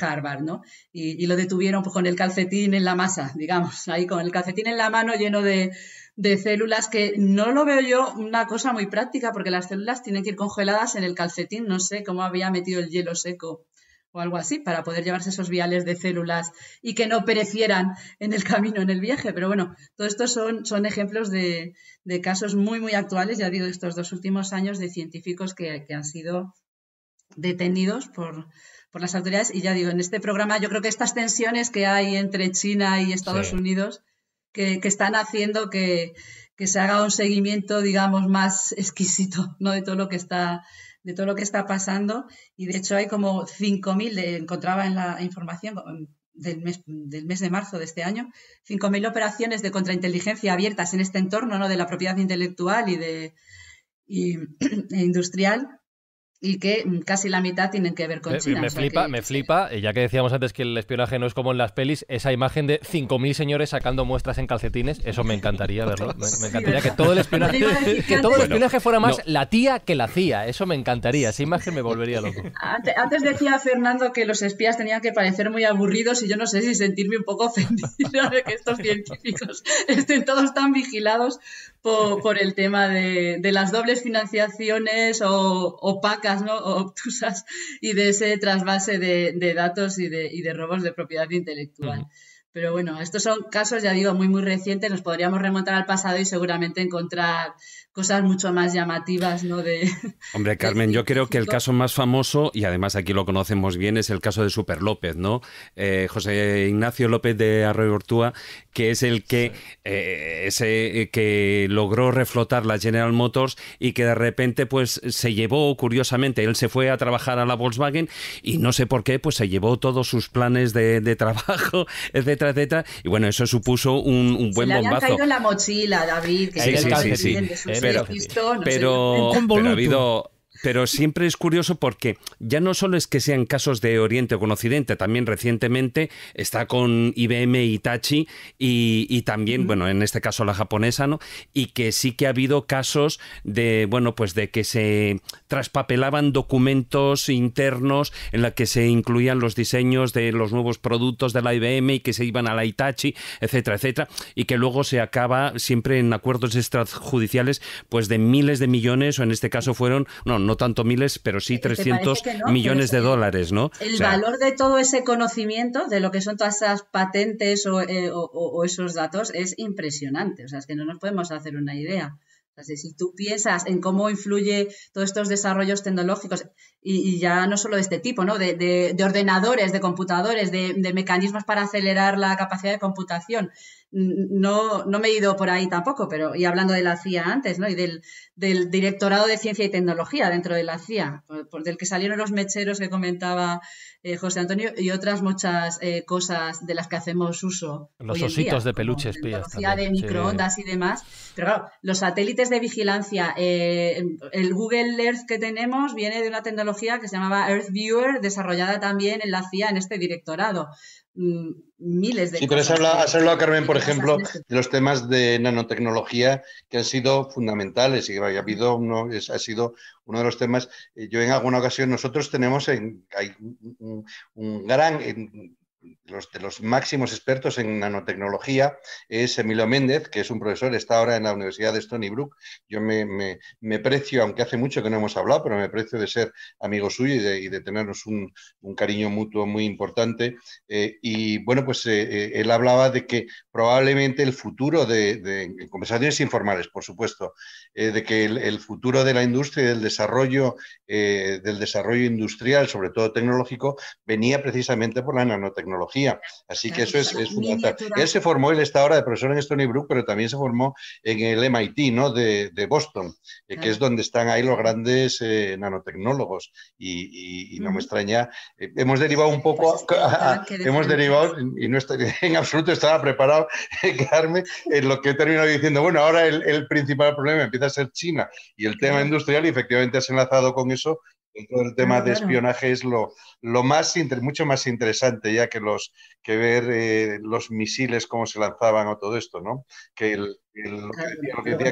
Harvard, ¿no? Y, lo detuvieron pues, con el calcetín en la masa, digamos, ahí con el calcetín en la mano lleno de, de células que no lo veo yo una cosa muy práctica porque las células tienen que ir congeladas en el calcetín, no sé cómo había metido el hielo seco o algo así, para poder llevarse esos viales de células y que no perecieran en el camino, en el viaje. Pero bueno, todo esto son, son ejemplos de, casos muy, muy actuales, ya digo, estos dos últimos años de científicos que, han sido detenidos por, las autoridades. Y ya digo, en este programa yo creo que estas tensiones que hay entre China y Estados Unidos, que, están haciendo que, se haga un seguimiento, digamos, más exquisito ¿no? de todo lo que está de todo lo que está pasando y de hecho hay como 5.000, encontraba en la información del mes, del mes de marzo de este año, 5.000 operaciones de contrainteligencia abiertas en este entorno de la propiedad intelectual y, de, e industrial y que casi la mitad tienen que ver con China. Me, flipa, me eh, flipa, ya que decíamos antes que el espionaje no es como en las pelis, esa imagen de 5.000 señores sacando muestras en calcetines, eso me encantaría verlo. Me, encantaría que todo el espionaje, que todo el espionaje fuera más la tía que la CIA, eso me encantaría, esa imagen me volvería loco. Antes, antes decía Fernando que los espías tenían que parecer muy aburridos y yo no sé si sentirme un poco ofendido de que estos científicos estén todos tan vigilados por, el tema de, las dobles financiaciones o, opacas ¿no? o obtusas y de ese trasvase de, datos y de, y de, robos de propiedad intelectual. Pero bueno, estos son casos, ya digo, muy, muy recientes. Nos podríamos remontar al pasado y seguramente encontrar cosas mucho más llamativas, ¿no? De, Hombre, Carmen, yo creo que el caso más famoso, y además aquí lo conocemos bien, es el caso de Super López, ¿no? Eh, José Ignacio López de Arroyo Ortúa, que es el que, eh, ese, eh, que logró reflotar la General Motors y que de repente pues se llevó, curiosamente, él se fue a trabajar a la Volkswagen y no sé por qué, pues se llevó todos sus planes de, trabajo, etcétera, etcétera. Y bueno, eso supuso un, buen se le bombazo. Caído en la mochila, David. Que sí pero, ha habido pero siempre es curioso porque ya no solo es que sean casos de Oriente o con Occidente, también recientemente está con IBM Itachi y, también, bueno, en este caso la japonesa, ¿no? Y que sí que ha habido casos de, bueno, pues de que se traspapelaban documentos internos en la que se incluían los diseños de los nuevos productos de la IBM y que se iban a la Itachi, etcétera, etcétera, y que luego se acaba siempre en acuerdos extrajudiciales pues de miles de millones o en este caso fueron, no, no tanto miles, pero sí 300 eh, millones de dólares, ¿no? El valor de todo ese conocimiento, de lo que son todas esas patentes eh, o, esos datos, es impresionante. O sea, es que no nos podemos hacer una idea. si tú piensas en cómo influye todos estos desarrollos tecnológicos, y, ya no solo de este tipo, ¿no? De, ordenadores, de computadores, de, mecanismos para acelerar la capacidad de computación. No, no me he ido por ahí tampoco, pero y hablando de la CIA antes, ¿no? Y del, del Directorado de Ciencia y Tecnología dentro de la CIA, del que salieron los mecheros que comentaba eh, José Antonio y otras muchas eh, cosas de las que hacemos uso. Los ositos de peluches, de microondas y demás. Pero claro, los satélites de vigilancia, eh, el Google Earth que tenemos viene de una tecnología que se llamaba Earth Viewer, desarrollada también en la CIA en este directorado. Mm, miles de sí, Pero has hablado, Carmen, por ejemplo, este de los temas de nanotecnología que han sido fundamentales y ha, habido uno, es, ha sido uno de los temas. Eh, yo en alguna ocasión, nosotros tenemos en, hay un, gran de los máximos expertos en nanotecnología es Emilio Méndez, que es un profesor, está ahora en la Universidad de Stony Brook. Yo me, me, precio, aunque hace mucho que no hemos hablado, pero me precio de ser amigo suyo y de, y tenernos un, cariño mutuo muy importante. Eh, y bueno, pues eh, eh, él hablaba de que probablemente el futuro de, conversaciones informales, por supuesto, de que el, el, futuro de la industria y del desarrollo, del desarrollo industrial, sobre todo tecnológico, venía precisamente por la nanotecnología Así que eso es, fundamental. Él se formó, él está ahora de profesor en Stony Brook, pero también se formó en el MIT, ¿no? De, Boston, eh, que es donde están ahí los grandes eh, nanotecnólogos. Y, no me extraña, eh, hemos derivado un poco, hemos derivado, y no estoy, en absoluto estaba preparado, Carmen, en lo que he terminado diciendo, bueno, ahora el, el principal problema empieza a ser China y el tema industrial, y efectivamente has enlazado con eso el el tema ah, de espionaje es lo, lo más mucho más interesante ya que los que ver eh, los misiles cómo se lanzaban o todo esto, ¿no? Que el, el,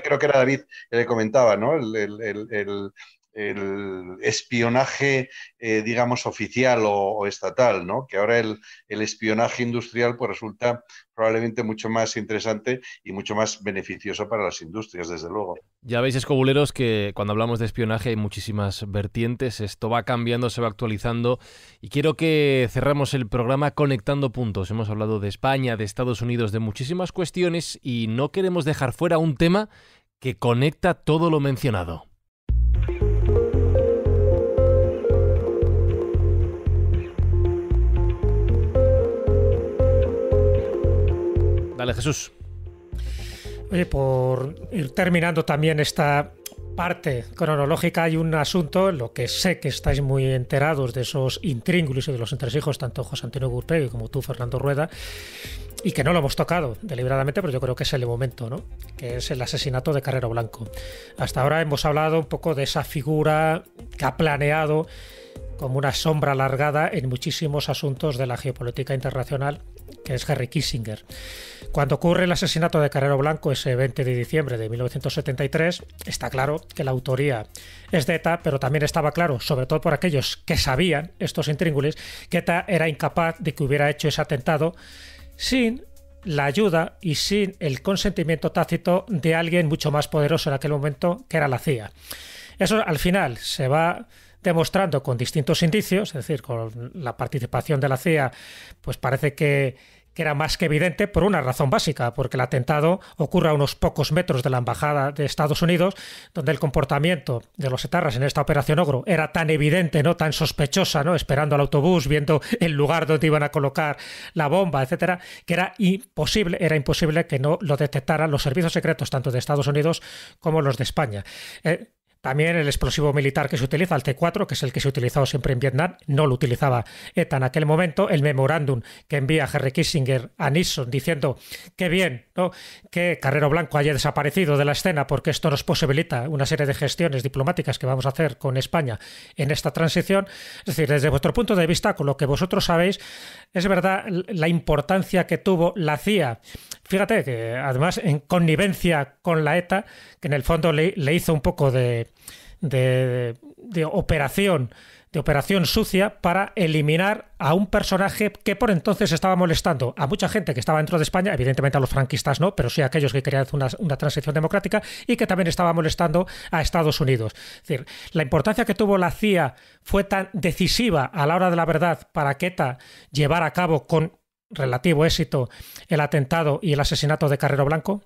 creo que era David que le comentaba, ¿no? El, el espionaje, eh, digamos, oficial o, estatal, ¿no? Que ahora el, el, espionaje industrial pues, resulta probablemente mucho más interesante y mucho más beneficioso para las industrias, desde luego. Ya veis, escobuleros, que cuando hablamos de espionaje hay muchísimas vertientes. Esto va cambiando, se va actualizando. Y quiero que cerramos el programa conectando puntos. Hemos hablado de España, de Estados Unidos, de muchísimas cuestiones y no queremos dejar fuera un tema que conecta todo lo mencionado. Dale, Jesús. Oye, por ir terminando también esta parte cronológica hay un asunto lo que sé que estáis muy enterados de esos intríngulos y de los entresijos, tanto José Antonio Gurpegui como tú, Fernando Rueda, y que no lo hemos tocado deliberadamente, pero yo creo que es el momento, ¿no? Que es el asesinato de Carrero Blanco. Hasta ahora hemos hablado un poco de esa figura que ha planeado como una sombra alargada en muchísimos asuntos de la geopolítica internacional que es Harry Kissinger. Cuando ocurre el asesinato de Carrero Blanco ese 20 de diciembre de 1973, está claro que la autoría es de ETA, pero también estaba claro, sobre todo por aquellos que sabían, estos intríngulis, que ETA era incapaz de que hubiera hecho ese atentado sin la ayuda y sin el consentimiento tácito de alguien mucho más poderoso en aquel momento, que era la CIA. Eso al final se va demostrando con distintos indicios, es decir, con la participación de la CIA, pues parece que, era más que evidente por una razón básica, porque el atentado ocurre a unos pocos metros de la embajada de Estados Unidos, donde el comportamiento de los etarras en esta operación Ogro era tan evidente, no tan sospechosa, no esperando al autobús, viendo el lugar donde iban a colocar la bomba, etcétera, que era imposible, era imposible que no lo detectaran los servicios secretos tanto de Estados Unidos como los de España. Eh, también el explosivo militar que se utiliza, el T4, que es el que se ha utilizado siempre en Vietnam, no lo utilizaba ETA en aquel momento. El memorándum que envía Henry Kissinger a Nixon diciendo que bien, ¿no? que Carrero Blanco haya desaparecido de la escena porque esto nos posibilita una serie de gestiones diplomáticas que vamos a hacer con España en esta transición. Es decir, desde vuestro punto de vista, con lo que vosotros sabéis, es verdad la importancia que tuvo la CIA fíjate que además en connivencia con la ETA, que en el fondo le, hizo un poco de, de, operación de operación sucia para eliminar a un personaje que por entonces estaba molestando a mucha gente que estaba dentro de España, evidentemente a los franquistas no, pero sí a aquellos que querían hacer una, una, transición democrática y que también estaba molestando a Estados Unidos. Es decir, la importancia que tuvo la CIA fue tan decisiva a la hora de la verdad para que ETA llevara a cabo con relativo éxito el atentado y el asesinato de Carrero Blanco?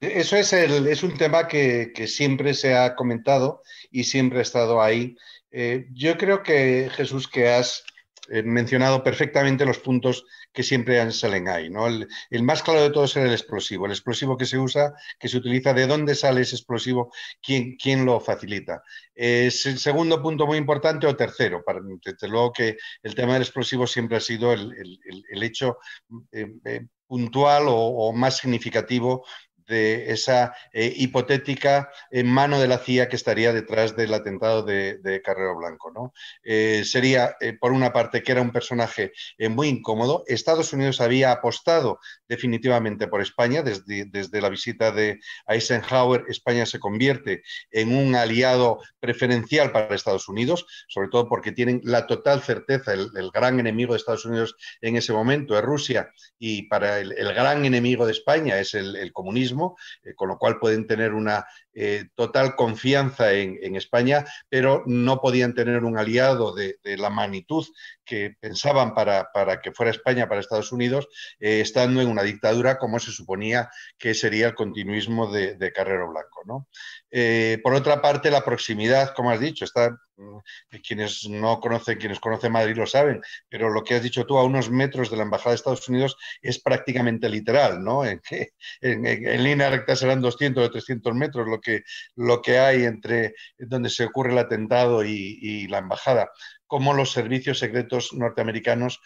Eso es, un tema que, siempre se ha comentado y siempre ha estado ahí. Eh, yo creo que, Jesús, que has eh, mencionado perfectamente los puntos que siempre salen ahí. ¿no? El, más claro de todos es el explosivo, el explosivo que se usa, que se utiliza, de dónde sale ese explosivo, quién, quién lo facilita. Es el segundo punto muy importante o tercero, para, desde luego que el tema del explosivo siempre ha sido el, hecho eh, eh, puntual o, más significativo de esa eh, hipotética eh, mano de la CIA que estaría detrás del atentado de, Carrero Blanco. ¿no? Eh, sería, por una parte, que era un personaje muy incómodo. Estados Unidos había apostado definitivamente por España desde, desde la visita de Eisenhower. España se convierte en un aliado preferencial para Estados Unidos, sobre todo porque tienen la total certeza, el, gran enemigo de Estados Unidos en ese momento es Rusia y para el, gran enemigo de España es el comunismo eh, con lo cual pueden tener una eh, total confianza en, España, pero no podían tener un aliado de, la magnitud que pensaban para, que fuera España, para Estados Unidos, eh, estando en una dictadura como se suponía que sería el continuismo de, de Carrero Blanco. ¿no? Eh, por otra parte, la proximidad, como has dicho, está, mm, quienes no conocen, quienes conocen Madrid lo saben, pero lo que has dicho tú a unos metros de la Embajada de Estados Unidos es prácticamente literal, ¿no? En, línea recta serán 200 o 300 metros lo que, lo que hay entre donde se ocurre el atentado y, y la Embajada como los servicios secretos norteamericanos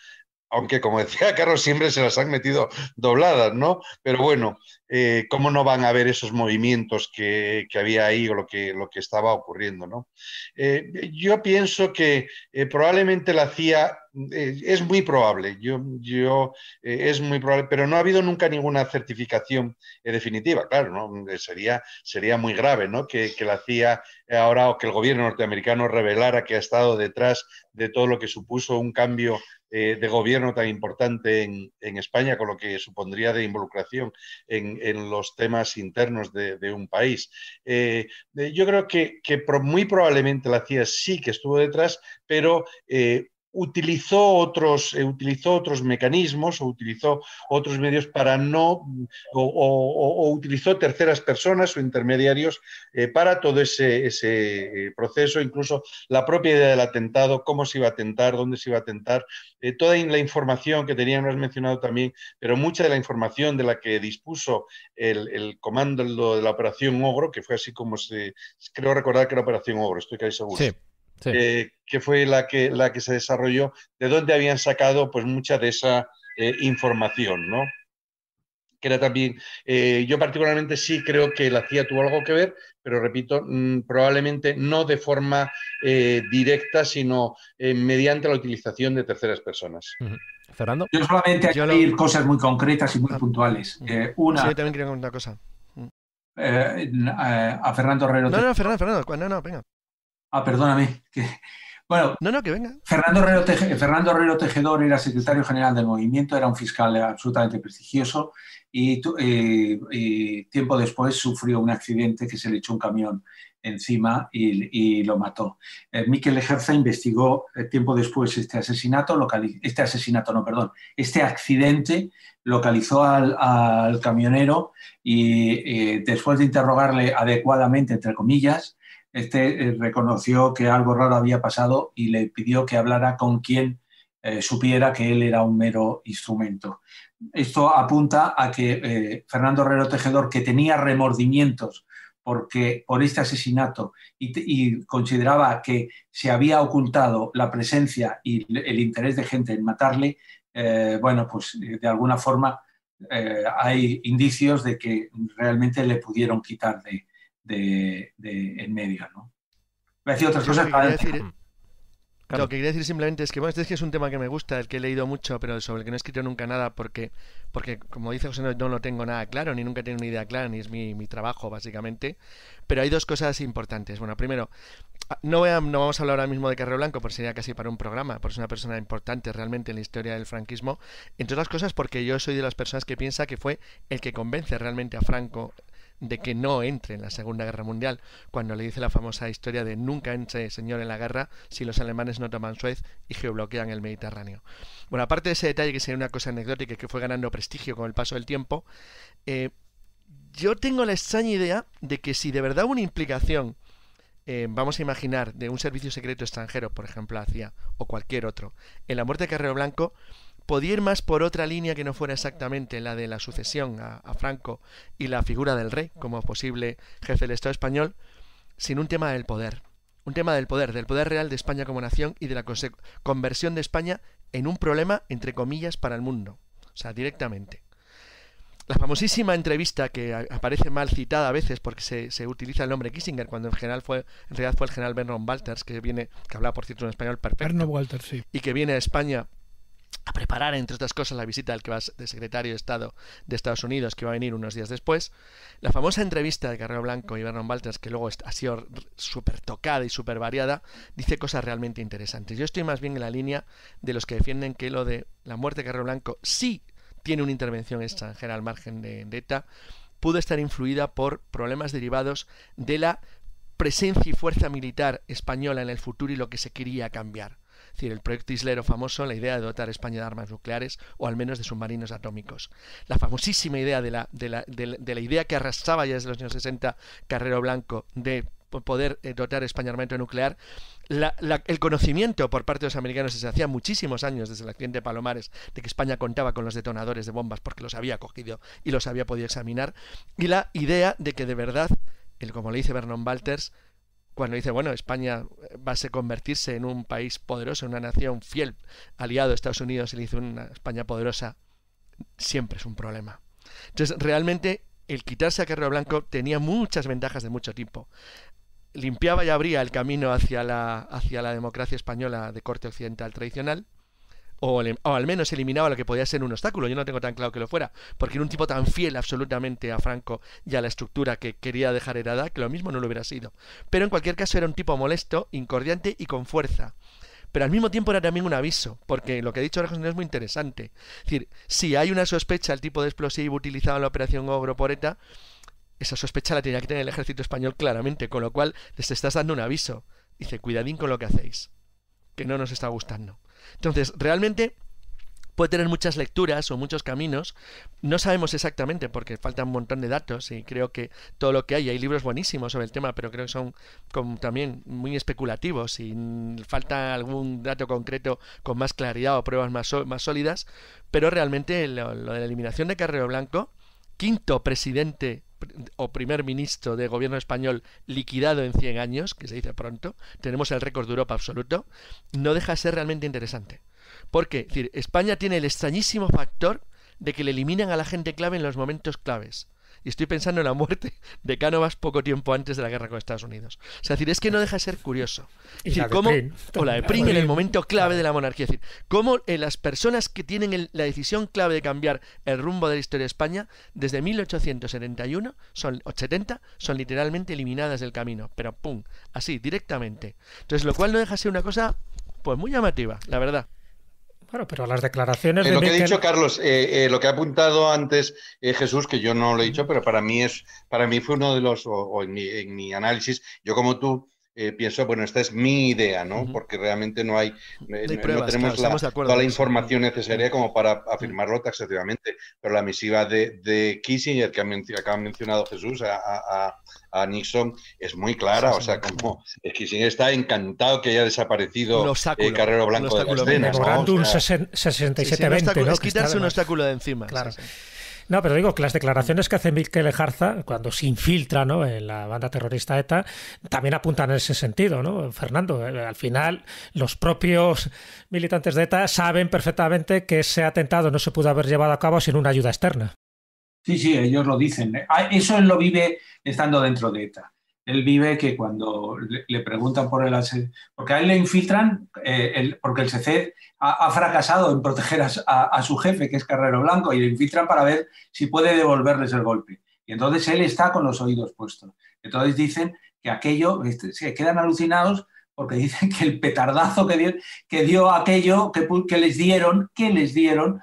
aunque como decía Carlos, siempre se las han metido dobladas, ¿no? Pero bueno, eh, ¿cómo no van a ver esos movimientos que, había ahí o lo que, lo que estaba ocurriendo, ¿no? Eh, yo pienso que eh, probablemente la CIA eh, es muy probable, yo, yo eh, es muy probable, pero no ha habido nunca ninguna certificación eh, definitiva, claro, sería, sería muy grave que, la CIA ahora o que el gobierno norteamericano revelara que ha estado detrás de todo lo que supuso un cambio de gobierno tan importante en, España, con lo que supondría de involucración en, los temas internos de, un país. yo creo que, que, muy probablemente la CIA sí que estuvo detrás, pero utilizó otros, eh, utilizó otros mecanismos o utilizó otros medios para no, o, utilizó terceras personas o intermediarios eh, para todo ese, eh, proceso, incluso la propia idea del atentado, cómo se iba a atentar, dónde se iba a atentar, toda la información que no has mencionado también, pero mucha de la información de la que dispuso el, el comando de la operación Ogro, que fue así como se, creo recordar que era Operación Ogro, estoy casi seguro. Sí eh, que fue la que, la que se desarrolló, de dónde habían sacado pues mucha de esa eh, información, ¿no? Que era también, eh, yo particularmente sí creo que la CIA tuvo algo que ver, pero repito, mm, probablemente no de forma directa, sino mediante la utilización de terceras personas. Fernando. Yo solamente quiero cosas muy concretas y muy ah. puntuales. una... Sí, también quiero comentar una cosa. a Fernando Herrero. No, no, Fernando, Fernando, no, no, venga. Ah, perdóname. Bueno, no, no, que venga. Fernando Herrero, Tejedor era secretario general del movimiento, era un fiscal absolutamente prestigioso y, eh, eh, tiempo después sufrió un accidente que se le echó un camión encima y, lo mató. Eh, Miquel Ejerza investigó tiempo después este asesinato, este asesinato, no, perdón, este accidente, localizó al, camionero y después de interrogarle adecuadamente, entre comillas, este eh, reconoció que algo raro había pasado y le pidió que hablara con quien eh, supiera que él era un mero instrumento. Esto apunta a que eh, Fernando Herrero Tejedor, que tenía remordimientos porque, por este asesinato y, y, consideraba que se había ocultado la presencia y el interés de gente en matarle, bueno, pues de alguna forma hay indicios de que realmente le pudieron quitar de, de, en ¿no? Voy a decir otras cosas. Lo que quería decir simplemente es que, bueno, este es que es un tema que me gusta, el que he leído mucho, pero sobre el que no he escrito nunca nada, porque, porque como dice José, no, lo tengo nada claro, ni nunca tengo una idea clara, ni es mi, trabajo, básicamente. Pero hay dos cosas importantes. Bueno, primero, ah, no, voy no vamos a hablar ahora mismo de Carrero Blanco, porque sería casi para un programa, porque es una persona importante realmente en la historia del franquismo. Entre otras cosas, porque yo soy de las personas que piensa que fue el que convence realmente a Franco de que no entre en la Segunda Guerra Mundial, cuando le dice la famosa historia de nunca entre señor en la guerra si los alemanes no toman Suez y geobloquean el Mediterráneo. Bueno, aparte de ese detalle que sería una cosa anecdótica y que fue ganando prestigio con el paso del tiempo, eh, yo tengo la extraña idea de que si de verdad hubo una implicación, eh, vamos a imaginar, de un servicio secreto extranjero, por ejemplo, hacia o cualquier otro, en la muerte de Carrero Blanco, podía ir más por otra línea que no fuera exactamente la de la sucesión a, Franco y la figura del rey como posible jefe del Estado español, sin un tema del poder. Un tema del poder, del poder real de España como nación y de la conversión de España en un problema, entre comillas, para el mundo. O sea, directamente. La famosísima entrevista que aparece mal citada a veces porque se, utiliza el nombre Kissinger cuando en general fue en realidad fue el general Bernard Walters que viene que habla por cierto en español perfecto Bernard Walters, sí. y que viene a España a preparar, entre otras cosas, la visita del que va de secretario de Estado de Estados Unidos, que va a venir unos días después, la famosa entrevista de Carrero Blanco y Vernon Baltas, que luego ha sido súper tocada y súper variada, dice cosas realmente interesantes. Yo estoy más bien en la línea de los que defienden que lo de la muerte de Carrero Blanco sí tiene una intervención extranjera al margen de, de ETA, pudo estar influida por problemas derivados de la presencia y fuerza militar española en el futuro y lo que se quería cambiar. Es decir, el proyecto islero famoso, la idea de dotar a España de armas nucleares o al menos de submarinos atómicos. La famosísima idea de la, idea que arrastraba ya desde los años 60 Carrero Blanco de poder eh, dotar a España de armamento nuclear, el conocimiento por parte de los americanos se hacía muchísimos años, desde el accidente de Palomares, de que España contaba con los detonadores de bombas porque los había cogido y los había podido examinar, y la idea de que de verdad, el, como le dice Vernon Walters, cuando dice, bueno, España eh, va a convertirse en un país poderoso, en una nación fiel, aliado a Estados Unidos, y le dice una España poderosa, siempre es un problema. Entonces, realmente, el quitarse a Carrero Blanco tenía muchas ventajas de mucho tiempo. Limpiaba y abría el camino hacia la, hacia la democracia española de corte occidental tradicional, o, al menos eliminaba lo que podía ser un obstáculo. Yo no tengo tan claro que lo fuera, porque era un tipo tan fiel absolutamente a Franco y a la estructura que quería dejar herada que lo mismo no lo hubiera sido. Pero en cualquier caso era un tipo molesto, incordiante y con fuerza. Pero al mismo tiempo era también un aviso, porque lo que ha dicho José es muy interesante. Es decir, si hay una sospecha del tipo de explosivo utilizado en la operación Ogro Poreta, esa sospecha la tenía que tener el ejército español claramente, con lo cual les estás dando un aviso. Dice, cuidadín con lo que hacéis, que no nos está gustando. Entonces, realmente puede tener muchas lecturas o muchos caminos. No sabemos exactamente porque falta un montón de datos y creo que todo lo que hay, hay libros buenísimos sobre el tema, pero creo que son también muy especulativos y falta algún dato concreto con más claridad o pruebas más, sólidas. Pero realmente lo, de la eliminación de Carrero Blanco, quinto presidente o primer ministro de gobierno español liquidado en 100 años, que se dice pronto, tenemos el récord de Europa absoluto, no deja de ser realmente interesante. Porque, es decir, España tiene el extrañísimo factor de que le eliminan a la gente clave en los momentos claves y estoy pensando en la muerte de Cánovas poco tiempo antes de la guerra con Estados Unidos. sea, es decir, es que no deja de ser curioso. decir, cómo, o la de en el momento clave de la monarquía. Es decir, cómo eh, las personas que tienen la decisión clave de cambiar el rumbo de la historia de España desde 1871 son 80 son literalmente eliminadas del camino, pero pum, así directamente. Entonces, lo cual no deja de ser una cosa pues muy llamativa, la verdad. Claro, pero las declaraciones. Eh, de lo que ha dicho Carlos, eh, eh, lo que ha apuntado antes Jesús, que yo no lo he dicho, pero para mí es, para mí fue uno de los, o, en, mi, análisis, yo como tú. pienso, bueno, esta es mi idea, ¿no? Porque realmente no hay, no, tenemos la, toda la información necesaria como para afirmarlo taxativamente. Pero la misiva de, de Kissinger que, ha mencionado Jesús a a Nixon es muy clara. o sea, como es que está encantado que haya desaparecido el eh, Carrero Blanco de las ¿no? 67 quitarse un obstáculo de encima. Claro. No, pero digo que las declaraciones que hace Mikel Lejarza cuando se infiltra en la banda terrorista ETA también apuntan en ese sentido, ¿no? Fernando, eh, al final los propios militantes de ETA saben perfectamente que ese atentado no se pudo haber llevado a cabo sin una ayuda externa. Sí, sí, ellos lo dicen. Ah, eso él lo vive estando dentro de ETA. Él vive que cuando le preguntan por el... E, porque a él le infiltran, eh, porque el CC e ha, fracasado en proteger a, su jefe, que es Carrero Blanco, y le infiltran para ver si puede devolverles el golpe. Y entonces él está con los oídos puestos. Entonces dicen que aquello, este, se quedan alucinados porque dicen que el petardazo que dio, que dio aquello que, que les dieron, que les dieron,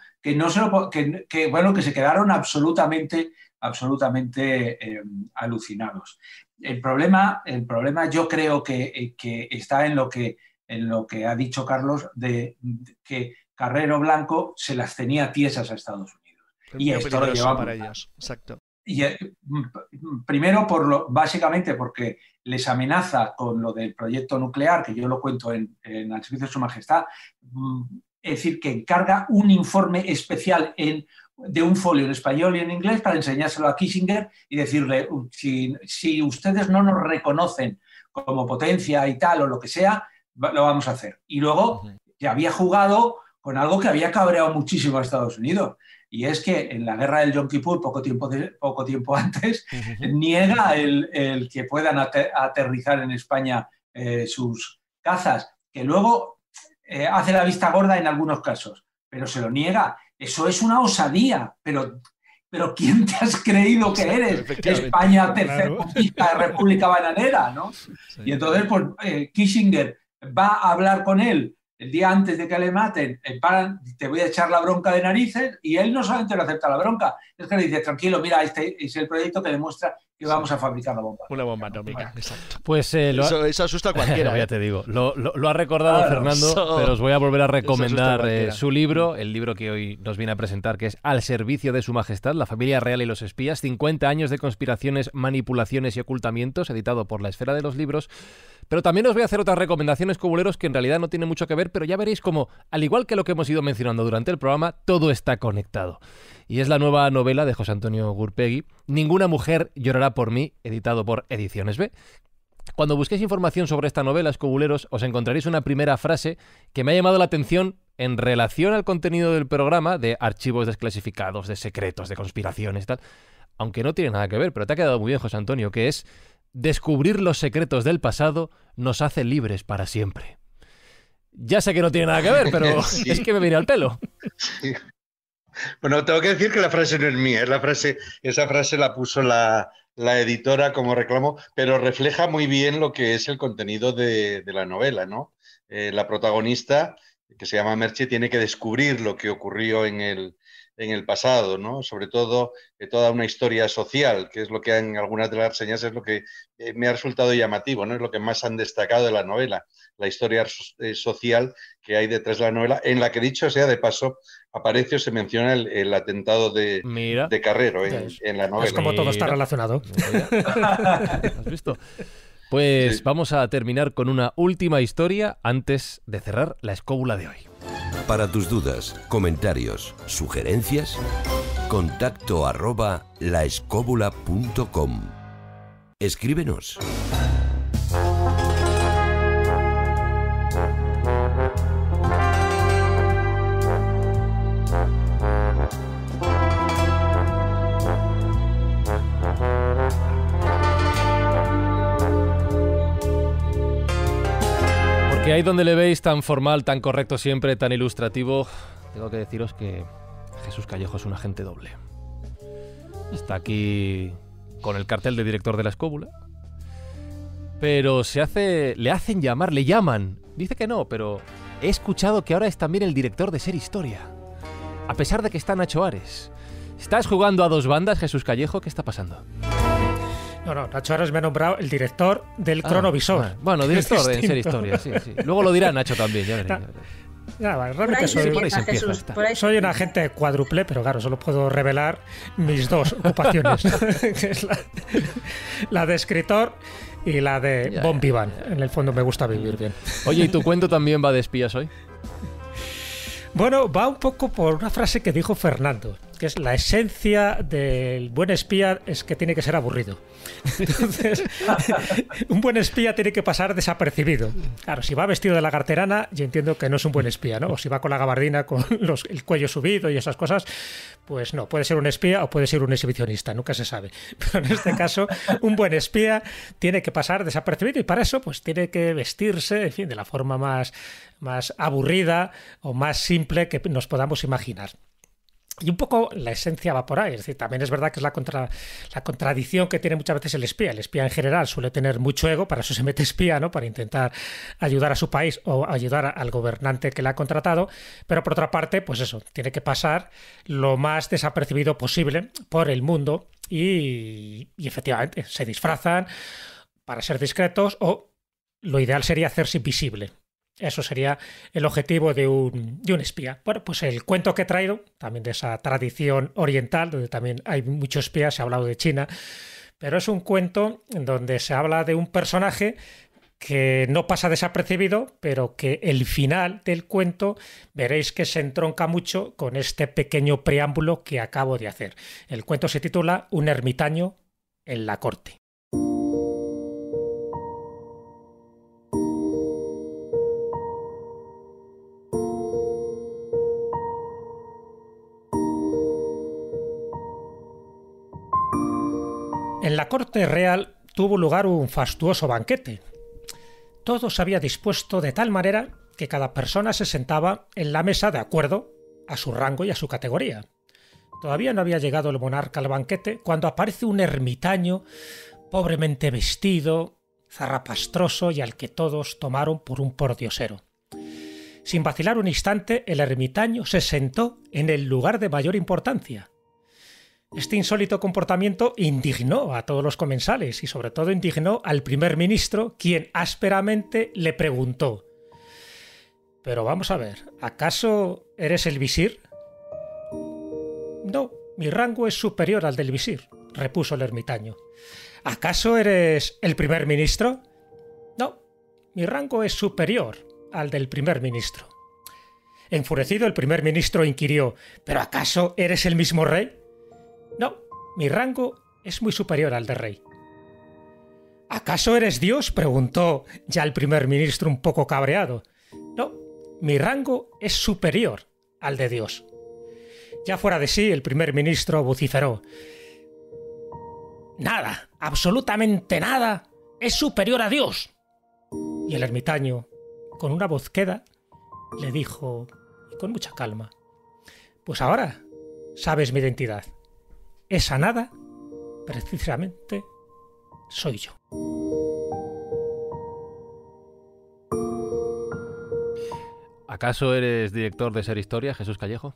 que se bueno, que se quedaron absolutamente, absolutamente eh, alucinados. El problema, el problema yo creo eh, que, está en lo que, en lo que ha dicho Carlos, de, que Carrero Blanco se las tenía tiesas a Estados Unidos. y esto lo llevaba para ellos. Exacto. Eh, mm, primero, por lo, básicamente porque les amenaza con lo del proyecto nuclear, que yo lo cuento en, en Servicio de Su Majestad, mm, es decir, que encarga un informe especial de un folio en español y en inglés para enseñárselo a Kissinger y decirle, si, ustedes no nos reconocen como potencia y tal o lo que sea, lo vamos a hacer. Y luego ya había jugado con algo que había cabreado muchísimo a Estados Unidos. Y es que en la guerra del Yom Kippur, poco tiempo, poco tiempo antes, niega el, que puedan aterrizar en España eh, sus cazas, que luego eh, hace la vista gorda en algunos casos, pero se lo niega. Eso es una osadía, pero, pero ¿quién te has creído que eres? España, tercer República Bananera, ¿no? Y entonces, pues, eh, Kissinger va a hablar con él el día antes de que le maten, eh, te voy a echar la bronca de narices, y él no solamente lo acepta la bronca, es que le dice, tranquilo, mira, este es el proyecto que demuestra y vamos a fabricar la bomba. Una bomba atómica, Pues eh, eso, asusta a cualquiera. ya ¿eh? te digo, lo, ha recordado Fernando, pero os voy a volver a recomendar eh, su libro, el libro que hoy nos viene a presentar, que es Al servicio de su majestad, la familia real y los espías, 50 años de conspiraciones, manipulaciones y ocultamientos, editado por la Esfera de los Libros. Pero también os voy a hacer otras recomendaciones, cubuleros, que en realidad no tienen mucho que ver, pero ya veréis como, al igual que lo que hemos ido mencionando durante el programa, todo está conectado y es la nueva novela de José Antonio Gurpegui, Ninguna mujer llorará por mí, editado por Ediciones B. Cuando busquéis información sobre esta novela, escobuleros, os encontraréis una primera frase que me ha llamado la atención en relación al contenido del programa de archivos desclasificados, de secretos, de conspiraciones, y tal. Aunque no tiene nada que ver, pero te ha quedado muy bien, José Antonio, que es descubrir los secretos del pasado nos hace libres para siempre. Ya sé que no tiene nada que ver, pero es que me viene al pelo. Bueno, tengo que decir que la frase no es mía, esa frase la puso la, editora como reclamo, pero refleja muy bien lo que es el contenido de, la novela, ¿no? Eh, la protagonista, que se llama Merche, tiene que descubrir lo que ocurrió en el, pasado, Sobre todo eh, toda una historia social, que es lo que en algunas de las reseñas es lo que eh, me ha resultado llamativo, ¿no? Es lo que más han destacado de la novela, la historia social que hay detrás de la novela, en la que dicho sea de paso, aparece se menciona el, atentado de, Carrero en, la novela. Es como todo está relacionado. ¿Has visto? Pues vamos a terminar con una última historia antes de cerrar la escóbula de hoy. Para tus dudas, comentarios, sugerencias, contacto arroba laescóbula.com. Escríbenos. Y ahí donde le veis tan formal, tan correcto siempre, tan ilustrativo, tengo que deciros que Jesús Callejo es un agente doble. Está aquí con el cartel de director de la escóbula. Pero se hace. le hacen llamar, le llaman. Dice que no, pero he escuchado que ahora es también el director de Ser Historia. A pesar de que está Nacho Ares. ¿Estás jugando a dos bandas, Jesús Callejo? ¿Qué está pasando? No, no, Nacho Aras me ha nombrado el director del ah, cronovisor. bueno, director de ser historia, sí, sí. Luego lo dirá Nacho también, ya veré. Nada, realmente soy, empieza, soy un agente cuádruple, pero claro, solo puedo revelar mis dos ocupaciones, la, de escritor y la de bombivan. En el fondo me gusta vivir bien. Oye, ¿y tu cuento también va de espías hoy? Bueno, va un poco por una frase que dijo Fernando que es la esencia del buen espía es que tiene que ser aburrido. Entonces, un buen espía tiene que pasar desapercibido. Claro, si va vestido de la carterana, yo entiendo que no es un buen espía, ¿no? O si va con la gabardina, con el cuello subido y esas cosas, pues no, puede ser un espía o puede ser un exhibicionista, nunca se sabe. Pero en este caso, un buen espía tiene que pasar desapercibido y para eso, pues tiene que vestirse, en fin, de la forma más, más aburrida o más simple que nos podamos imaginar. Y un poco la esencia va por ahí. Es decir, también es verdad que es la, contra, la contradicción que tiene muchas veces el espía. El espía en general suele tener mucho ego, para eso se mete espía, ¿no? Para intentar ayudar a su país o ayudar al gobernante que le ha contratado. Pero por otra parte, pues eso, tiene que pasar lo más desapercibido posible por el mundo y, y efectivamente se disfrazan para ser discretos o lo ideal sería hacerse invisible eso sería el objetivo de un, de un, espía. Bueno, pues el cuento que he traído, también de esa tradición oriental, donde también hay muchos espías, se ha hablado de China, pero es un cuento donde se habla de un personaje que no pasa desapercibido, pero que el final del cuento veréis que se entronca mucho con este pequeño preámbulo que acabo de hacer. El cuento se titula Un ermitaño en la corte. En la corte real tuvo lugar un fastuoso banquete. Todo se había dispuesto de tal manera que cada persona se sentaba en la mesa de acuerdo a su rango y a su categoría. Todavía no había llegado el monarca al banquete cuando aparece un ermitaño pobremente vestido, zarrapastroso y al que todos tomaron por un pordiosero. Sin vacilar un instante, el ermitaño se sentó en el lugar de mayor importancia, este insólito comportamiento indignó a todos los comensales y sobre todo indignó al primer ministro, quien ásperamente le preguntó, Pero vamos a ver, ¿acaso eres el visir? No, mi rango es superior al del visir, repuso el ermitaño. ¿Acaso eres el primer ministro? No, mi rango es superior al del primer ministro. Enfurecido, el primer ministro inquirió, ¿pero acaso eres el mismo rey? mi rango es muy superior al de rey. ¿Acaso eres Dios? preguntó ya el primer ministro un poco cabreado. No, mi rango es superior al de Dios. Ya fuera de sí, el primer ministro vociferó. Nada, absolutamente nada, es superior a Dios. Y el ermitaño, con una voz queda, le dijo, y con mucha calma, Pues ahora sabes mi identidad esa nada, precisamente, soy yo. ¿Acaso eres director de Ser Historia, Jesús Callejo?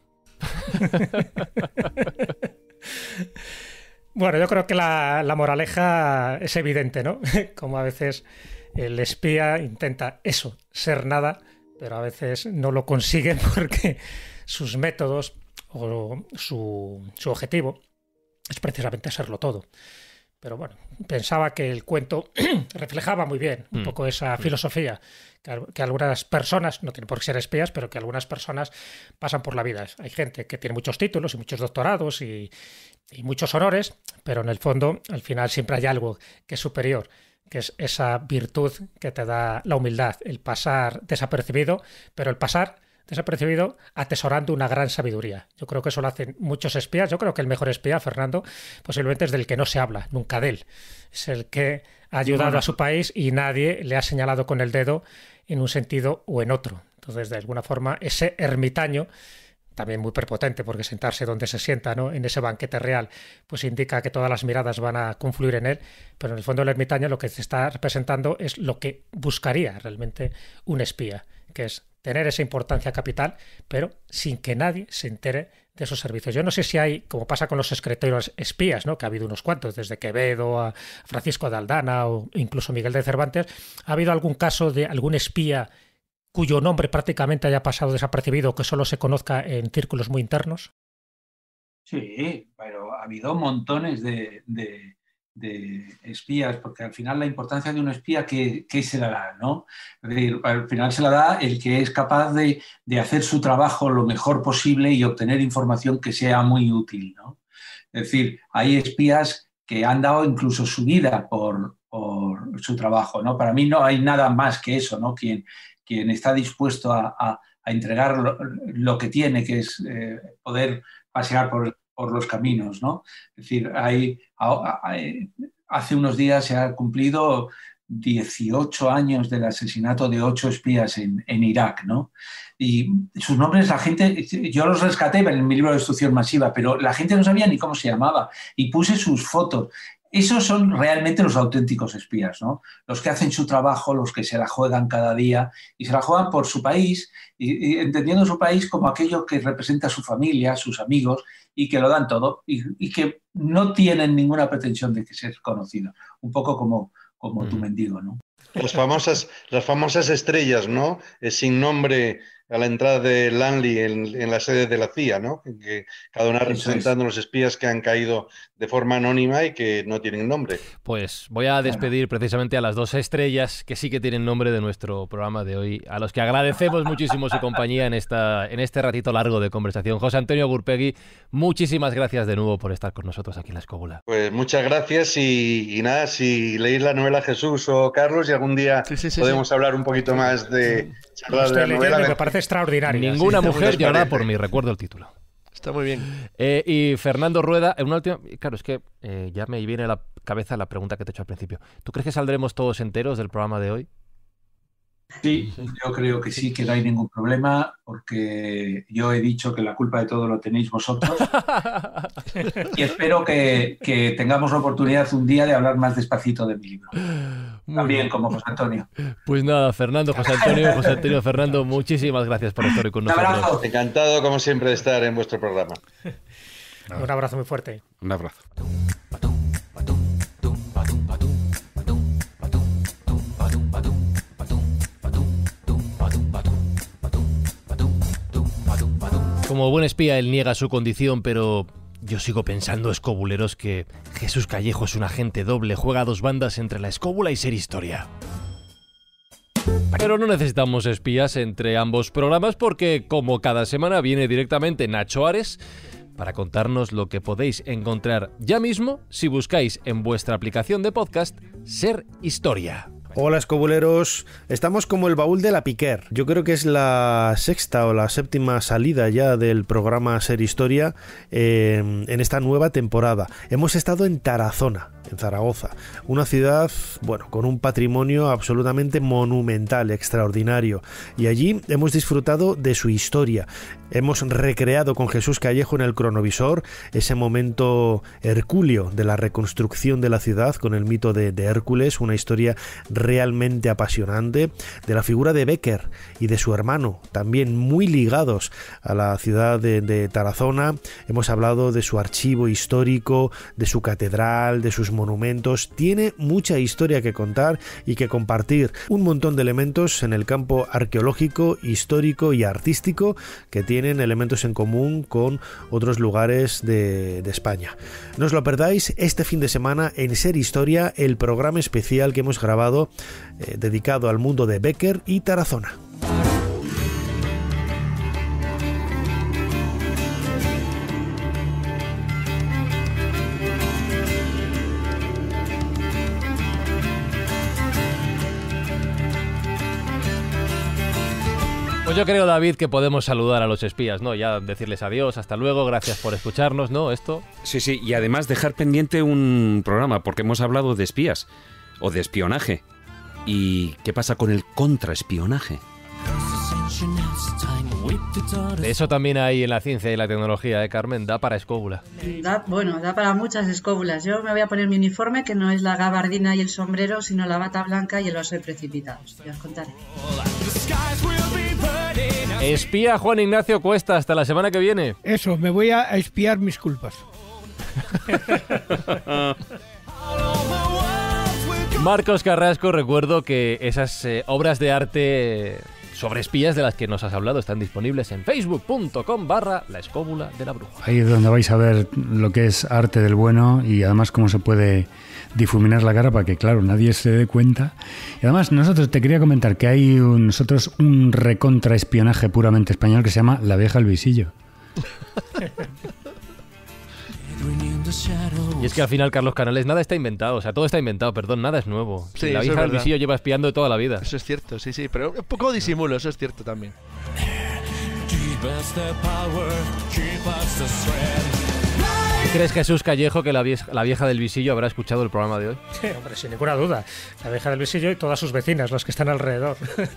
bueno, yo creo que la, moraleja es evidente, ¿no? Como a veces el espía intenta eso, ser nada, pero a veces no lo consigue porque sus métodos o su objetivo es precisamente serlo todo. Pero bueno, pensaba que el cuento reflejaba muy bien un mm. poco esa mm. filosofía, que, que, algunas personas, no tienen por qué ser espías, pero que algunas personas pasan por la vida. Hay gente que tiene muchos títulos y muchos doctorados y, y muchos honores, pero en el fondo, al final siempre hay algo que es superior que es esa virtud que te da la humildad, el pasar desapercibido, pero el pasar percibido atesorando una gran sabiduría. Yo creo que eso lo hacen muchos espías. Yo creo que el mejor espía, Fernando, posiblemente es del que no se habla, nunca de él. Es el que ha ayudado a su país y nadie le ha señalado con el dedo en un sentido o en otro. Entonces, de alguna forma, ese ermitaño también muy prepotente, porque sentarse donde se sienta, ¿no? En ese banquete real, pues indica que todas las miradas van a confluir en él, pero en el fondo el ermitaño lo que se está representando es lo que buscaría realmente un espía, que es tener esa importancia capital, pero sin que nadie se entere de esos servicios. Yo no sé si hay, como pasa con los secretarios espías, ¿no? que ha habido unos cuantos, desde Quevedo a Francisco de Aldana o incluso Miguel de Cervantes, ha habido algún caso de algún espía cuyo nombre prácticamente haya pasado desapercibido, que solo se conozca en círculos muy internos? Sí, pero ha habido montones de, de espías, porque al final la importancia de un espía, ¿qué, se la da? ¿no? al final se la da el que es capaz de, de, hacer su trabajo lo mejor posible y obtener información que sea muy útil. Es decir, hay espías que han dado incluso su vida por, su trabajo. ¿no? Para mí no hay nada más que eso, ¿no? quien, quien está dispuesto a, entregar lo, que tiene, que es eh, poder pasear por el por los caminos, ¿no? Es decir, hay, hace unos días se ha cumplido 18 años del asesinato de ocho espías en, en, Irak, ¿no? Y sus nombres la gente, yo los rescaté en mi libro de destrucción masiva, pero la gente no sabía ni cómo se llamaba y puse sus fotos esos son realmente los auténticos espías, ¿no? Los que hacen su trabajo, los que se la juegan cada día y se la juegan por su país, y, entendiendo su país como aquello que representa a su familia, sus amigos y que lo dan todo y, que no tienen ninguna pretensión de que ser conocidos. Un poco como, como tu mm. mendigo, ¿no? Las famosas, las famosas estrellas, ¿no? Eh, sin nombre a la entrada de Lanley en, en la sede de la CIA, ¿no? Que cada una representando los espías que han caído de forma anónima y que no tienen nombre. Pues voy a despedir precisamente a las dos estrellas que sí que tienen nombre de nuestro programa de hoy, a los que agradecemos muchísimo su compañía en, esta, en este ratito largo de conversación. José Antonio Gurpegui, muchísimas gracias de nuevo por estar con nosotros aquí en La Escóbula. Pues muchas gracias y, nada, si leéis la novela Jesús o Carlos y algún día podemos hablar un poquito más de la novela extraordinaria. extraordinario. Ninguna mujer llorará por mí, recuerdo el título. Está muy bien. Eh, y Fernando Rueda, en una última. Claro, es que eh, ya me viene a la cabeza la pregunta que te he hecho al principio. ¿Tú crees que saldremos todos enteros del programa de hoy? Sí, yo creo que sí, que no hay ningún problema, porque yo he dicho que la culpa de todo lo tenéis vosotros. y espero que, tengamos la oportunidad un día de hablar más despacito de mi libro. También bien. como José Antonio. Pues nada, Fernando, José Antonio, José Antonio, Fernando, muchísimas gracias por estar con nosotros. Encantado, como siempre, de estar en vuestro programa. Un abrazo muy fuerte. Un abrazo. Como buen espía, él niega su condición, pero yo sigo pensando, escobuleros, que Jesús Callejo es un agente doble, juega a dos bandas entre la escóbula y ser historia. Pero no necesitamos espías entre ambos programas porque, como cada semana, viene directamente Nacho Ares para contarnos lo que podéis encontrar ya mismo si buscáis en vuestra aplicación de podcast Ser Historia. Hola escobuleros, estamos como el baúl de la piquer. Yo creo que es la sexta o la séptima salida ya del programa Ser Historia eh, en esta nueva temporada. Hemos estado en Tarazona en Zaragoza. Una ciudad, bueno, con un patrimonio absolutamente monumental, extraordinario. Y allí hemos disfrutado de su historia. Hemos recreado con Jesús Callejo en el cronovisor ese momento hercúleo de la reconstrucción de la ciudad con el mito de, Hércules, una historia realmente apasionante, de la figura de Becker y de su hermano, también muy ligados a la ciudad de Tarazona. Hemos hablado de su archivo histórico, de su catedral, de sus monumentos, tiene mucha historia que contar y que compartir, un montón de elementos en el campo arqueológico, histórico y artístico que tienen elementos en común con otros lugares de, España. No os lo perdáis este fin de semana en Ser Historia, el programa especial que hemos grabado eh, dedicado al mundo de Becker y Tarazona. Pues yo creo, David, que podemos saludar a los espías, ¿no? Ya decirles adiós, hasta luego, gracias por escucharnos, ¿no? Esto. Sí, sí, y además dejar pendiente un programa, porque hemos hablado de espías o de espionaje. ¿Y qué pasa con el contraespionaje? eso también hay en la ciencia y la tecnología, ¿eh, Carmen? Da para escóbula. bueno, da para muchas escóbulas. Yo me voy a poner mi uniforme, que no es la gabardina y el sombrero, sino la bata blanca y el vaso de precipitados. Ya os contaré. Espía Juan Ignacio Cuesta, hasta la semana que viene. Eso, me voy a espiar mis culpas. Marcos Carrasco, recuerdo que esas eh, obras de arte sobre espías de las que nos has hablado están disponibles en facebook.com barra la escóbula de la bruja. Ahí es donde vais a ver lo que es arte del bueno y además cómo se puede difuminar la cara para que, claro, nadie se dé cuenta. Y además, nosotros te quería comentar que hay un, nosotros un recontraespionaje puramente español que se llama La vieja al visillo. Y es que al final, Carlos Canales, nada está inventado. O sea, todo está inventado, perdón, nada es nuevo. la vieja del visillo lleva espiando toda la vida. Eso es cierto, sí, sí, pero un poco disimulo, eso es cierto también. ¿Crees Jesús Callejo que la vieja, del visillo habrá escuchado el programa de hoy? Sí, hombre, sin ninguna duda. La vieja del visillo y todas sus vecinas, los que están alrededor.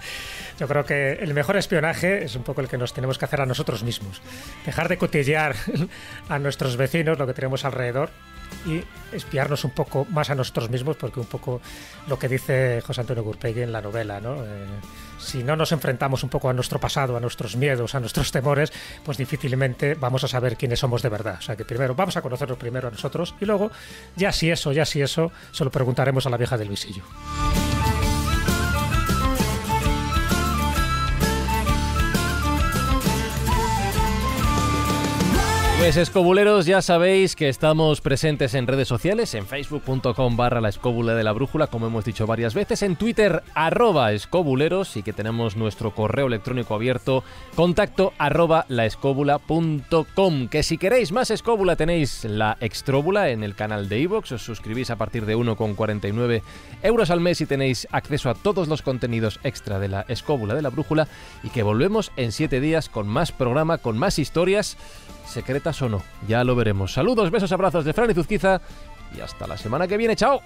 Yo creo que el mejor espionaje es un poco el que nos tenemos que hacer a nosotros mismos. Dejar de cotillear a nuestros vecinos, lo que tenemos alrededor, y espiarnos un poco más a nosotros mismos, porque un poco lo que dice José Antonio Gurpegui en la novela, ¿no? Eh, si no nos enfrentamos un poco a nuestro pasado, a nuestros miedos, a nuestros temores, pues difícilmente vamos a saber quiénes somos de verdad. O sea que primero vamos a conocernos primero a nosotros y luego, ya si eso, ya si eso, se lo preguntaremos a la vieja del visillo. Pues escobuleros, ya sabéis que estamos presentes en redes sociales, en facebook.com barra la escóbula de la brújula, como hemos dicho varias veces, en Twitter arroba escobuleros y que tenemos nuestro correo electrónico abierto, contacto arroba Que si queréis más escóbula tenéis la extróbula en el canal de iVoox, os suscribís a partir de 1,49 euros al mes y tenéis acceso a todos los contenidos extra de la escóbula de la brújula y que volvemos en 7 días con más programa, con más historias secretas o no. Ya lo veremos. Saludos, besos, abrazos de Fran y Zuzquiza y hasta la semana que viene. ¡Chao!